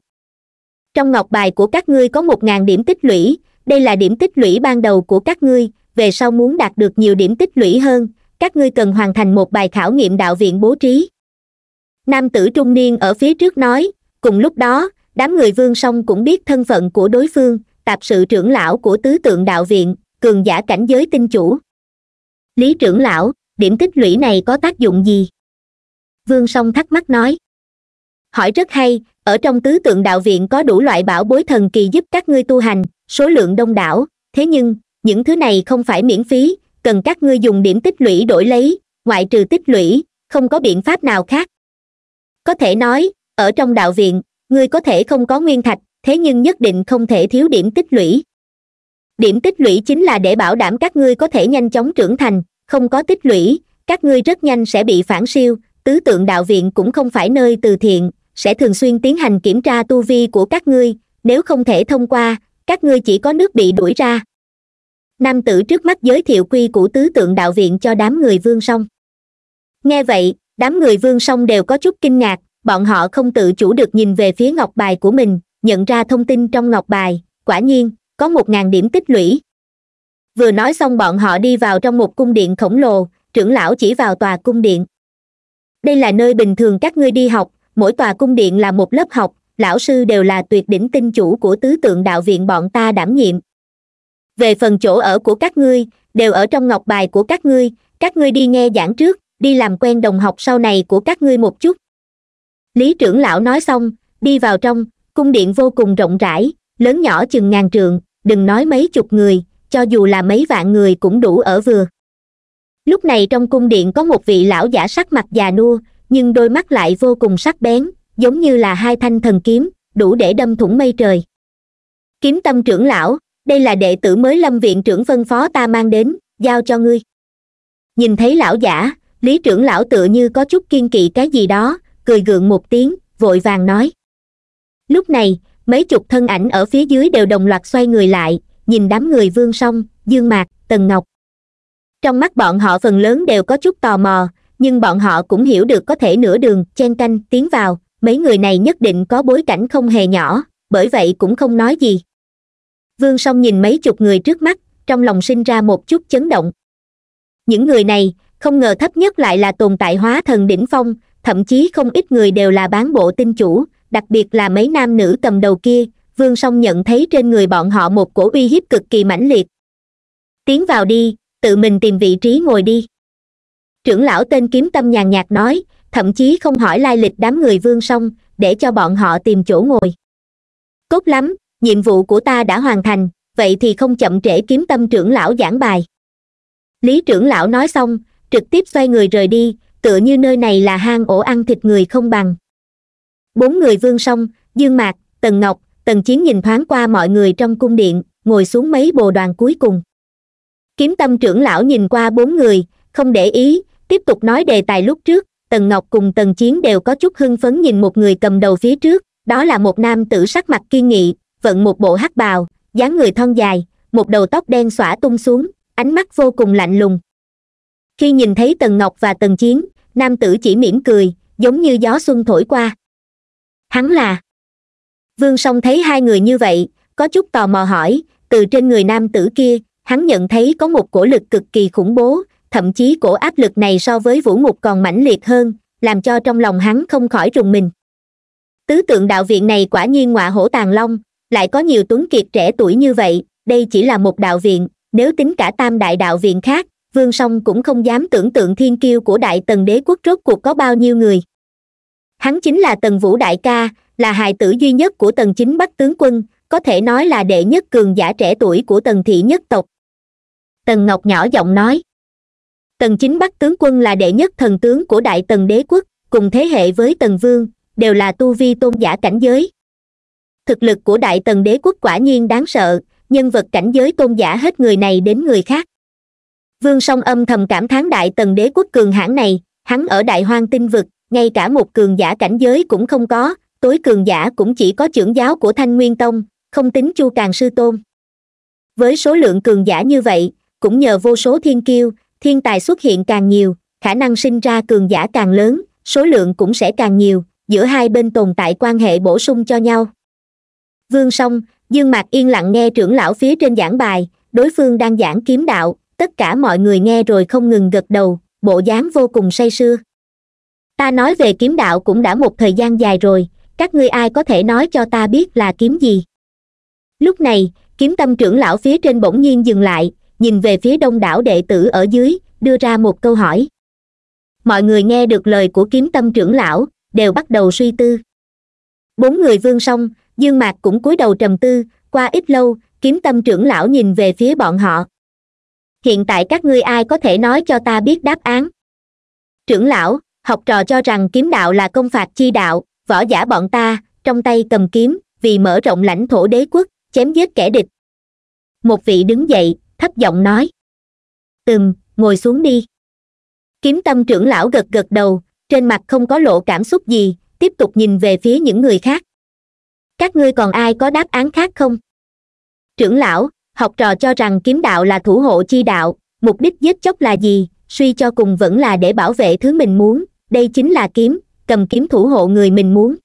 trong ngọc bài của các ngươi có một ngàn điểm tích lũy đây là điểm tích lũy ban đầu của các ngươi về sau muốn đạt được nhiều điểm tích lũy hơn các ngươi cần hoàn thành một bài khảo nghiệm đạo viện bố trí nam tử trung niên ở phía trước nói cùng lúc đó đám người vương song cũng biết thân phận của đối phương tạp sự trưởng lão của tứ tượng đạo viện cường giả cảnh giới tinh chủ lý trưởng lão điểm tích lũy này có tác dụng gì vương song thắc mắc nói hỏi rất hay ở trong tứ tượng đạo viện có đủ loại bảo bối thần kỳ giúp các ngươi tu hành số lượng đông đảo thế nhưng những thứ này không phải miễn phí cần các ngươi dùng điểm tích lũy đổi lấy ngoại trừ tích lũy không có biện pháp nào khác có thể nói ở trong đạo viện ngươi có thể không có nguyên thạch thế nhưng nhất định không thể thiếu điểm tích lũy điểm tích lũy chính là để bảo đảm các ngươi có thể nhanh chóng trưởng thành không có tích lũy các ngươi rất nhanh sẽ bị phản siêu tứ tượng đạo viện cũng không phải nơi từ thiện sẽ thường xuyên tiến hành kiểm tra tu vi của các ngươi nếu không thể thông qua các ngươi chỉ có nước bị đuổi ra nam tử trước mắt giới thiệu quy của tứ tượng đạo viện cho đám người vương song nghe vậy đám người vương song đều có chút kinh ngạc bọn họ không tự chủ được nhìn về phía ngọc bài của mình nhận ra thông tin trong ngọc bài quả nhiên có một ngàn điểm tích lũy vừa nói xong bọn họ đi vào trong một cung điện khổng lồ trưởng lão chỉ vào tòa cung điện đây là nơi bình thường các ngươi đi học mỗi tòa cung điện là một lớp học lão sư đều là tuyệt đỉnh tinh chủ của tứ tượng đạo viện bọn ta đảm nhiệm về phần chỗ ở của các ngươi đều ở trong ngọc bài của các ngươi các ngươi đi nghe giảng trước đi làm quen đồng học sau này của các ngươi một chút lý trưởng lão nói xong đi vào trong cung điện vô cùng rộng rãi lớn nhỏ chừng ngàn trượng đừng nói mấy chục người cho dù là mấy vạn người cũng đủ ở vừa lúc này trong cung điện có một vị lão giả sắc mặt già nua nhưng đôi mắt lại vô cùng sắc bén giống như là hai thanh thần kiếm đủ để đâm thủng mây trời kiếm tâm trưởng lão đây là đệ tử mới lâm viện trưởng phân phó ta mang đến giao cho ngươi nhìn thấy lão giả lý trưởng lão tựa như có chút kiên kỵ cái gì đó cười gượng một tiếng vội vàng nói lúc này mấy chục thân ảnh ở phía dưới đều đồng loạt xoay người lại nhìn đám người vương song dương mạc tần ngọc trong mắt bọn họ phần lớn đều có chút tò mò nhưng bọn họ cũng hiểu được có thể nửa đường chen canh tiến vào mấy người này nhất định có bối cảnh không hề nhỏ bởi vậy cũng không nói gì vương song nhìn mấy chục người trước mắt trong lòng sinh ra một chút chấn động những người này không ngờ thấp nhất lại là tồn tại hóa thần đỉnh phong thậm chí không ít người đều là bán bộ tinh chủ đặc biệt là mấy nam nữ cầm đầu kia vương song nhận thấy trên người bọn họ một cổ uy hiếp cực kỳ mãnh liệt tiến vào đi tự mình tìm vị trí ngồi đi trưởng lão tên kiếm tâm nhàn nhạt nói thậm chí không hỏi lai lịch đám người vương song để cho bọn họ tìm chỗ ngồi cốt lắm nhiệm vụ của ta đã hoàn thành vậy thì không chậm trễ kiếm tâm trưởng lão giảng bài lý trưởng lão nói xong trực tiếp xoay người rời đi tựa như nơi này là hang ổ ăn thịt người không bằng bốn người vương song dương mạc tần ngọc tần chiến nhìn thoáng qua mọi người trong cung điện ngồi xuống mấy bồ đoàn cuối cùng kiếm tâm trưởng lão nhìn qua bốn người không để ý tiếp tục nói đề tài lúc trước tần ngọc cùng tần chiến đều có chút hưng phấn nhìn một người cầm đầu phía trước đó là một nam tử sắc mặt kiên nghị vận một bộ hắc bào dáng người thon dài một đầu tóc đen xõa tung xuống ánh mắt vô cùng lạnh lùng khi nhìn thấy tần ngọc và tần chiến nam tử chỉ mỉm cười giống như gió xuân thổi qua hắn là vương song thấy hai người như vậy có chút tò mò hỏi từ trên người nam tử kia hắn nhận thấy có một cổ lực cực kỳ khủng bố thậm chí cổ áp lực này so với vũ Mục còn mãnh liệt hơn làm cho trong lòng hắn không khỏi rùng mình tứ tượng đạo viện này quả nhiên ngọa hổ tàn long lại có nhiều tuấn kiệt trẻ tuổi như vậy đây chỉ là một đạo viện nếu tính cả tam đại đạo viện khác vương song cũng không dám tưởng tượng thiên kiêu của đại tần đế quốc rốt cuộc có bao nhiêu người hắn chính là tần vũ đại ca là hài tử duy nhất của tần chính bắc tướng quân có thể nói là đệ nhất cường giả trẻ tuổi của tần thị nhất tộc tần ngọc nhỏ giọng nói tần chính bắc tướng quân là đệ nhất thần tướng của đại tần đế quốc cùng thế hệ với tần vương đều là tu vi tôn giả cảnh giới thực lực của đại tần đế quốc quả nhiên đáng sợ nhân vật cảnh giới tôn giả hết người này đến người khác vương song âm thầm cảm thán đại tần đế quốc cường hãn này hắn ở đại hoang tinh vực ngay cả một cường giả cảnh giới cũng không có tối cường giả cũng chỉ có trưởng giáo của thanh nguyên tông không tính chu càng sư tôn với số lượng cường giả như vậy cũng nhờ vô số thiên kiêu thiên tài xuất hiện càng nhiều khả năng sinh ra cường giả càng lớn số lượng cũng sẽ càng nhiều giữa hai bên tồn tại quan hệ bổ sung cho nhau vương song dương mạc yên lặng nghe trưởng lão phía trên giảng bài đối phương đang giảng kiếm đạo tất cả mọi người nghe rồi không ngừng gật đầu bộ dáng vô cùng say sưa ta nói về kiếm đạo cũng đã một thời gian dài rồi các ngươi ai có thể nói cho ta biết là kiếm gì lúc này kiếm tâm trưởng lão phía trên bỗng nhiên dừng lại nhìn về phía đông đảo đệ tử ở dưới đưa ra một câu hỏi mọi người nghe được lời của kiếm tâm trưởng lão đều bắt đầu suy tư bốn người vương song dương mạc cũng cúi đầu trầm tư qua ít lâu kiếm tâm trưởng lão nhìn về phía bọn họ hiện tại các ngươi ai có thể nói cho ta biết đáp án trưởng lão học trò cho rằng kiếm đạo là công phạt chi đạo võ giả bọn ta trong tay cầm kiếm vì mở rộng lãnh thổ đế quốc chém giết kẻ địch một vị đứng dậy thấp giọng nói từng ngồi xuống đi kiếm tâm trưởng lão gật gật đầu trên mặt không có lộ cảm xúc gì tiếp tục nhìn về phía những người khác các ngươi còn ai có đáp án khác không trưởng lão học trò cho rằng kiếm đạo là thủ hộ chi đạo mục đích giết chóc là gì suy cho cùng vẫn là để bảo vệ thứ mình muốn đây chính là kiếm cầm kiếm thủ hộ người mình muốn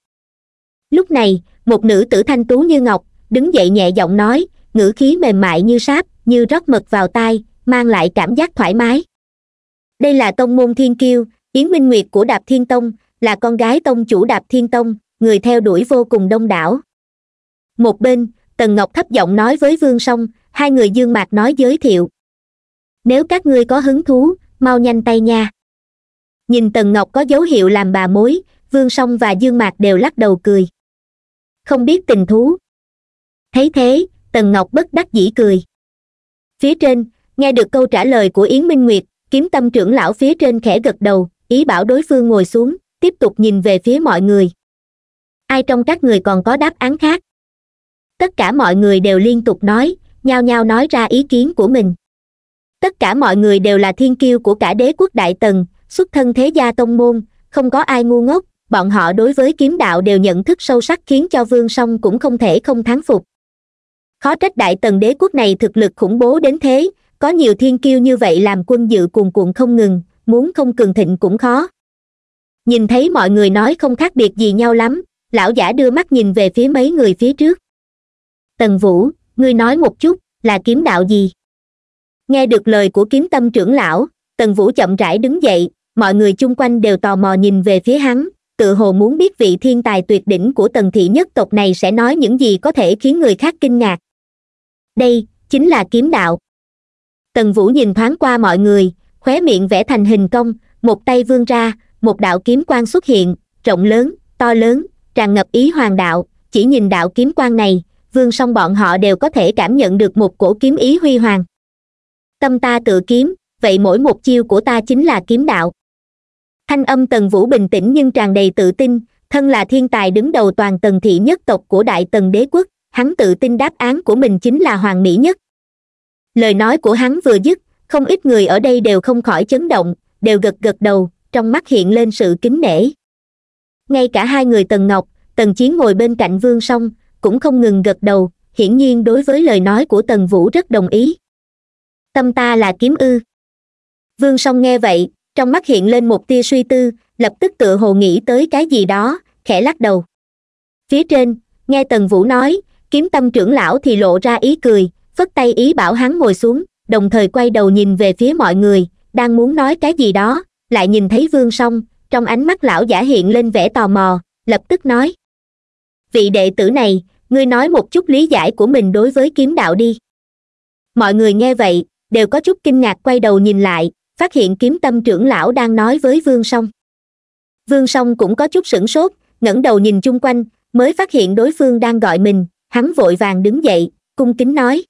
lúc này một nữ tử thanh tú như ngọc đứng dậy nhẹ giọng nói ngữ khí mềm mại như sáp như rót mật vào tai mang lại cảm giác thoải mái đây là tông môn thiên kiêu yến minh nguyệt của đạp thiên tông là con gái tông chủ đạp thiên tông người theo đuổi vô cùng đông đảo một bên tần ngọc thấp giọng nói với vương song hai người dương mạc nói giới thiệu nếu các ngươi có hứng thú mau nhanh tay nha nhìn tần ngọc có dấu hiệu làm bà mối vương song và dương mạc đều lắc đầu cười không biết tình thú thấy thế tần ngọc bất đắc dĩ cười phía trên nghe được câu trả lời của yến minh nguyệt kiếm tâm trưởng lão phía trên khẽ gật đầu ý bảo đối phương ngồi xuống tiếp tục nhìn về phía mọi người ai trong các người còn có đáp án khác tất cả mọi người đều liên tục nói nhao nhao nói ra ý kiến của mình tất cả mọi người đều là thiên kiêu của cả đế quốc đại tần xuất thân thế gia tông môn không có ai ngu ngốc bọn họ đối với kiếm đạo đều nhận thức sâu sắc khiến cho vương song cũng không thể không thắng phục khó trách đại tần đế quốc này thực lực khủng bố đến thế có nhiều thiên kiêu như vậy làm quân dự cuồn cuộn không ngừng muốn không cường thịnh cũng khó nhìn thấy mọi người nói không khác biệt gì nhau lắm lão giả đưa mắt nhìn về phía mấy người phía trước tần vũ ngươi nói một chút là kiếm đạo gì nghe được lời của kiếm tâm trưởng lão tần vũ chậm rãi đứng dậy mọi người chung quanh đều tò mò nhìn về phía hắn tự hồ muốn biết vị thiên tài tuyệt đỉnh của tần thị nhất tộc này sẽ nói những gì có thể khiến người khác kinh ngạc đây chính là kiếm đạo tần vũ nhìn thoáng qua mọi người khóe miệng vẽ thành hình công, một tay vươn ra một đạo kiếm quan xuất hiện rộng lớn to lớn tràn ngập ý hoàng đạo chỉ nhìn đạo kiếm quan này vương song bọn họ đều có thể cảm nhận được một cổ kiếm ý huy hoàng tâm ta tự kiếm vậy mỗi một chiêu của ta chính là kiếm đạo thanh âm tần vũ bình tĩnh nhưng tràn đầy tự tin thân là thiên tài đứng đầu toàn tần thị nhất tộc của đại tần đế quốc hắn tự tin đáp án của mình chính là hoàng mỹ nhất lời nói của hắn vừa dứt không ít người ở đây đều không khỏi chấn động đều gật gật đầu trong mắt hiện lên sự kính nể ngay cả hai người tần ngọc tần chiến ngồi bên cạnh vương song cũng không ngừng gật đầu hiển nhiên đối với lời nói của tần vũ rất đồng ý tâm ta là kiếm ư vương song nghe vậy trong mắt hiện lên một tia suy tư lập tức tựa hồ nghĩ tới cái gì đó khẽ lắc đầu phía trên nghe tần vũ nói kiếm tâm trưởng lão thì lộ ra ý cười phất tay ý bảo hắn ngồi xuống đồng thời quay đầu nhìn về phía mọi người đang muốn nói cái gì đó lại nhìn thấy vương song trong ánh mắt lão giả hiện lên vẻ tò mò lập tức nói vị đệ tử này ngươi nói một chút lý giải của mình đối với kiếm đạo đi mọi người nghe vậy đều có chút kinh ngạc quay đầu nhìn lại phát hiện kiếm tâm trưởng lão đang nói với vương song vương song cũng có chút sửng sốt ngẩng đầu nhìn chung quanh mới phát hiện đối phương đang gọi mình hắn vội vàng đứng dậy cung kính nói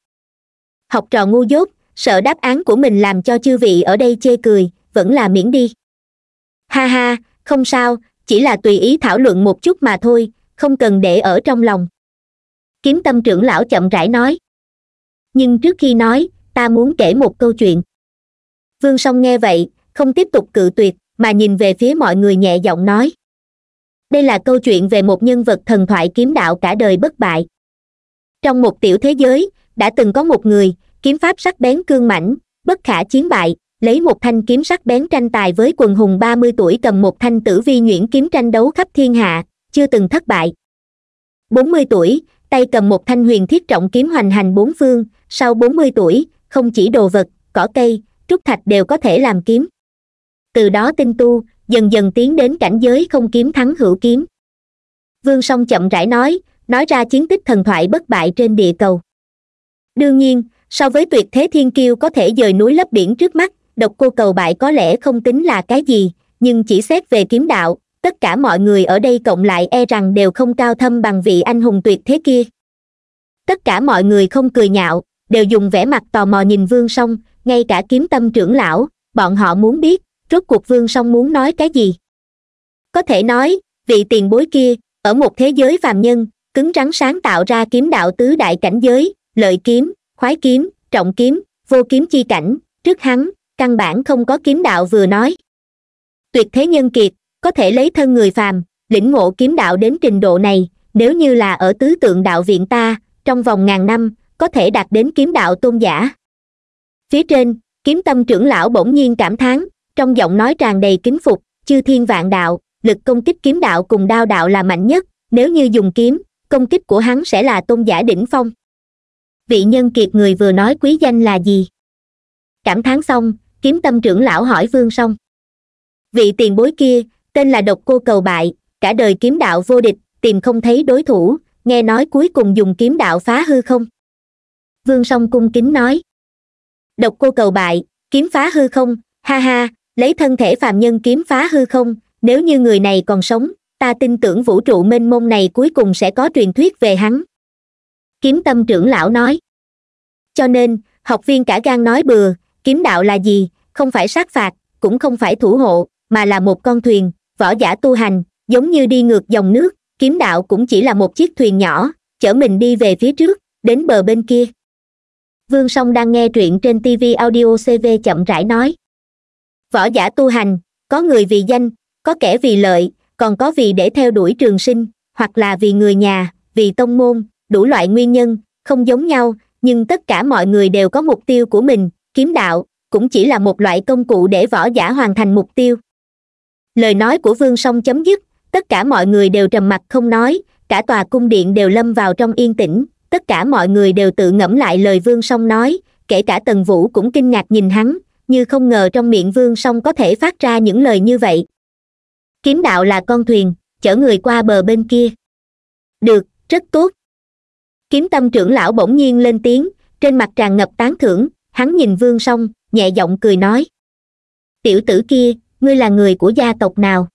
học trò ngu dốt sợ đáp án của mình làm cho chư vị ở đây chê cười vẫn là miễn đi ha ha không sao chỉ là tùy ý thảo luận một chút mà thôi không cần để ở trong lòng kiếm tâm trưởng lão chậm rãi nói nhưng trước khi nói ta muốn kể một câu chuyện vương song nghe vậy không tiếp tục cự tuyệt mà nhìn về phía mọi người nhẹ giọng nói đây là câu chuyện về một nhân vật thần thoại kiếm đạo cả đời bất bại trong một tiểu thế giới đã từng có một người kiếm pháp sắc bén cương mãnh bất khả chiến bại lấy một thanh kiếm sắc bén tranh tài với quần hùng ba mươi tuổi cầm một thanh tử vi nhuyễn kiếm tranh đấu khắp thiên hạ chưa từng thất bại bốn mươi tuổi tay cầm một thanh huyền thiết trọng kiếm hoành hành bốn phương sau bốn mươi tuổi không chỉ đồ vật cỏ cây trúc thạch đều có thể làm kiếm từ đó tinh tu dần dần tiến đến cảnh giới không kiếm thắng hữu kiếm vương song chậm rãi nói nói ra chiến tích thần thoại bất bại trên địa cầu đương nhiên so với tuyệt thế thiên kiêu có thể dời núi lấp biển trước mắt độc cô cầu bại có lẽ không tính là cái gì nhưng chỉ xét về kiếm đạo tất cả mọi người ở đây cộng lại e rằng đều không cao thâm bằng vị anh hùng tuyệt thế kia tất cả mọi người không cười nhạo đều dùng vẻ mặt tò mò nhìn vương song ngay cả kiếm tâm trưởng lão bọn họ muốn biết rốt cuộc vương song muốn nói cái gì có thể nói vị tiền bối kia ở một thế giới phàm nhân cứng rắn sáng tạo ra kiếm đạo tứ đại cảnh giới lợi kiếm khoái kiếm trọng kiếm vô kiếm chi cảnh trước hắn căn bản không có kiếm đạo vừa nói tuyệt thế nhân kiệt có thể lấy thân người phàm lĩnh ngộ kiếm đạo đến trình độ này nếu như là ở tứ tượng đạo viện ta trong vòng ngàn năm có thể đạt đến kiếm đạo tôn giả phía trên kiếm tâm trưởng lão bỗng nhiên cảm thán trong giọng nói tràn đầy kính phục chư thiên vạn đạo lực công kích kiếm đạo cùng đao đạo là mạnh nhất nếu như dùng kiếm công kích của hắn sẽ là tôn giả đỉnh phong vị nhân kiệt người vừa nói quý danh là gì cảm thán xong kiếm tâm trưởng lão hỏi vương song vị tiền bối kia tên là độc cô cầu bại cả đời kiếm đạo vô địch tìm không thấy đối thủ nghe nói cuối cùng dùng kiếm đạo phá hư không vương song cung kính nói độc cô cầu bại kiếm phá hư không ha ha lấy thân thể phàm nhân kiếm phá hư không nếu như người này còn sống ta tin tưởng vũ trụ mênh mông này cuối cùng sẽ có truyền thuyết về hắn kiếm tâm trưởng lão nói cho nên học viên cả gan nói bừa kiếm đạo là gì không phải sát phạt cũng không phải thủ hộ mà là một con thuyền võ giả tu hành giống như đi ngược dòng nước kiếm đạo cũng chỉ là một chiếc thuyền nhỏ chở mình đi về phía trước đến bờ bên kia vương song đang nghe truyện trên tv audio cv chậm rãi nói võ giả tu hành có người vì danh có kẻ vì lợi còn có vì để theo đuổi trường sinh hoặc là vì người nhà vì tông môn đủ loại nguyên nhân không giống nhau nhưng tất cả mọi người đều có mục tiêu của mình kiếm đạo cũng chỉ là một loại công cụ để võ giả hoàn thành mục tiêu lời nói của vương song chấm dứt tất cả mọi người đều trầm mặt không nói cả tòa cung điện đều lâm vào trong yên tĩnh tất cả mọi người đều tự ngẫm lại lời vương song nói kể cả tần vũ cũng kinh ngạc nhìn hắn như không ngờ trong miệng vương song có thể phát ra những lời như vậy kiếm đạo là con thuyền chở người qua bờ bên kia được rất tốt kiếm tâm trưởng lão bỗng nhiên lên tiếng trên mặt tràn ngập tán thưởng hắn nhìn vương song nhẹ giọng cười nói tiểu tử kia ngươi là người của gia tộc nào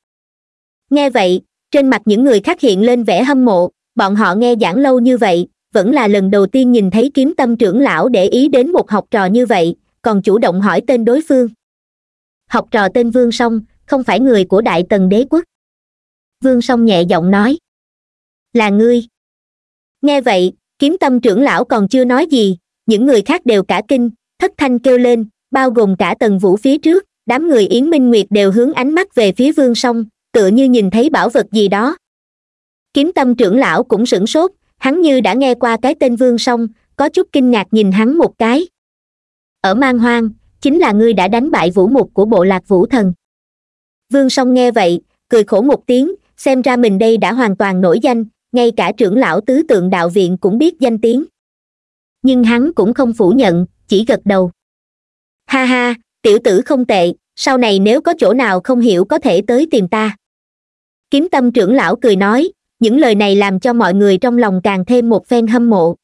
nghe vậy trên mặt những người khác hiện lên vẻ hâm mộ bọn họ nghe giảng lâu như vậy vẫn là lần đầu tiên nhìn thấy kiếm tâm trưởng lão để ý đến một học trò như vậy còn chủ động hỏi tên đối phương học trò tên vương song không phải người của đại tần đế quốc vương song nhẹ giọng nói là ngươi nghe vậy kiếm tâm trưởng lão còn chưa nói gì những người khác đều cả kinh thất thanh kêu lên bao gồm cả tần vũ phía trước đám người yến minh nguyệt đều hướng ánh mắt về phía vương song tựa như nhìn thấy bảo vật gì đó kiếm tâm trưởng lão cũng sửng sốt hắn như đã nghe qua cái tên vương song có chút kinh ngạc nhìn hắn một cái ở mang hoang chính là ngươi đã đánh bại vũ mục của bộ lạc vũ thần vương song nghe vậy cười khổ một tiếng xem ra mình đây đã hoàn toàn nổi danh ngay cả trưởng lão tứ tượng đạo viện cũng biết danh tiếng nhưng hắn cũng không phủ nhận chỉ gật đầu ha ha tiểu tử không tệ sau này nếu có chỗ nào không hiểu có thể tới tìm ta kiếm tâm trưởng lão cười nói những lời này làm cho mọi người trong lòng càng thêm một phen hâm mộ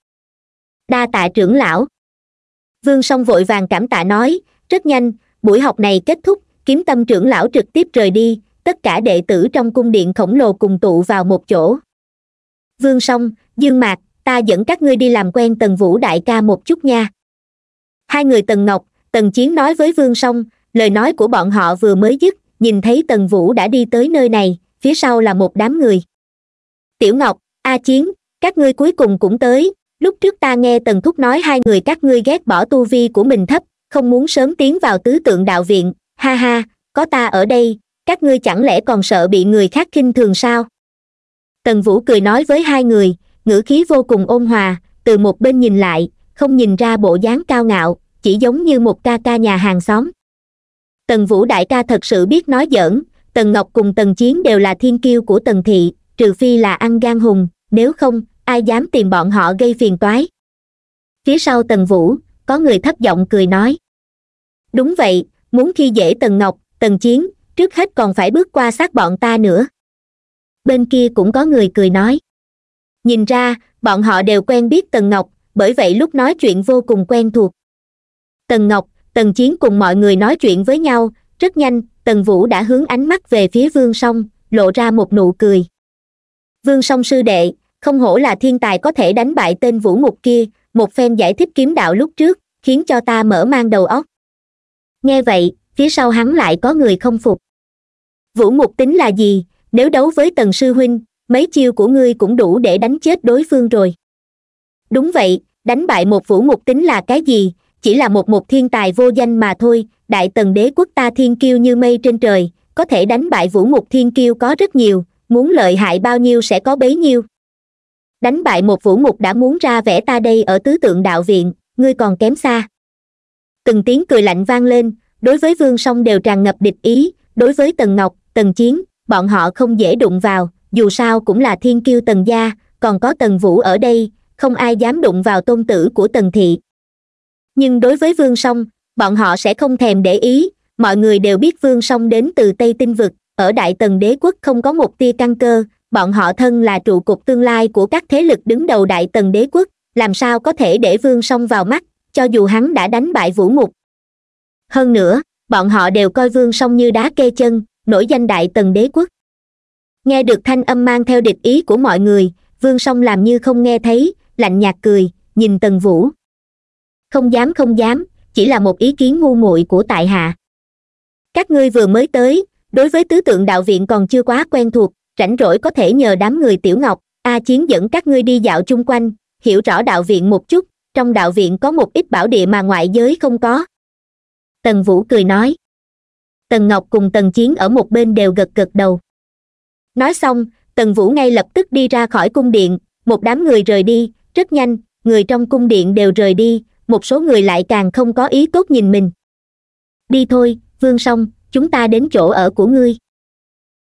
đa tạ trưởng lão vương song vội vàng cảm tạ nói rất nhanh buổi học này kết thúc kiếm tâm trưởng lão trực tiếp rời đi tất cả đệ tử trong cung điện khổng lồ cùng tụ vào một chỗ vương song dương mạc ta dẫn các ngươi đi làm quen tần vũ đại ca một chút nha hai người tần ngọc tần chiến nói với vương song lời nói của bọn họ vừa mới dứt nhìn thấy tần vũ đã đi tới nơi này phía sau là một đám người tiểu ngọc a chiến các ngươi cuối cùng cũng tới lúc trước ta nghe tần thúc nói hai người các ngươi ghét bỏ tu vi của mình thấp không muốn sớm tiến vào tứ tượng đạo viện ha ha có ta ở đây các ngươi chẳng lẽ còn sợ bị người khác khinh thường sao tần vũ cười nói với hai người ngữ khí vô cùng ôn hòa từ một bên nhìn lại không nhìn ra bộ dáng cao ngạo chỉ giống như một ca ca nhà hàng xóm tần vũ đại ca thật sự biết nói giỡn tần ngọc cùng tần chiến đều là thiên kiêu của tần thị trừ phi là ăn gan hùng nếu không ai dám tìm bọn họ gây phiền toái phía sau tần vũ có người thấp giọng cười nói đúng vậy muốn khi dễ tần ngọc tần chiến trước hết còn phải bước qua xác bọn ta nữa bên kia cũng có người cười nói nhìn ra bọn họ đều quen biết tần ngọc bởi vậy lúc nói chuyện vô cùng quen thuộc tần ngọc tần chiến cùng mọi người nói chuyện với nhau rất nhanh tần vũ đã hướng ánh mắt về phía vương song lộ ra một nụ cười vương song sư đệ không hổ là thiên tài có thể đánh bại tên vũ mục kia một phen giải thích kiếm đạo lúc trước khiến cho ta mở mang đầu óc nghe vậy phía sau hắn lại có người không phục vũ mục tính là gì nếu đấu với tần sư huynh mấy chiêu của ngươi cũng đủ để đánh chết đối phương rồi đúng vậy đánh bại một vũ mục tính là cái gì chỉ là một một thiên tài vô danh mà thôi đại tần đế quốc ta thiên kiêu như mây trên trời có thể đánh bại vũ mục thiên kiêu có rất nhiều muốn lợi hại bao nhiêu sẽ có bấy nhiêu đánh bại một vũ mục đã muốn ra vẽ ta đây ở tứ tượng đạo viện ngươi còn kém xa từng tiếng cười lạnh vang lên đối với vương song đều tràn ngập địch ý đối với tần ngọc tần chiến bọn họ không dễ đụng vào dù sao cũng là thiên kiêu tần gia còn có tần vũ ở đây không ai dám đụng vào tôn tử của tần thị nhưng đối với vương song bọn họ sẽ không thèm để ý mọi người đều biết vương song đến từ tây tinh vực ở đại tần đế quốc không có một tia căn cơ bọn họ thân là trụ cột tương lai của các thế lực đứng đầu đại tần đế quốc làm sao có thể để vương song vào mắt cho dù hắn đã đánh bại vũ mục hơn nữa bọn họ đều coi vương song như đá kê chân nổi danh đại tần đế quốc nghe được thanh âm mang theo địch ý của mọi người vương song làm như không nghe thấy lạnh nhạt cười nhìn tần vũ không dám không dám chỉ là một ý kiến ngu muội của tại hạ các ngươi vừa mới tới đối với tứ tượng đạo viện còn chưa quá quen thuộc rảnh rỗi có thể nhờ đám người tiểu ngọc a chiến dẫn các ngươi đi dạo chung quanh hiểu rõ đạo viện một chút trong đạo viện có một ít bảo địa mà ngoại giới không có tần vũ cười nói tần ngọc cùng tần chiến ở một bên đều gật gật đầu nói xong tần vũ ngay lập tức đi ra khỏi cung điện một đám người rời đi rất nhanh người trong cung điện đều rời đi một số người lại càng không có ý tốt nhìn mình đi thôi vương song chúng ta đến chỗ ở của ngươi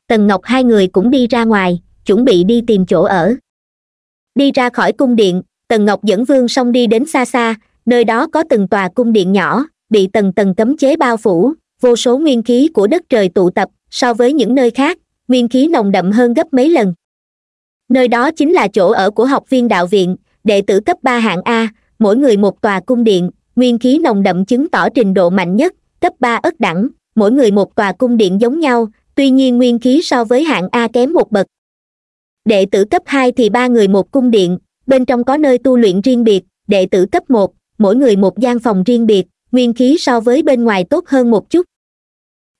tần ngọc hai người cũng đi ra ngoài chuẩn bị đi tìm chỗ ở đi ra khỏi cung điện tần ngọc dẫn vương song đi đến xa xa nơi đó có từng tòa cung điện nhỏ bị tầng tầng cấm chế bao phủ vô số nguyên khí của đất trời tụ tập so với những nơi khác nguyên khí nồng đậm hơn gấp mấy lần nơi đó chính là chỗ ở của học viên đạo viện đệ tử cấp ba hạng a mỗi người một tòa cung điện nguyên khí nồng đậm chứng tỏ trình độ mạnh nhất cấp ba ất đẳng mỗi người một tòa cung điện giống nhau tuy nhiên nguyên khí so với hạng a kém một bậc đệ tử cấp hai thì ba người một cung điện bên trong có nơi tu luyện riêng biệt đệ tử cấp một mỗi người một gian phòng riêng biệt nguyên khí so với bên ngoài tốt hơn một chút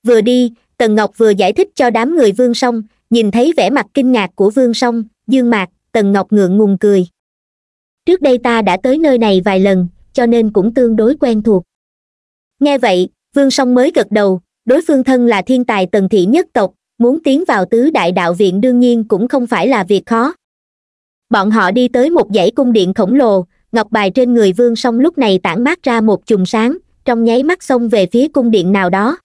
vừa đi tần ngọc vừa giải thích cho đám người vương song nhìn thấy vẻ mặt kinh ngạc của vương song dương mạc tần ngọc ngượng ngùng cười trước đây ta đã tới nơi này vài lần cho nên cũng tương đối quen thuộc nghe vậy vương song mới gật đầu đối phương thân là thiên tài tần thị nhất tộc muốn tiến vào tứ đại đạo viện đương nhiên cũng không phải là việc khó bọn họ đi tới một dãy cung điện khổng lồ ngọc bài trên người vương song lúc này tản mát ra một chùm sáng trong nháy mắt xông về phía cung điện nào đó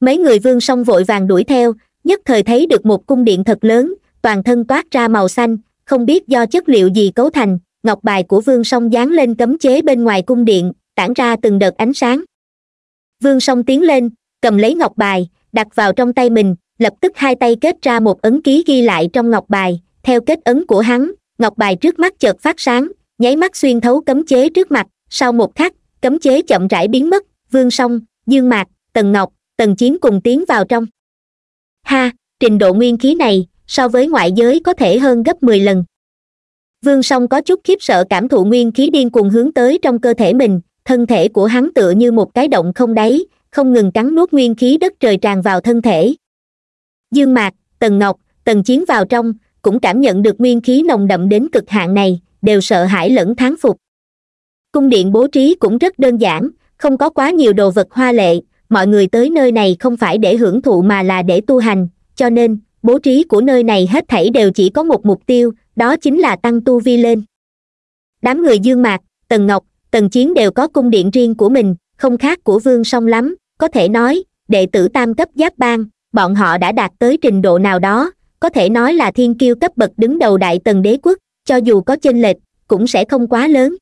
mấy người vương song vội vàng đuổi theo nhất thời thấy được một cung điện thật lớn toàn thân toát ra màu xanh không biết do chất liệu gì cấu thành ngọc bài của vương song dán lên cấm chế bên ngoài cung điện tản ra từng đợt ánh sáng vương song tiến lên cầm lấy ngọc bài đặt vào trong tay mình lập tức hai tay kết ra một ấn ký ghi lại trong ngọc bài theo kết ấn của hắn ngọc bài trước mắt chợt phát sáng nháy mắt xuyên thấu cấm chế trước mặt sau một khắc cấm chế chậm rãi biến mất vương song dương mạc tần ngọc tần chiến cùng tiến vào trong ha trình độ nguyên khí này so với ngoại giới có thể hơn gấp mười lần vương song có chút khiếp sợ cảm thụ nguyên khí điên cuồng hướng tới trong cơ thể mình thân thể của hắn tựa như một cái động không đáy không ngừng cắn nuốt nguyên khí đất trời tràn vào thân thể dương mạc tần ngọc tần chiến vào trong cũng cảm nhận được nguyên khí nồng đậm đến cực hạn này đều sợ hãi lẫn thán phục cung điện bố trí cũng rất đơn giản không có quá nhiều đồ vật hoa lệ mọi người tới nơi này không phải để hưởng thụ mà là để tu hành cho nên bố trí của nơi này hết thảy đều chỉ có một mục tiêu đó chính là tăng tu vi lên đám người dương mạc tần ngọc tần chiến đều có cung điện riêng của mình không khác của vương song lắm có thể nói đệ tử tam cấp giáp bang bọn họ đã đạt tới trình độ nào đó có thể nói là thiên kiêu cấp bậc đứng đầu đại tần đế quốc cho dù có chênh lệch cũng sẽ không quá lớn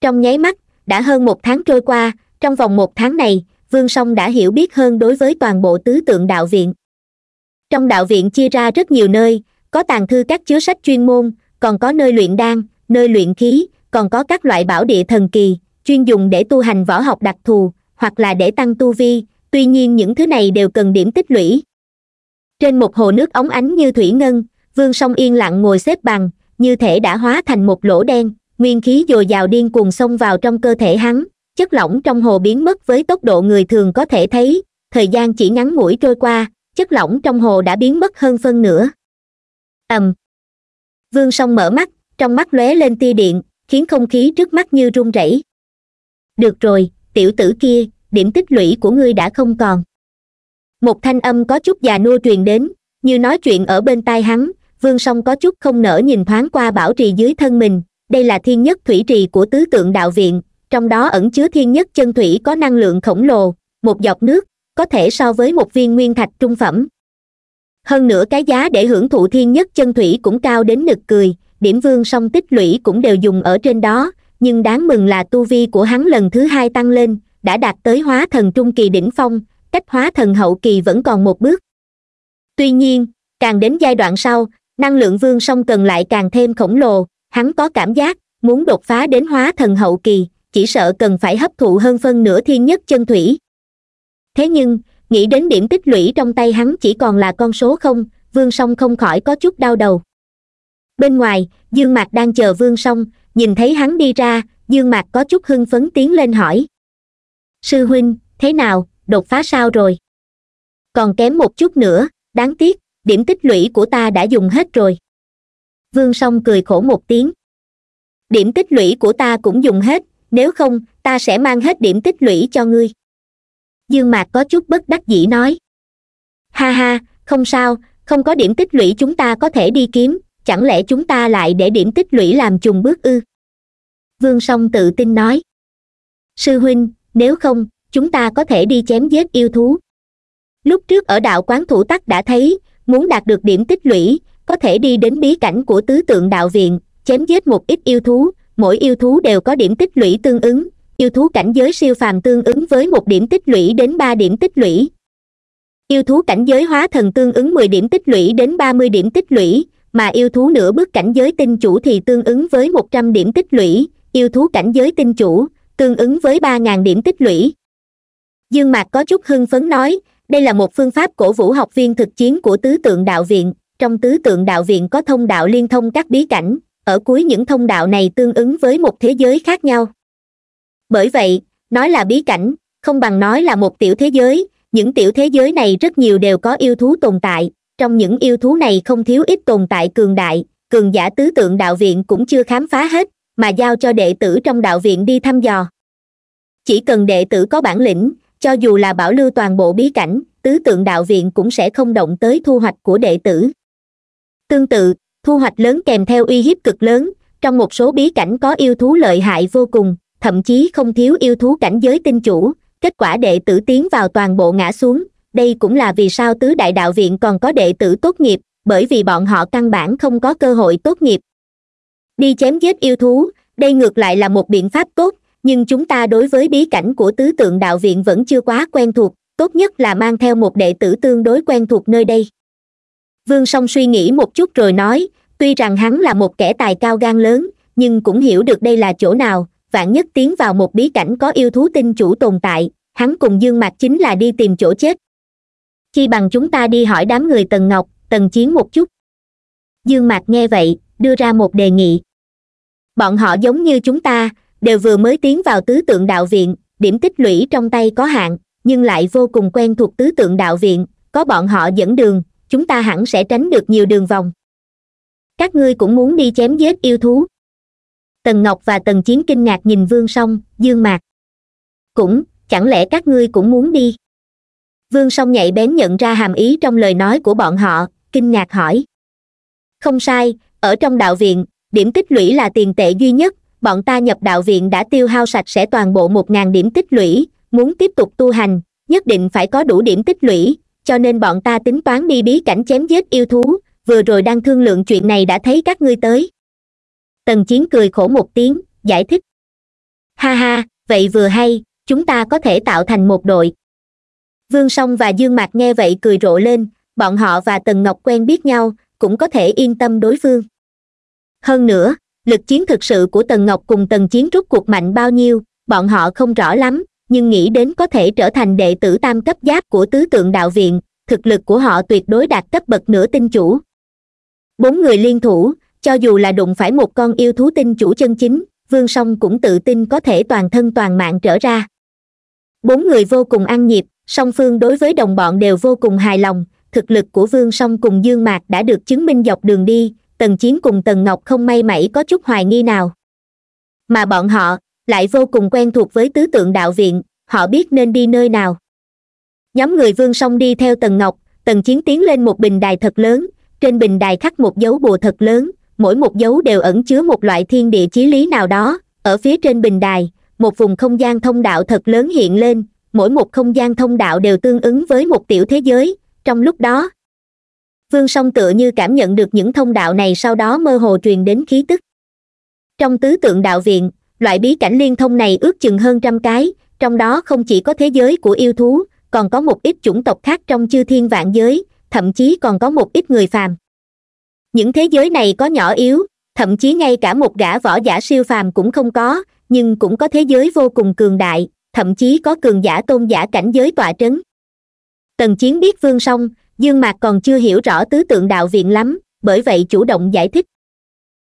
trong nháy mắt đã hơn một tháng trôi qua trong vòng một tháng này vương song đã hiểu biết hơn đối với toàn bộ tứ tượng đạo viện trong đạo viện chia ra rất nhiều nơi có tàn thư các chứa sách chuyên môn còn có nơi luyện đan nơi luyện khí còn có các loại bảo địa thần kỳ chuyên dùng để tu hành võ học đặc thù hoặc là để tăng tu vi tuy nhiên những thứ này đều cần điểm tích lũy trên một hồ nước óng ánh như thủy ngân vương song yên lặng ngồi xếp bằng như thể đã hóa thành một lỗ đen nguyên khí dồi dào điên cuồng xông vào trong cơ thể hắn chất lỏng trong hồ biến mất với tốc độ người thường có thể thấy thời gian chỉ ngắn ngủi trôi qua chất lỏng trong hồ đã biến mất hơn phân nửa ầm um. vương song mở mắt trong mắt lóe lên tia điện khiến không khí trước mắt như run rẩy được rồi tiểu tử kia điểm tích lũy của ngươi đã không còn một thanh âm có chút già nua truyền đến như nói chuyện ở bên tai hắn vương song có chút không nỡ nhìn thoáng qua bảo trì dưới thân mình đây là thiên nhất thủy trì của tứ tượng đạo viện trong đó ẩn chứa thiên nhất chân thủy có năng lượng khổng lồ một giọt nước có thể so với một viên nguyên thạch trung phẩm hơn nữa cái giá để hưởng thụ thiên nhất chân thủy cũng cao đến nực cười điểm vương song tích lũy cũng đều dùng ở trên đó nhưng đáng mừng là tu vi của hắn lần thứ hai tăng lên đã đạt tới hóa thần trung kỳ đỉnh phong cách hóa thần hậu kỳ vẫn còn một bước tuy nhiên càng đến giai đoạn sau năng lượng vương song cần lại càng thêm khổng lồ hắn có cảm giác muốn đột phá đến hóa thần hậu kỳ chỉ sợ cần phải hấp thụ hơn phân nửa thiên nhất chân thủy thế nhưng nghĩ đến điểm tích lũy trong tay hắn chỉ còn là con số không vương song không khỏi có chút đau đầu bên ngoài dương mạc đang chờ vương song nhìn thấy hắn đi ra dương mạc có chút hưng phấn tiến lên hỏi sư huynh thế nào đột phá sao rồi còn kém một chút nữa đáng tiếc điểm tích lũy của ta đã dùng hết rồi vương song cười khổ một tiếng điểm tích lũy của ta cũng dùng hết nếu không ta sẽ mang hết điểm tích lũy cho ngươi dương mạc có chút bất đắc dĩ nói ha ha không sao không có điểm tích lũy chúng ta có thể đi kiếm chẳng lẽ chúng ta lại để điểm tích lũy làm chùng bước ư vương song tự tin nói sư huynh nếu không chúng ta có thể đi chém giết yêu thú lúc trước ở đạo quán thủ tắc đã thấy muốn đạt được điểm tích lũy có thể đi đến bí cảnh của tứ tượng đạo viện chém giết một ít yêu thú mỗi yêu thú đều có điểm tích lũy tương ứng yêu thú cảnh giới siêu phàm tương ứng với một điểm tích lũy đến ba điểm tích lũy yêu thú cảnh giới hóa thần tương ứng mười điểm tích lũy đến ba mươi điểm tích lũy mà yêu thú nửa bước cảnh giới tinh chủ thì tương ứng với một trăm điểm tích lũy yêu thú cảnh giới tinh chủ tương ứng với ba ngàn điểm tích lũy dương mạc có chút hưng phấn nói đây là một phương pháp cổ vũ học viên thực chiến của tứ tượng đạo viện trong tứ tượng đạo viện có thông đạo liên thông các bí cảnh ở cuối những thông đạo này tương ứng với một thế giới khác nhau bởi vậy nói là bí cảnh không bằng nói là một tiểu thế giới những tiểu thế giới này rất nhiều đều có yêu thú tồn tại trong những yêu thú này không thiếu ít tồn tại cường đại cường giả tứ tượng đạo viện cũng chưa khám phá hết mà giao cho đệ tử trong đạo viện đi thăm dò chỉ cần đệ tử có bản lĩnh cho dù là bảo lưu toàn bộ bí cảnh tứ tượng đạo viện cũng sẽ không động tới thu hoạch của đệ tử tương tự thu hoạch lớn kèm theo uy hiếp cực lớn trong một số bí cảnh có yêu thú lợi hại vô cùng thậm chí không thiếu yêu thú cảnh giới tinh chủ kết quả đệ tử tiến vào toàn bộ ngã xuống đây cũng là vì sao tứ đại đạo viện còn có đệ tử tốt nghiệp bởi vì bọn họ căn bản không có cơ hội tốt nghiệp đi chém giết yêu thú đây ngược lại là một biện pháp tốt nhưng chúng ta đối với bí cảnh của tứ tượng đạo viện vẫn chưa quá quen thuộc tốt nhất là mang theo một đệ tử tương đối quen thuộc nơi đây vương song suy nghĩ một chút rồi nói tuy rằng hắn là một kẻ tài cao gan lớn nhưng cũng hiểu được đây là chỗ nào vạn nhất tiến vào một bí cảnh có yêu thú tinh chủ tồn tại hắn cùng dương mạc chính là đi tìm chỗ chết chi bằng chúng ta đi hỏi đám người tần ngọc tần chiến một chút dương mạc nghe vậy đưa ra một đề nghị bọn họ giống như chúng ta đều vừa mới tiến vào tứ tượng đạo viện điểm tích lũy trong tay có hạn nhưng lại vô cùng quen thuộc tứ tượng đạo viện có bọn họ dẫn đường chúng ta hẳn sẽ tránh được nhiều đường vòng các ngươi cũng muốn đi chém giết yêu thú tần ngọc và tần chiến kinh ngạc nhìn vương song dương mạc cũng chẳng lẽ các ngươi cũng muốn đi vương song nhạy bén nhận ra hàm ý trong lời nói của bọn họ kinh ngạc hỏi không sai ở trong đạo viện điểm tích lũy là tiền tệ duy nhất bọn ta nhập đạo viện đã tiêu hao sạch sẽ toàn bộ một ngàn điểm tích lũy muốn tiếp tục tu hành nhất định phải có đủ điểm tích lũy cho nên bọn ta tính toán đi bí cảnh chém giết yêu thú vừa rồi đang thương lượng chuyện này đã thấy các ngươi tới tần chiến cười khổ một tiếng giải thích ha ha vậy vừa hay chúng ta có thể tạo thành một đội vương song và dương mạc nghe vậy cười rộ lên bọn họ và tần ngọc quen biết nhau cũng có thể yên tâm đối phương hơn nữa lực chiến thực sự của tần ngọc cùng tần chiến rút cuộc mạnh bao nhiêu bọn họ không rõ lắm nhưng nghĩ đến có thể trở thành đệ tử tam cấp giáp của tứ tượng đạo viện thực lực của họ tuyệt đối đạt cấp bậc nửa tinh chủ bốn người liên thủ cho dù là đụng phải một con yêu thú tinh chủ chân chính vương song cũng tự tin có thể toàn thân toàn mạng trở ra bốn người vô cùng ăn nhịp song phương đối với đồng bọn đều vô cùng hài lòng thực lực của vương song cùng dương mạc đã được chứng minh dọc đường đi tần chiến cùng tần ngọc không may mảy có chút hoài nghi nào mà bọn họ lại vô cùng quen thuộc với tứ tượng đạo viện họ biết nên đi nơi nào nhóm người vương song đi theo tần ngọc tần chiến tiến lên một bình đài thật lớn trên bình đài khắc một dấu bùa thật lớn mỗi một dấu đều ẩn chứa một loại thiên địa chí lý nào đó ở phía trên bình đài một vùng không gian thông đạo thật lớn hiện lên mỗi một không gian thông đạo đều tương ứng với một tiểu thế giới trong lúc đó vương song tựa như cảm nhận được những thông đạo này sau đó mơ hồ truyền đến khí tức trong tứ tượng đạo viện loại bí cảnh liên thông này ước chừng hơn trăm cái trong đó không chỉ có thế giới của yêu thú còn có một ít chủng tộc khác trong chư thiên vạn giới thậm chí còn có một ít người phàm những thế giới này có nhỏ yếu thậm chí ngay cả một gã võ giả siêu phàm cũng không có nhưng cũng có thế giới vô cùng cường đại thậm chí có cường giả tôn giả cảnh giới tọa trấn tần chiến biết vương song dương mạc còn chưa hiểu rõ tứ tượng đạo viện lắm bởi vậy chủ động giải thích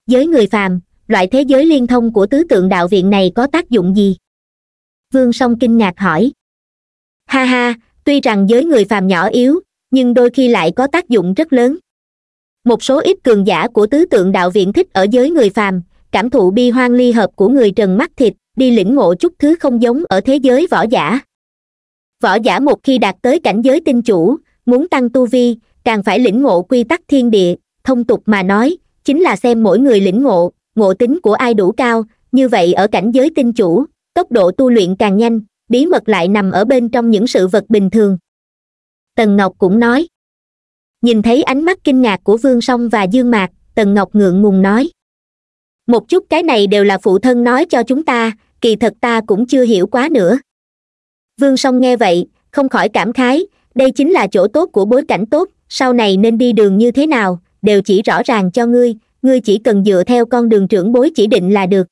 giới người phàm loại thế giới liên thông của tứ tượng đạo viện này có tác dụng gì vương song kinh ngạc hỏi ha ha tuy rằng giới người phàm nhỏ yếu nhưng đôi khi lại có tác dụng rất lớn một số ít cường giả của tứ tượng đạo viện thích ở giới người phàm cảm thụ bi hoang ly hợp của người trần mắt thịt đi lĩnh ngộ chút thứ không giống ở thế giới võ giả võ giả một khi đạt tới cảnh giới tinh chủ muốn tăng tu vi càng phải lĩnh ngộ quy tắc thiên địa thông tục mà nói chính là xem mỗi người lĩnh ngộ ngộ tính của ai đủ cao như vậy ở cảnh giới tinh chủ tốc độ tu luyện càng nhanh bí mật lại nằm ở bên trong những sự vật bình thường tần ngọc cũng nói nhìn thấy ánh mắt kinh ngạc của vương song và dương mạc tần ngọc ngượng ngùng nói một chút cái này đều là phụ thân nói cho chúng ta kỳ thật ta cũng chưa hiểu quá nữa vương song nghe vậy không khỏi cảm khái đây chính là chỗ tốt của bối cảnh tốt sau này nên đi đường như thế nào đều chỉ rõ ràng cho ngươi ngươi chỉ cần dựa theo con đường trưởng bối chỉ định là được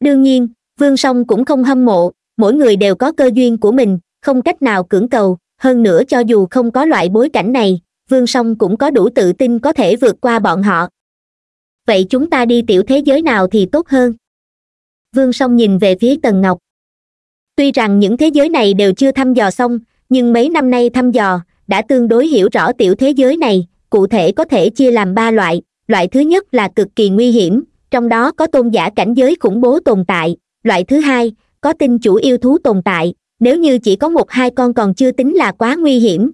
đương nhiên vương song cũng không hâm mộ mỗi người đều có cơ duyên của mình không cách nào cưỡng cầu hơn nữa cho dù không có loại bối cảnh này vương song cũng có đủ tự tin có thể vượt qua bọn họ vậy chúng ta đi tiểu thế giới nào thì tốt hơn vương song nhìn về phía tần ngọc tuy rằng những thế giới này đều chưa thăm dò xong nhưng mấy năm nay thăm dò đã tương đối hiểu rõ tiểu thế giới này cụ thể có thể chia làm ba loại loại thứ nhất là cực kỳ nguy hiểm trong đó có tôn giả cảnh giới khủng bố tồn tại loại thứ hai có tinh chủ yêu thú tồn tại nếu như chỉ có một hai con còn chưa tính là quá nguy hiểm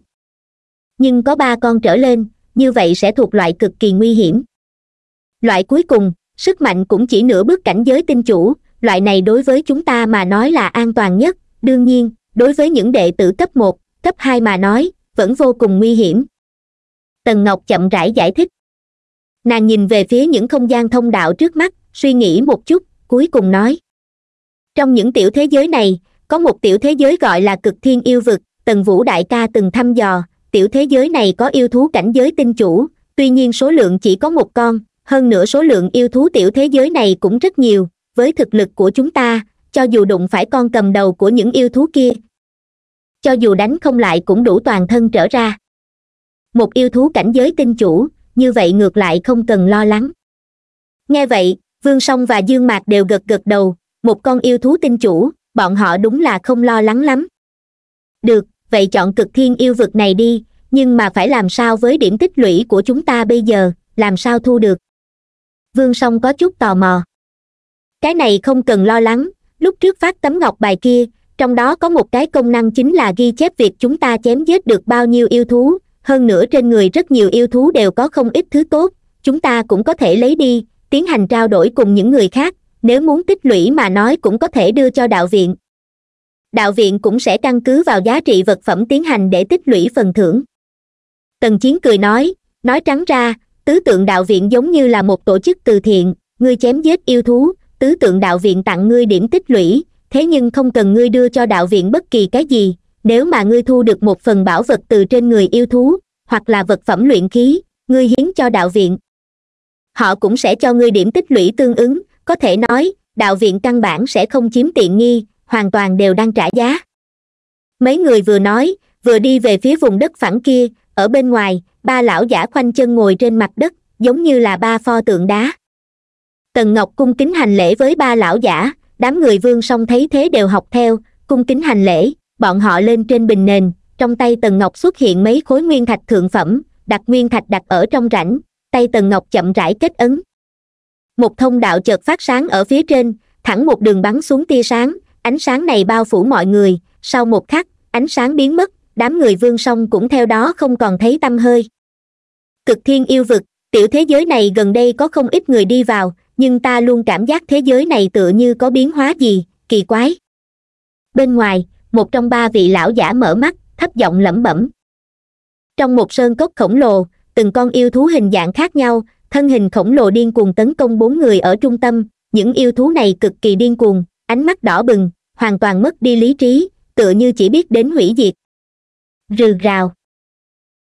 nhưng có ba con trở lên như vậy sẽ thuộc loại cực kỳ nguy hiểm loại cuối cùng sức mạnh cũng chỉ nửa bước cảnh giới tinh chủ loại này đối với chúng ta mà nói là an toàn nhất đương nhiên đối với những đệ tử cấp một cấp hai mà nói vẫn vô cùng nguy hiểm tần ngọc chậm rãi giải thích nàng nhìn về phía những không gian thông đạo trước mắt suy nghĩ một chút cuối cùng nói trong những tiểu thế giới này có một tiểu thế giới gọi là cực thiên yêu vực tần vũ đại ca từng thăm dò tiểu thế giới này có yêu thú cảnh giới tinh chủ tuy nhiên số lượng chỉ có một con hơn nữa số lượng yêu thú tiểu thế giới này cũng rất nhiều với thực lực của chúng ta cho dù đụng phải con cầm đầu của những yêu thú kia cho dù đánh không lại cũng đủ toàn thân trở ra một yêu thú cảnh giới tinh chủ như vậy ngược lại không cần lo lắng nghe vậy vương song và dương mạc đều gật gật đầu một con yêu thú tinh chủ bọn họ đúng là không lo lắng lắm được vậy chọn cực thiên yêu vực này đi nhưng mà phải làm sao với điểm tích lũy của chúng ta bây giờ làm sao thu được vương song có chút tò mò cái này không cần lo lắng lúc trước phát tấm ngọc bài kia trong đó có một cái công năng chính là ghi chép việc chúng ta chém giết được bao nhiêu yêu thú hơn nữa trên người rất nhiều yêu thú đều có không ít thứ tốt chúng ta cũng có thể lấy đi tiến hành trao đổi cùng những người khác nếu muốn tích lũy mà nói cũng có thể đưa cho đạo viện đạo viện cũng sẽ căn cứ vào giá trị vật phẩm tiến hành để tích lũy phần thưởng tần chiến cười nói nói trắng ra tứ tượng đạo viện giống như là một tổ chức từ thiện người chém giết yêu thú tứ tượng đạo viện tặng ngươi điểm tích lũy thế nhưng không cần ngươi đưa cho đạo viện bất kỳ cái gì nếu mà ngươi thu được một phần bảo vật từ trên người yêu thú hoặc là vật phẩm luyện khí ngươi hiến cho đạo viện họ cũng sẽ cho ngươi điểm tích lũy tương ứng có thể nói đạo viện căn bản sẽ không chiếm tiện nghi hoàn toàn đều đang trả giá mấy người vừa nói vừa đi về phía vùng đất phẳng kia ở bên ngoài ba lão giả khoanh chân ngồi trên mặt đất giống như là ba pho tượng đá tần ngọc cung kính hành lễ với ba lão giả đám người vương song thấy thế đều học theo cung kính hành lễ bọn họ lên trên bình nền trong tay tần ngọc xuất hiện mấy khối nguyên thạch thượng phẩm đặt nguyên thạch đặt ở trong rãnh tay tần ngọc chậm rãi kết ấn một thông đạo chợt phát sáng ở phía trên thẳng một đường bắn xuống tia sáng ánh sáng này bao phủ mọi người sau một khắc ánh sáng biến mất đám người vương song cũng theo đó không còn thấy tâm hơi cực thiên yêu vực tiểu thế giới này gần đây có không ít người đi vào nhưng ta luôn cảm giác thế giới này tựa như có biến hóa gì kỳ quái bên ngoài một trong ba vị lão giả mở mắt thấp giọng lẩm bẩm trong một sơn cốc khổng lồ từng con yêu thú hình dạng khác nhau thân hình khổng lồ điên cuồng tấn công bốn người ở trung tâm những yêu thú này cực kỳ điên cuồng ánh mắt đỏ bừng hoàn toàn mất đi lý trí tựa như chỉ biết đến hủy diệt rừ rào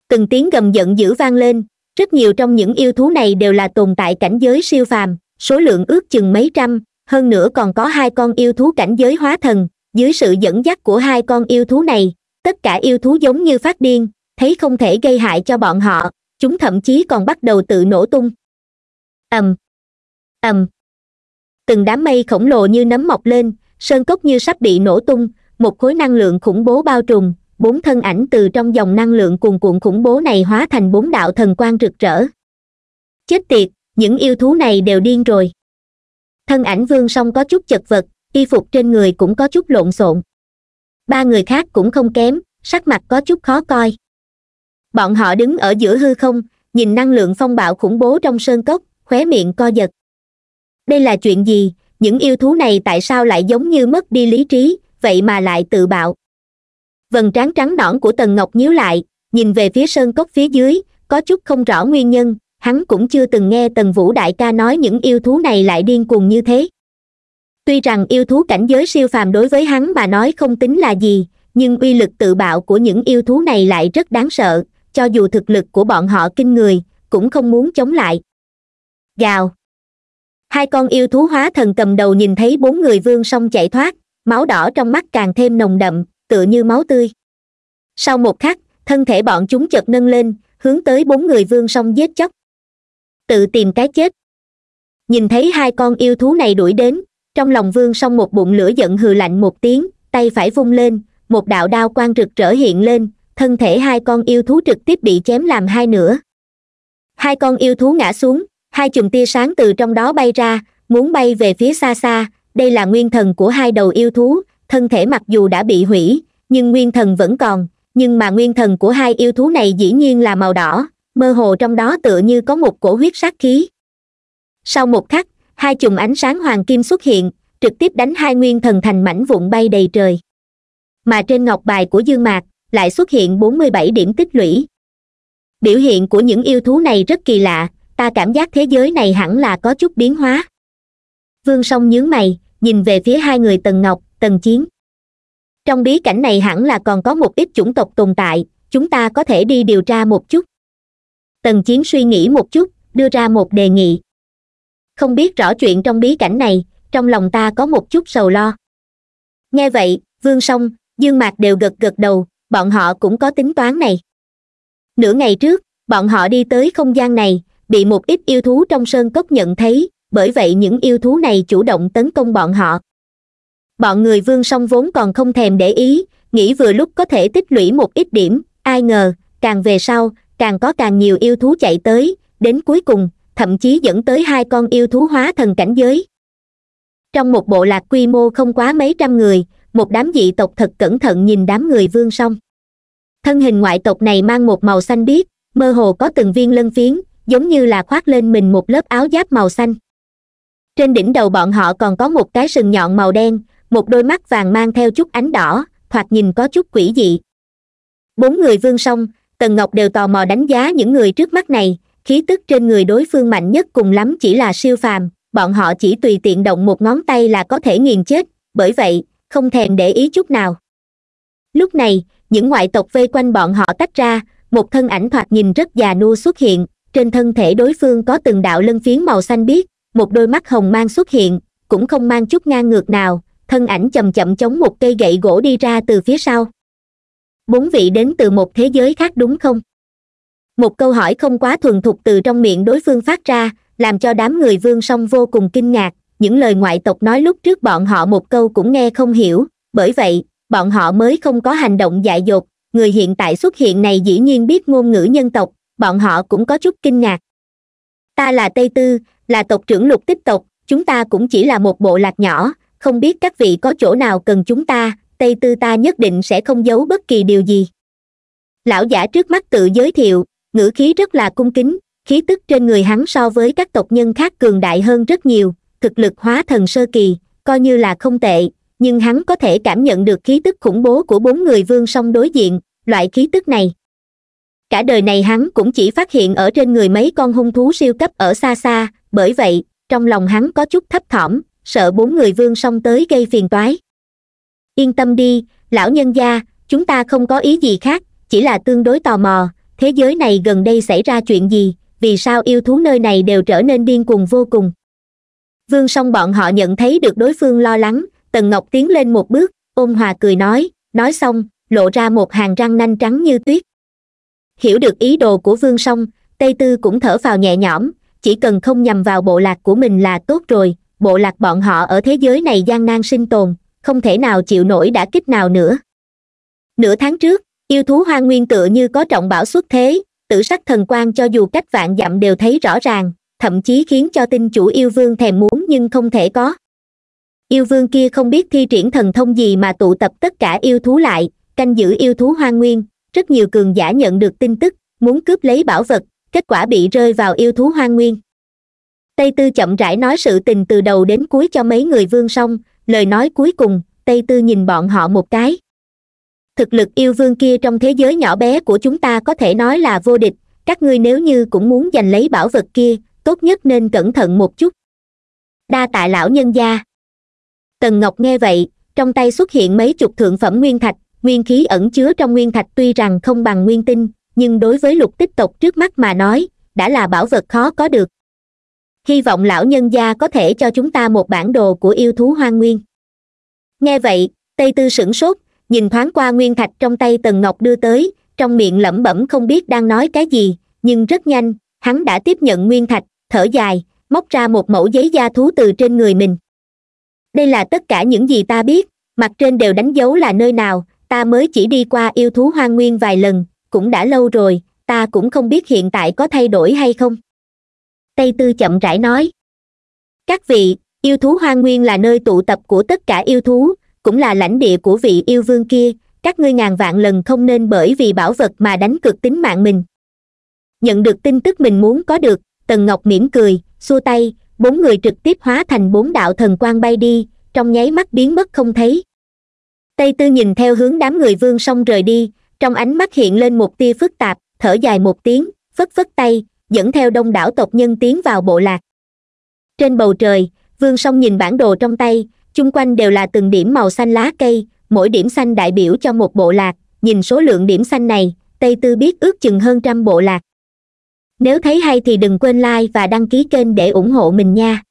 từng tiếng gầm giận dữ vang lên rất nhiều trong những yêu thú này đều là tồn tại cảnh giới siêu phàm số lượng ước chừng mấy trăm hơn nữa còn có hai con yêu thú cảnh giới hóa thần dưới sự dẫn dắt của hai con yêu thú này tất cả yêu thú giống như phát điên thấy không thể gây hại cho bọn họ chúng thậm chí còn bắt đầu tự nổ tung ầm ầm từng đám mây khổng lồ như nấm mọc lên sơn cốc như sắp bị nổ tung một khối năng lượng khủng bố bao trùm bốn thân ảnh từ trong dòng năng lượng cuồn cuộn khủng bố này hóa thành bốn đạo thần quang rực rỡ chết tiệt những yêu thú này đều điên rồi thân ảnh vương song có chút chật vật y phục trên người cũng có chút lộn xộn ba người khác cũng không kém sắc mặt có chút khó coi bọn họ đứng ở giữa hư không nhìn năng lượng phong bạo khủng bố trong sơn cốc khóe miệng co giật đây là chuyện gì những yêu thú này tại sao lại giống như mất đi lý trí vậy mà lại tự bạo vần trán trắng nõn của tần ngọc nhíu lại nhìn về phía sơn cốc phía dưới có chút không rõ nguyên nhân hắn cũng chưa từng nghe tần vũ đại ca nói những yêu thú này lại điên cuồng như thế tuy rằng yêu thú cảnh giới siêu phàm đối với hắn mà nói không tính là gì nhưng uy lực tự bạo của những yêu thú này lại rất đáng sợ cho dù thực lực của bọn họ kinh người cũng không muốn chống lại gào hai con yêu thú hóa thần cầm đầu nhìn thấy bốn người vương song chạy thoát máu đỏ trong mắt càng thêm nồng đậm tựa như máu tươi sau một khắc thân thể bọn chúng chợt nâng lên hướng tới bốn người vương song giết chóc tự tìm cái chết nhìn thấy hai con yêu thú này đuổi đến trong lòng vương song một bụng lửa giận hừ lạnh một tiếng tay phải vung lên một đạo đao quang rực rỡ hiện lên thân thể hai con yêu thú trực tiếp bị chém làm hai nửa hai con yêu thú ngã xuống hai chùm tia sáng từ trong đó bay ra muốn bay về phía xa xa đây là nguyên thần của hai đầu yêu thú thân thể mặc dù đã bị hủy nhưng nguyên thần vẫn còn nhưng mà nguyên thần của hai yêu thú này dĩ nhiên là màu đỏ mơ hồ trong đó tựa như có một cổ huyết sát khí sau một khắc hai chùm ánh sáng hoàng kim xuất hiện trực tiếp đánh hai nguyên thần thành mảnh vụn bay đầy trời mà trên ngọc bài của dương mạc lại xuất hiện bốn mươi bảy điểm tích lũy biểu hiện của những yêu thú này rất kỳ lạ ta cảm giác thế giới này hẳn là có chút biến hóa vương song nhướng mày nhìn về phía hai người tần ngọc tần chiến trong bí cảnh này hẳn là còn có một ít chủng tộc tồn tại chúng ta có thể đi điều tra một chút tần chiến suy nghĩ một chút đưa ra một đề nghị không biết rõ chuyện trong bí cảnh này trong lòng ta có một chút sầu lo nghe vậy vương song dương mạc đều gật gật đầu bọn họ cũng có tính toán này nửa ngày trước bọn họ đi tới không gian này bị một ít yêu thú trong sơn cốc nhận thấy bởi vậy những yêu thú này chủ động tấn công bọn họ bọn người vương song vốn còn không thèm để ý nghĩ vừa lúc có thể tích lũy một ít điểm ai ngờ càng về sau càng có càng nhiều yêu thú chạy tới đến cuối cùng thậm chí dẫn tới hai con yêu thú hóa thần cảnh giới trong một bộ lạc quy mô không quá mấy trăm người một đám dị tộc thật cẩn thận nhìn đám người vương song thân hình ngoại tộc này mang một màu xanh biếc mơ hồ có từng viên lân phiến giống như là khoác lên mình một lớp áo giáp màu xanh trên đỉnh đầu bọn họ còn có một cái sừng nhọn màu đen một đôi mắt vàng mang theo chút ánh đỏ thoạt nhìn có chút quỷ dị bốn người vương song tần ngọc đều tò mò đánh giá những người trước mắt này khí tức trên người đối phương mạnh nhất cùng lắm chỉ là siêu phàm bọn họ chỉ tùy tiện động một ngón tay là có thể nghiền chết bởi vậy không thèm để ý chút nào lúc này những ngoại tộc vây quanh bọn họ tách ra một thân ảnh thoạt nhìn rất già nua xuất hiện trên thân thể đối phương có từng đạo lân phiến màu xanh biếc một đôi mắt hồng mang xuất hiện cũng không mang chút ngang ngược nào thân ảnh chậm chậm chống một cây gậy gỗ đi ra từ phía sau bốn vị đến từ một thế giới khác đúng không một câu hỏi không quá thuần thục từ trong miệng đối phương phát ra làm cho đám người vương song vô cùng kinh ngạc những lời ngoại tộc nói lúc trước bọn họ một câu cũng nghe không hiểu bởi vậy bọn họ mới không có hành động dại dột người hiện tại xuất hiện này dĩ nhiên biết ngôn ngữ nhân tộc bọn họ cũng có chút kinh ngạc ta là tây tư là tộc trưởng lục tích tộc chúng ta cũng chỉ là một bộ lạc nhỏ không biết các vị có chỗ nào cần chúng ta tây tư ta nhất định sẽ không giấu bất kỳ điều gì lão giả trước mắt tự giới thiệu ngữ khí rất là cung kính khí tức trên người hắn so với các tộc nhân khác cường đại hơn rất nhiều thực lực hóa thần sơ kỳ coi như là không tệ nhưng hắn có thể cảm nhận được khí tức khủng bố của bốn người vương song đối diện loại khí tức này cả đời này hắn cũng chỉ phát hiện ở trên người mấy con hung thú siêu cấp ở xa xa bởi vậy trong lòng hắn có chút thấp thỏm sợ bốn người vương song tới gây phiền toái yên tâm đi lão nhân gia chúng ta không có ý gì khác chỉ là tương đối tò mò thế giới này gần đây xảy ra chuyện gì vì sao yêu thú nơi này đều trở nên điên cuồng vô cùng vương song bọn họ nhận thấy được đối phương lo lắng tần ngọc tiến lên một bước ôn hòa cười nói nói xong lộ ra một hàng răng nanh trắng như tuyết hiểu được ý đồ của vương song tây tư cũng thở vào nhẹ nhõm chỉ cần không nhằm vào bộ lạc của mình là tốt rồi bộ lạc bọn họ ở thế giới này gian nan sinh tồn không thể nào chịu nổi đã kích nào nữa nửa tháng trước yêu thú hoa nguyên tựa như có trọng bảo xuất thế tử sắc thần quan cho dù cách vạn dặm đều thấy rõ ràng thậm chí khiến cho tinh chủ yêu vương thèm muốn nhưng không thể có yêu vương kia không biết thi triển thần thông gì mà tụ tập tất cả yêu thú lại canh giữ yêu thú hoa nguyên rất nhiều cường giả nhận được tin tức muốn cướp lấy bảo vật kết quả bị rơi vào yêu thú hoa nguyên tây tư chậm rãi nói sự tình từ đầu đến cuối cho mấy người vương xong lời nói cuối cùng tây tư nhìn bọn họ một cái thực lực yêu vương kia trong thế giới nhỏ bé của chúng ta có thể nói là vô địch các ngươi nếu như cũng muốn giành lấy bảo vật kia tốt nhất nên cẩn thận một chút đa tạ lão nhân gia tần ngọc nghe vậy trong tay xuất hiện mấy chục thượng phẩm nguyên thạch nguyên khí ẩn chứa trong nguyên thạch tuy rằng không bằng nguyên tinh nhưng đối với lục tích tộc trước mắt mà nói đã là bảo vật khó có được hy vọng lão nhân gia có thể cho chúng ta một bản đồ của yêu thú hoang nguyên nghe vậy tây tư sửng sốt nhìn thoáng qua nguyên thạch trong tay tần ngọc đưa tới trong miệng lẩm bẩm không biết đang nói cái gì nhưng rất nhanh hắn đã tiếp nhận nguyên thạch thở dài móc ra một mẫu giấy da thú từ trên người mình đây là tất cả những gì ta biết mặt trên đều đánh dấu là nơi nào ta mới chỉ đi qua yêu thú hoang nguyên vài lần cũng đã lâu rồi ta cũng không biết hiện tại có thay đổi hay không tây tư chậm rãi nói các vị yêu thú hoa nguyên là nơi tụ tập của tất cả yêu thú cũng là lãnh địa của vị yêu vương kia các ngươi ngàn vạn lần không nên bởi vì bảo vật mà đánh cược tính mạng mình nhận được tin tức mình muốn có được tần ngọc mỉm cười xua tay bốn người trực tiếp hóa thành bốn đạo thần quang bay đi trong nháy mắt biến mất không thấy tây tư nhìn theo hướng đám người vương xong rời đi trong ánh mắt hiện lên một tia phức tạp thở dài một tiếng phất phất tay dẫn theo đông đảo tộc nhân tiến vào bộ lạc trên bầu trời vương song nhìn bản đồ trong tay chung quanh đều là từng điểm màu xanh lá cây mỗi điểm xanh đại biểu cho một bộ lạc nhìn số lượng điểm xanh này tây tư biết ước chừng hơn trăm bộ lạc nếu thấy hay thì đừng quên like và đăng ký kênh để ủng hộ mình nha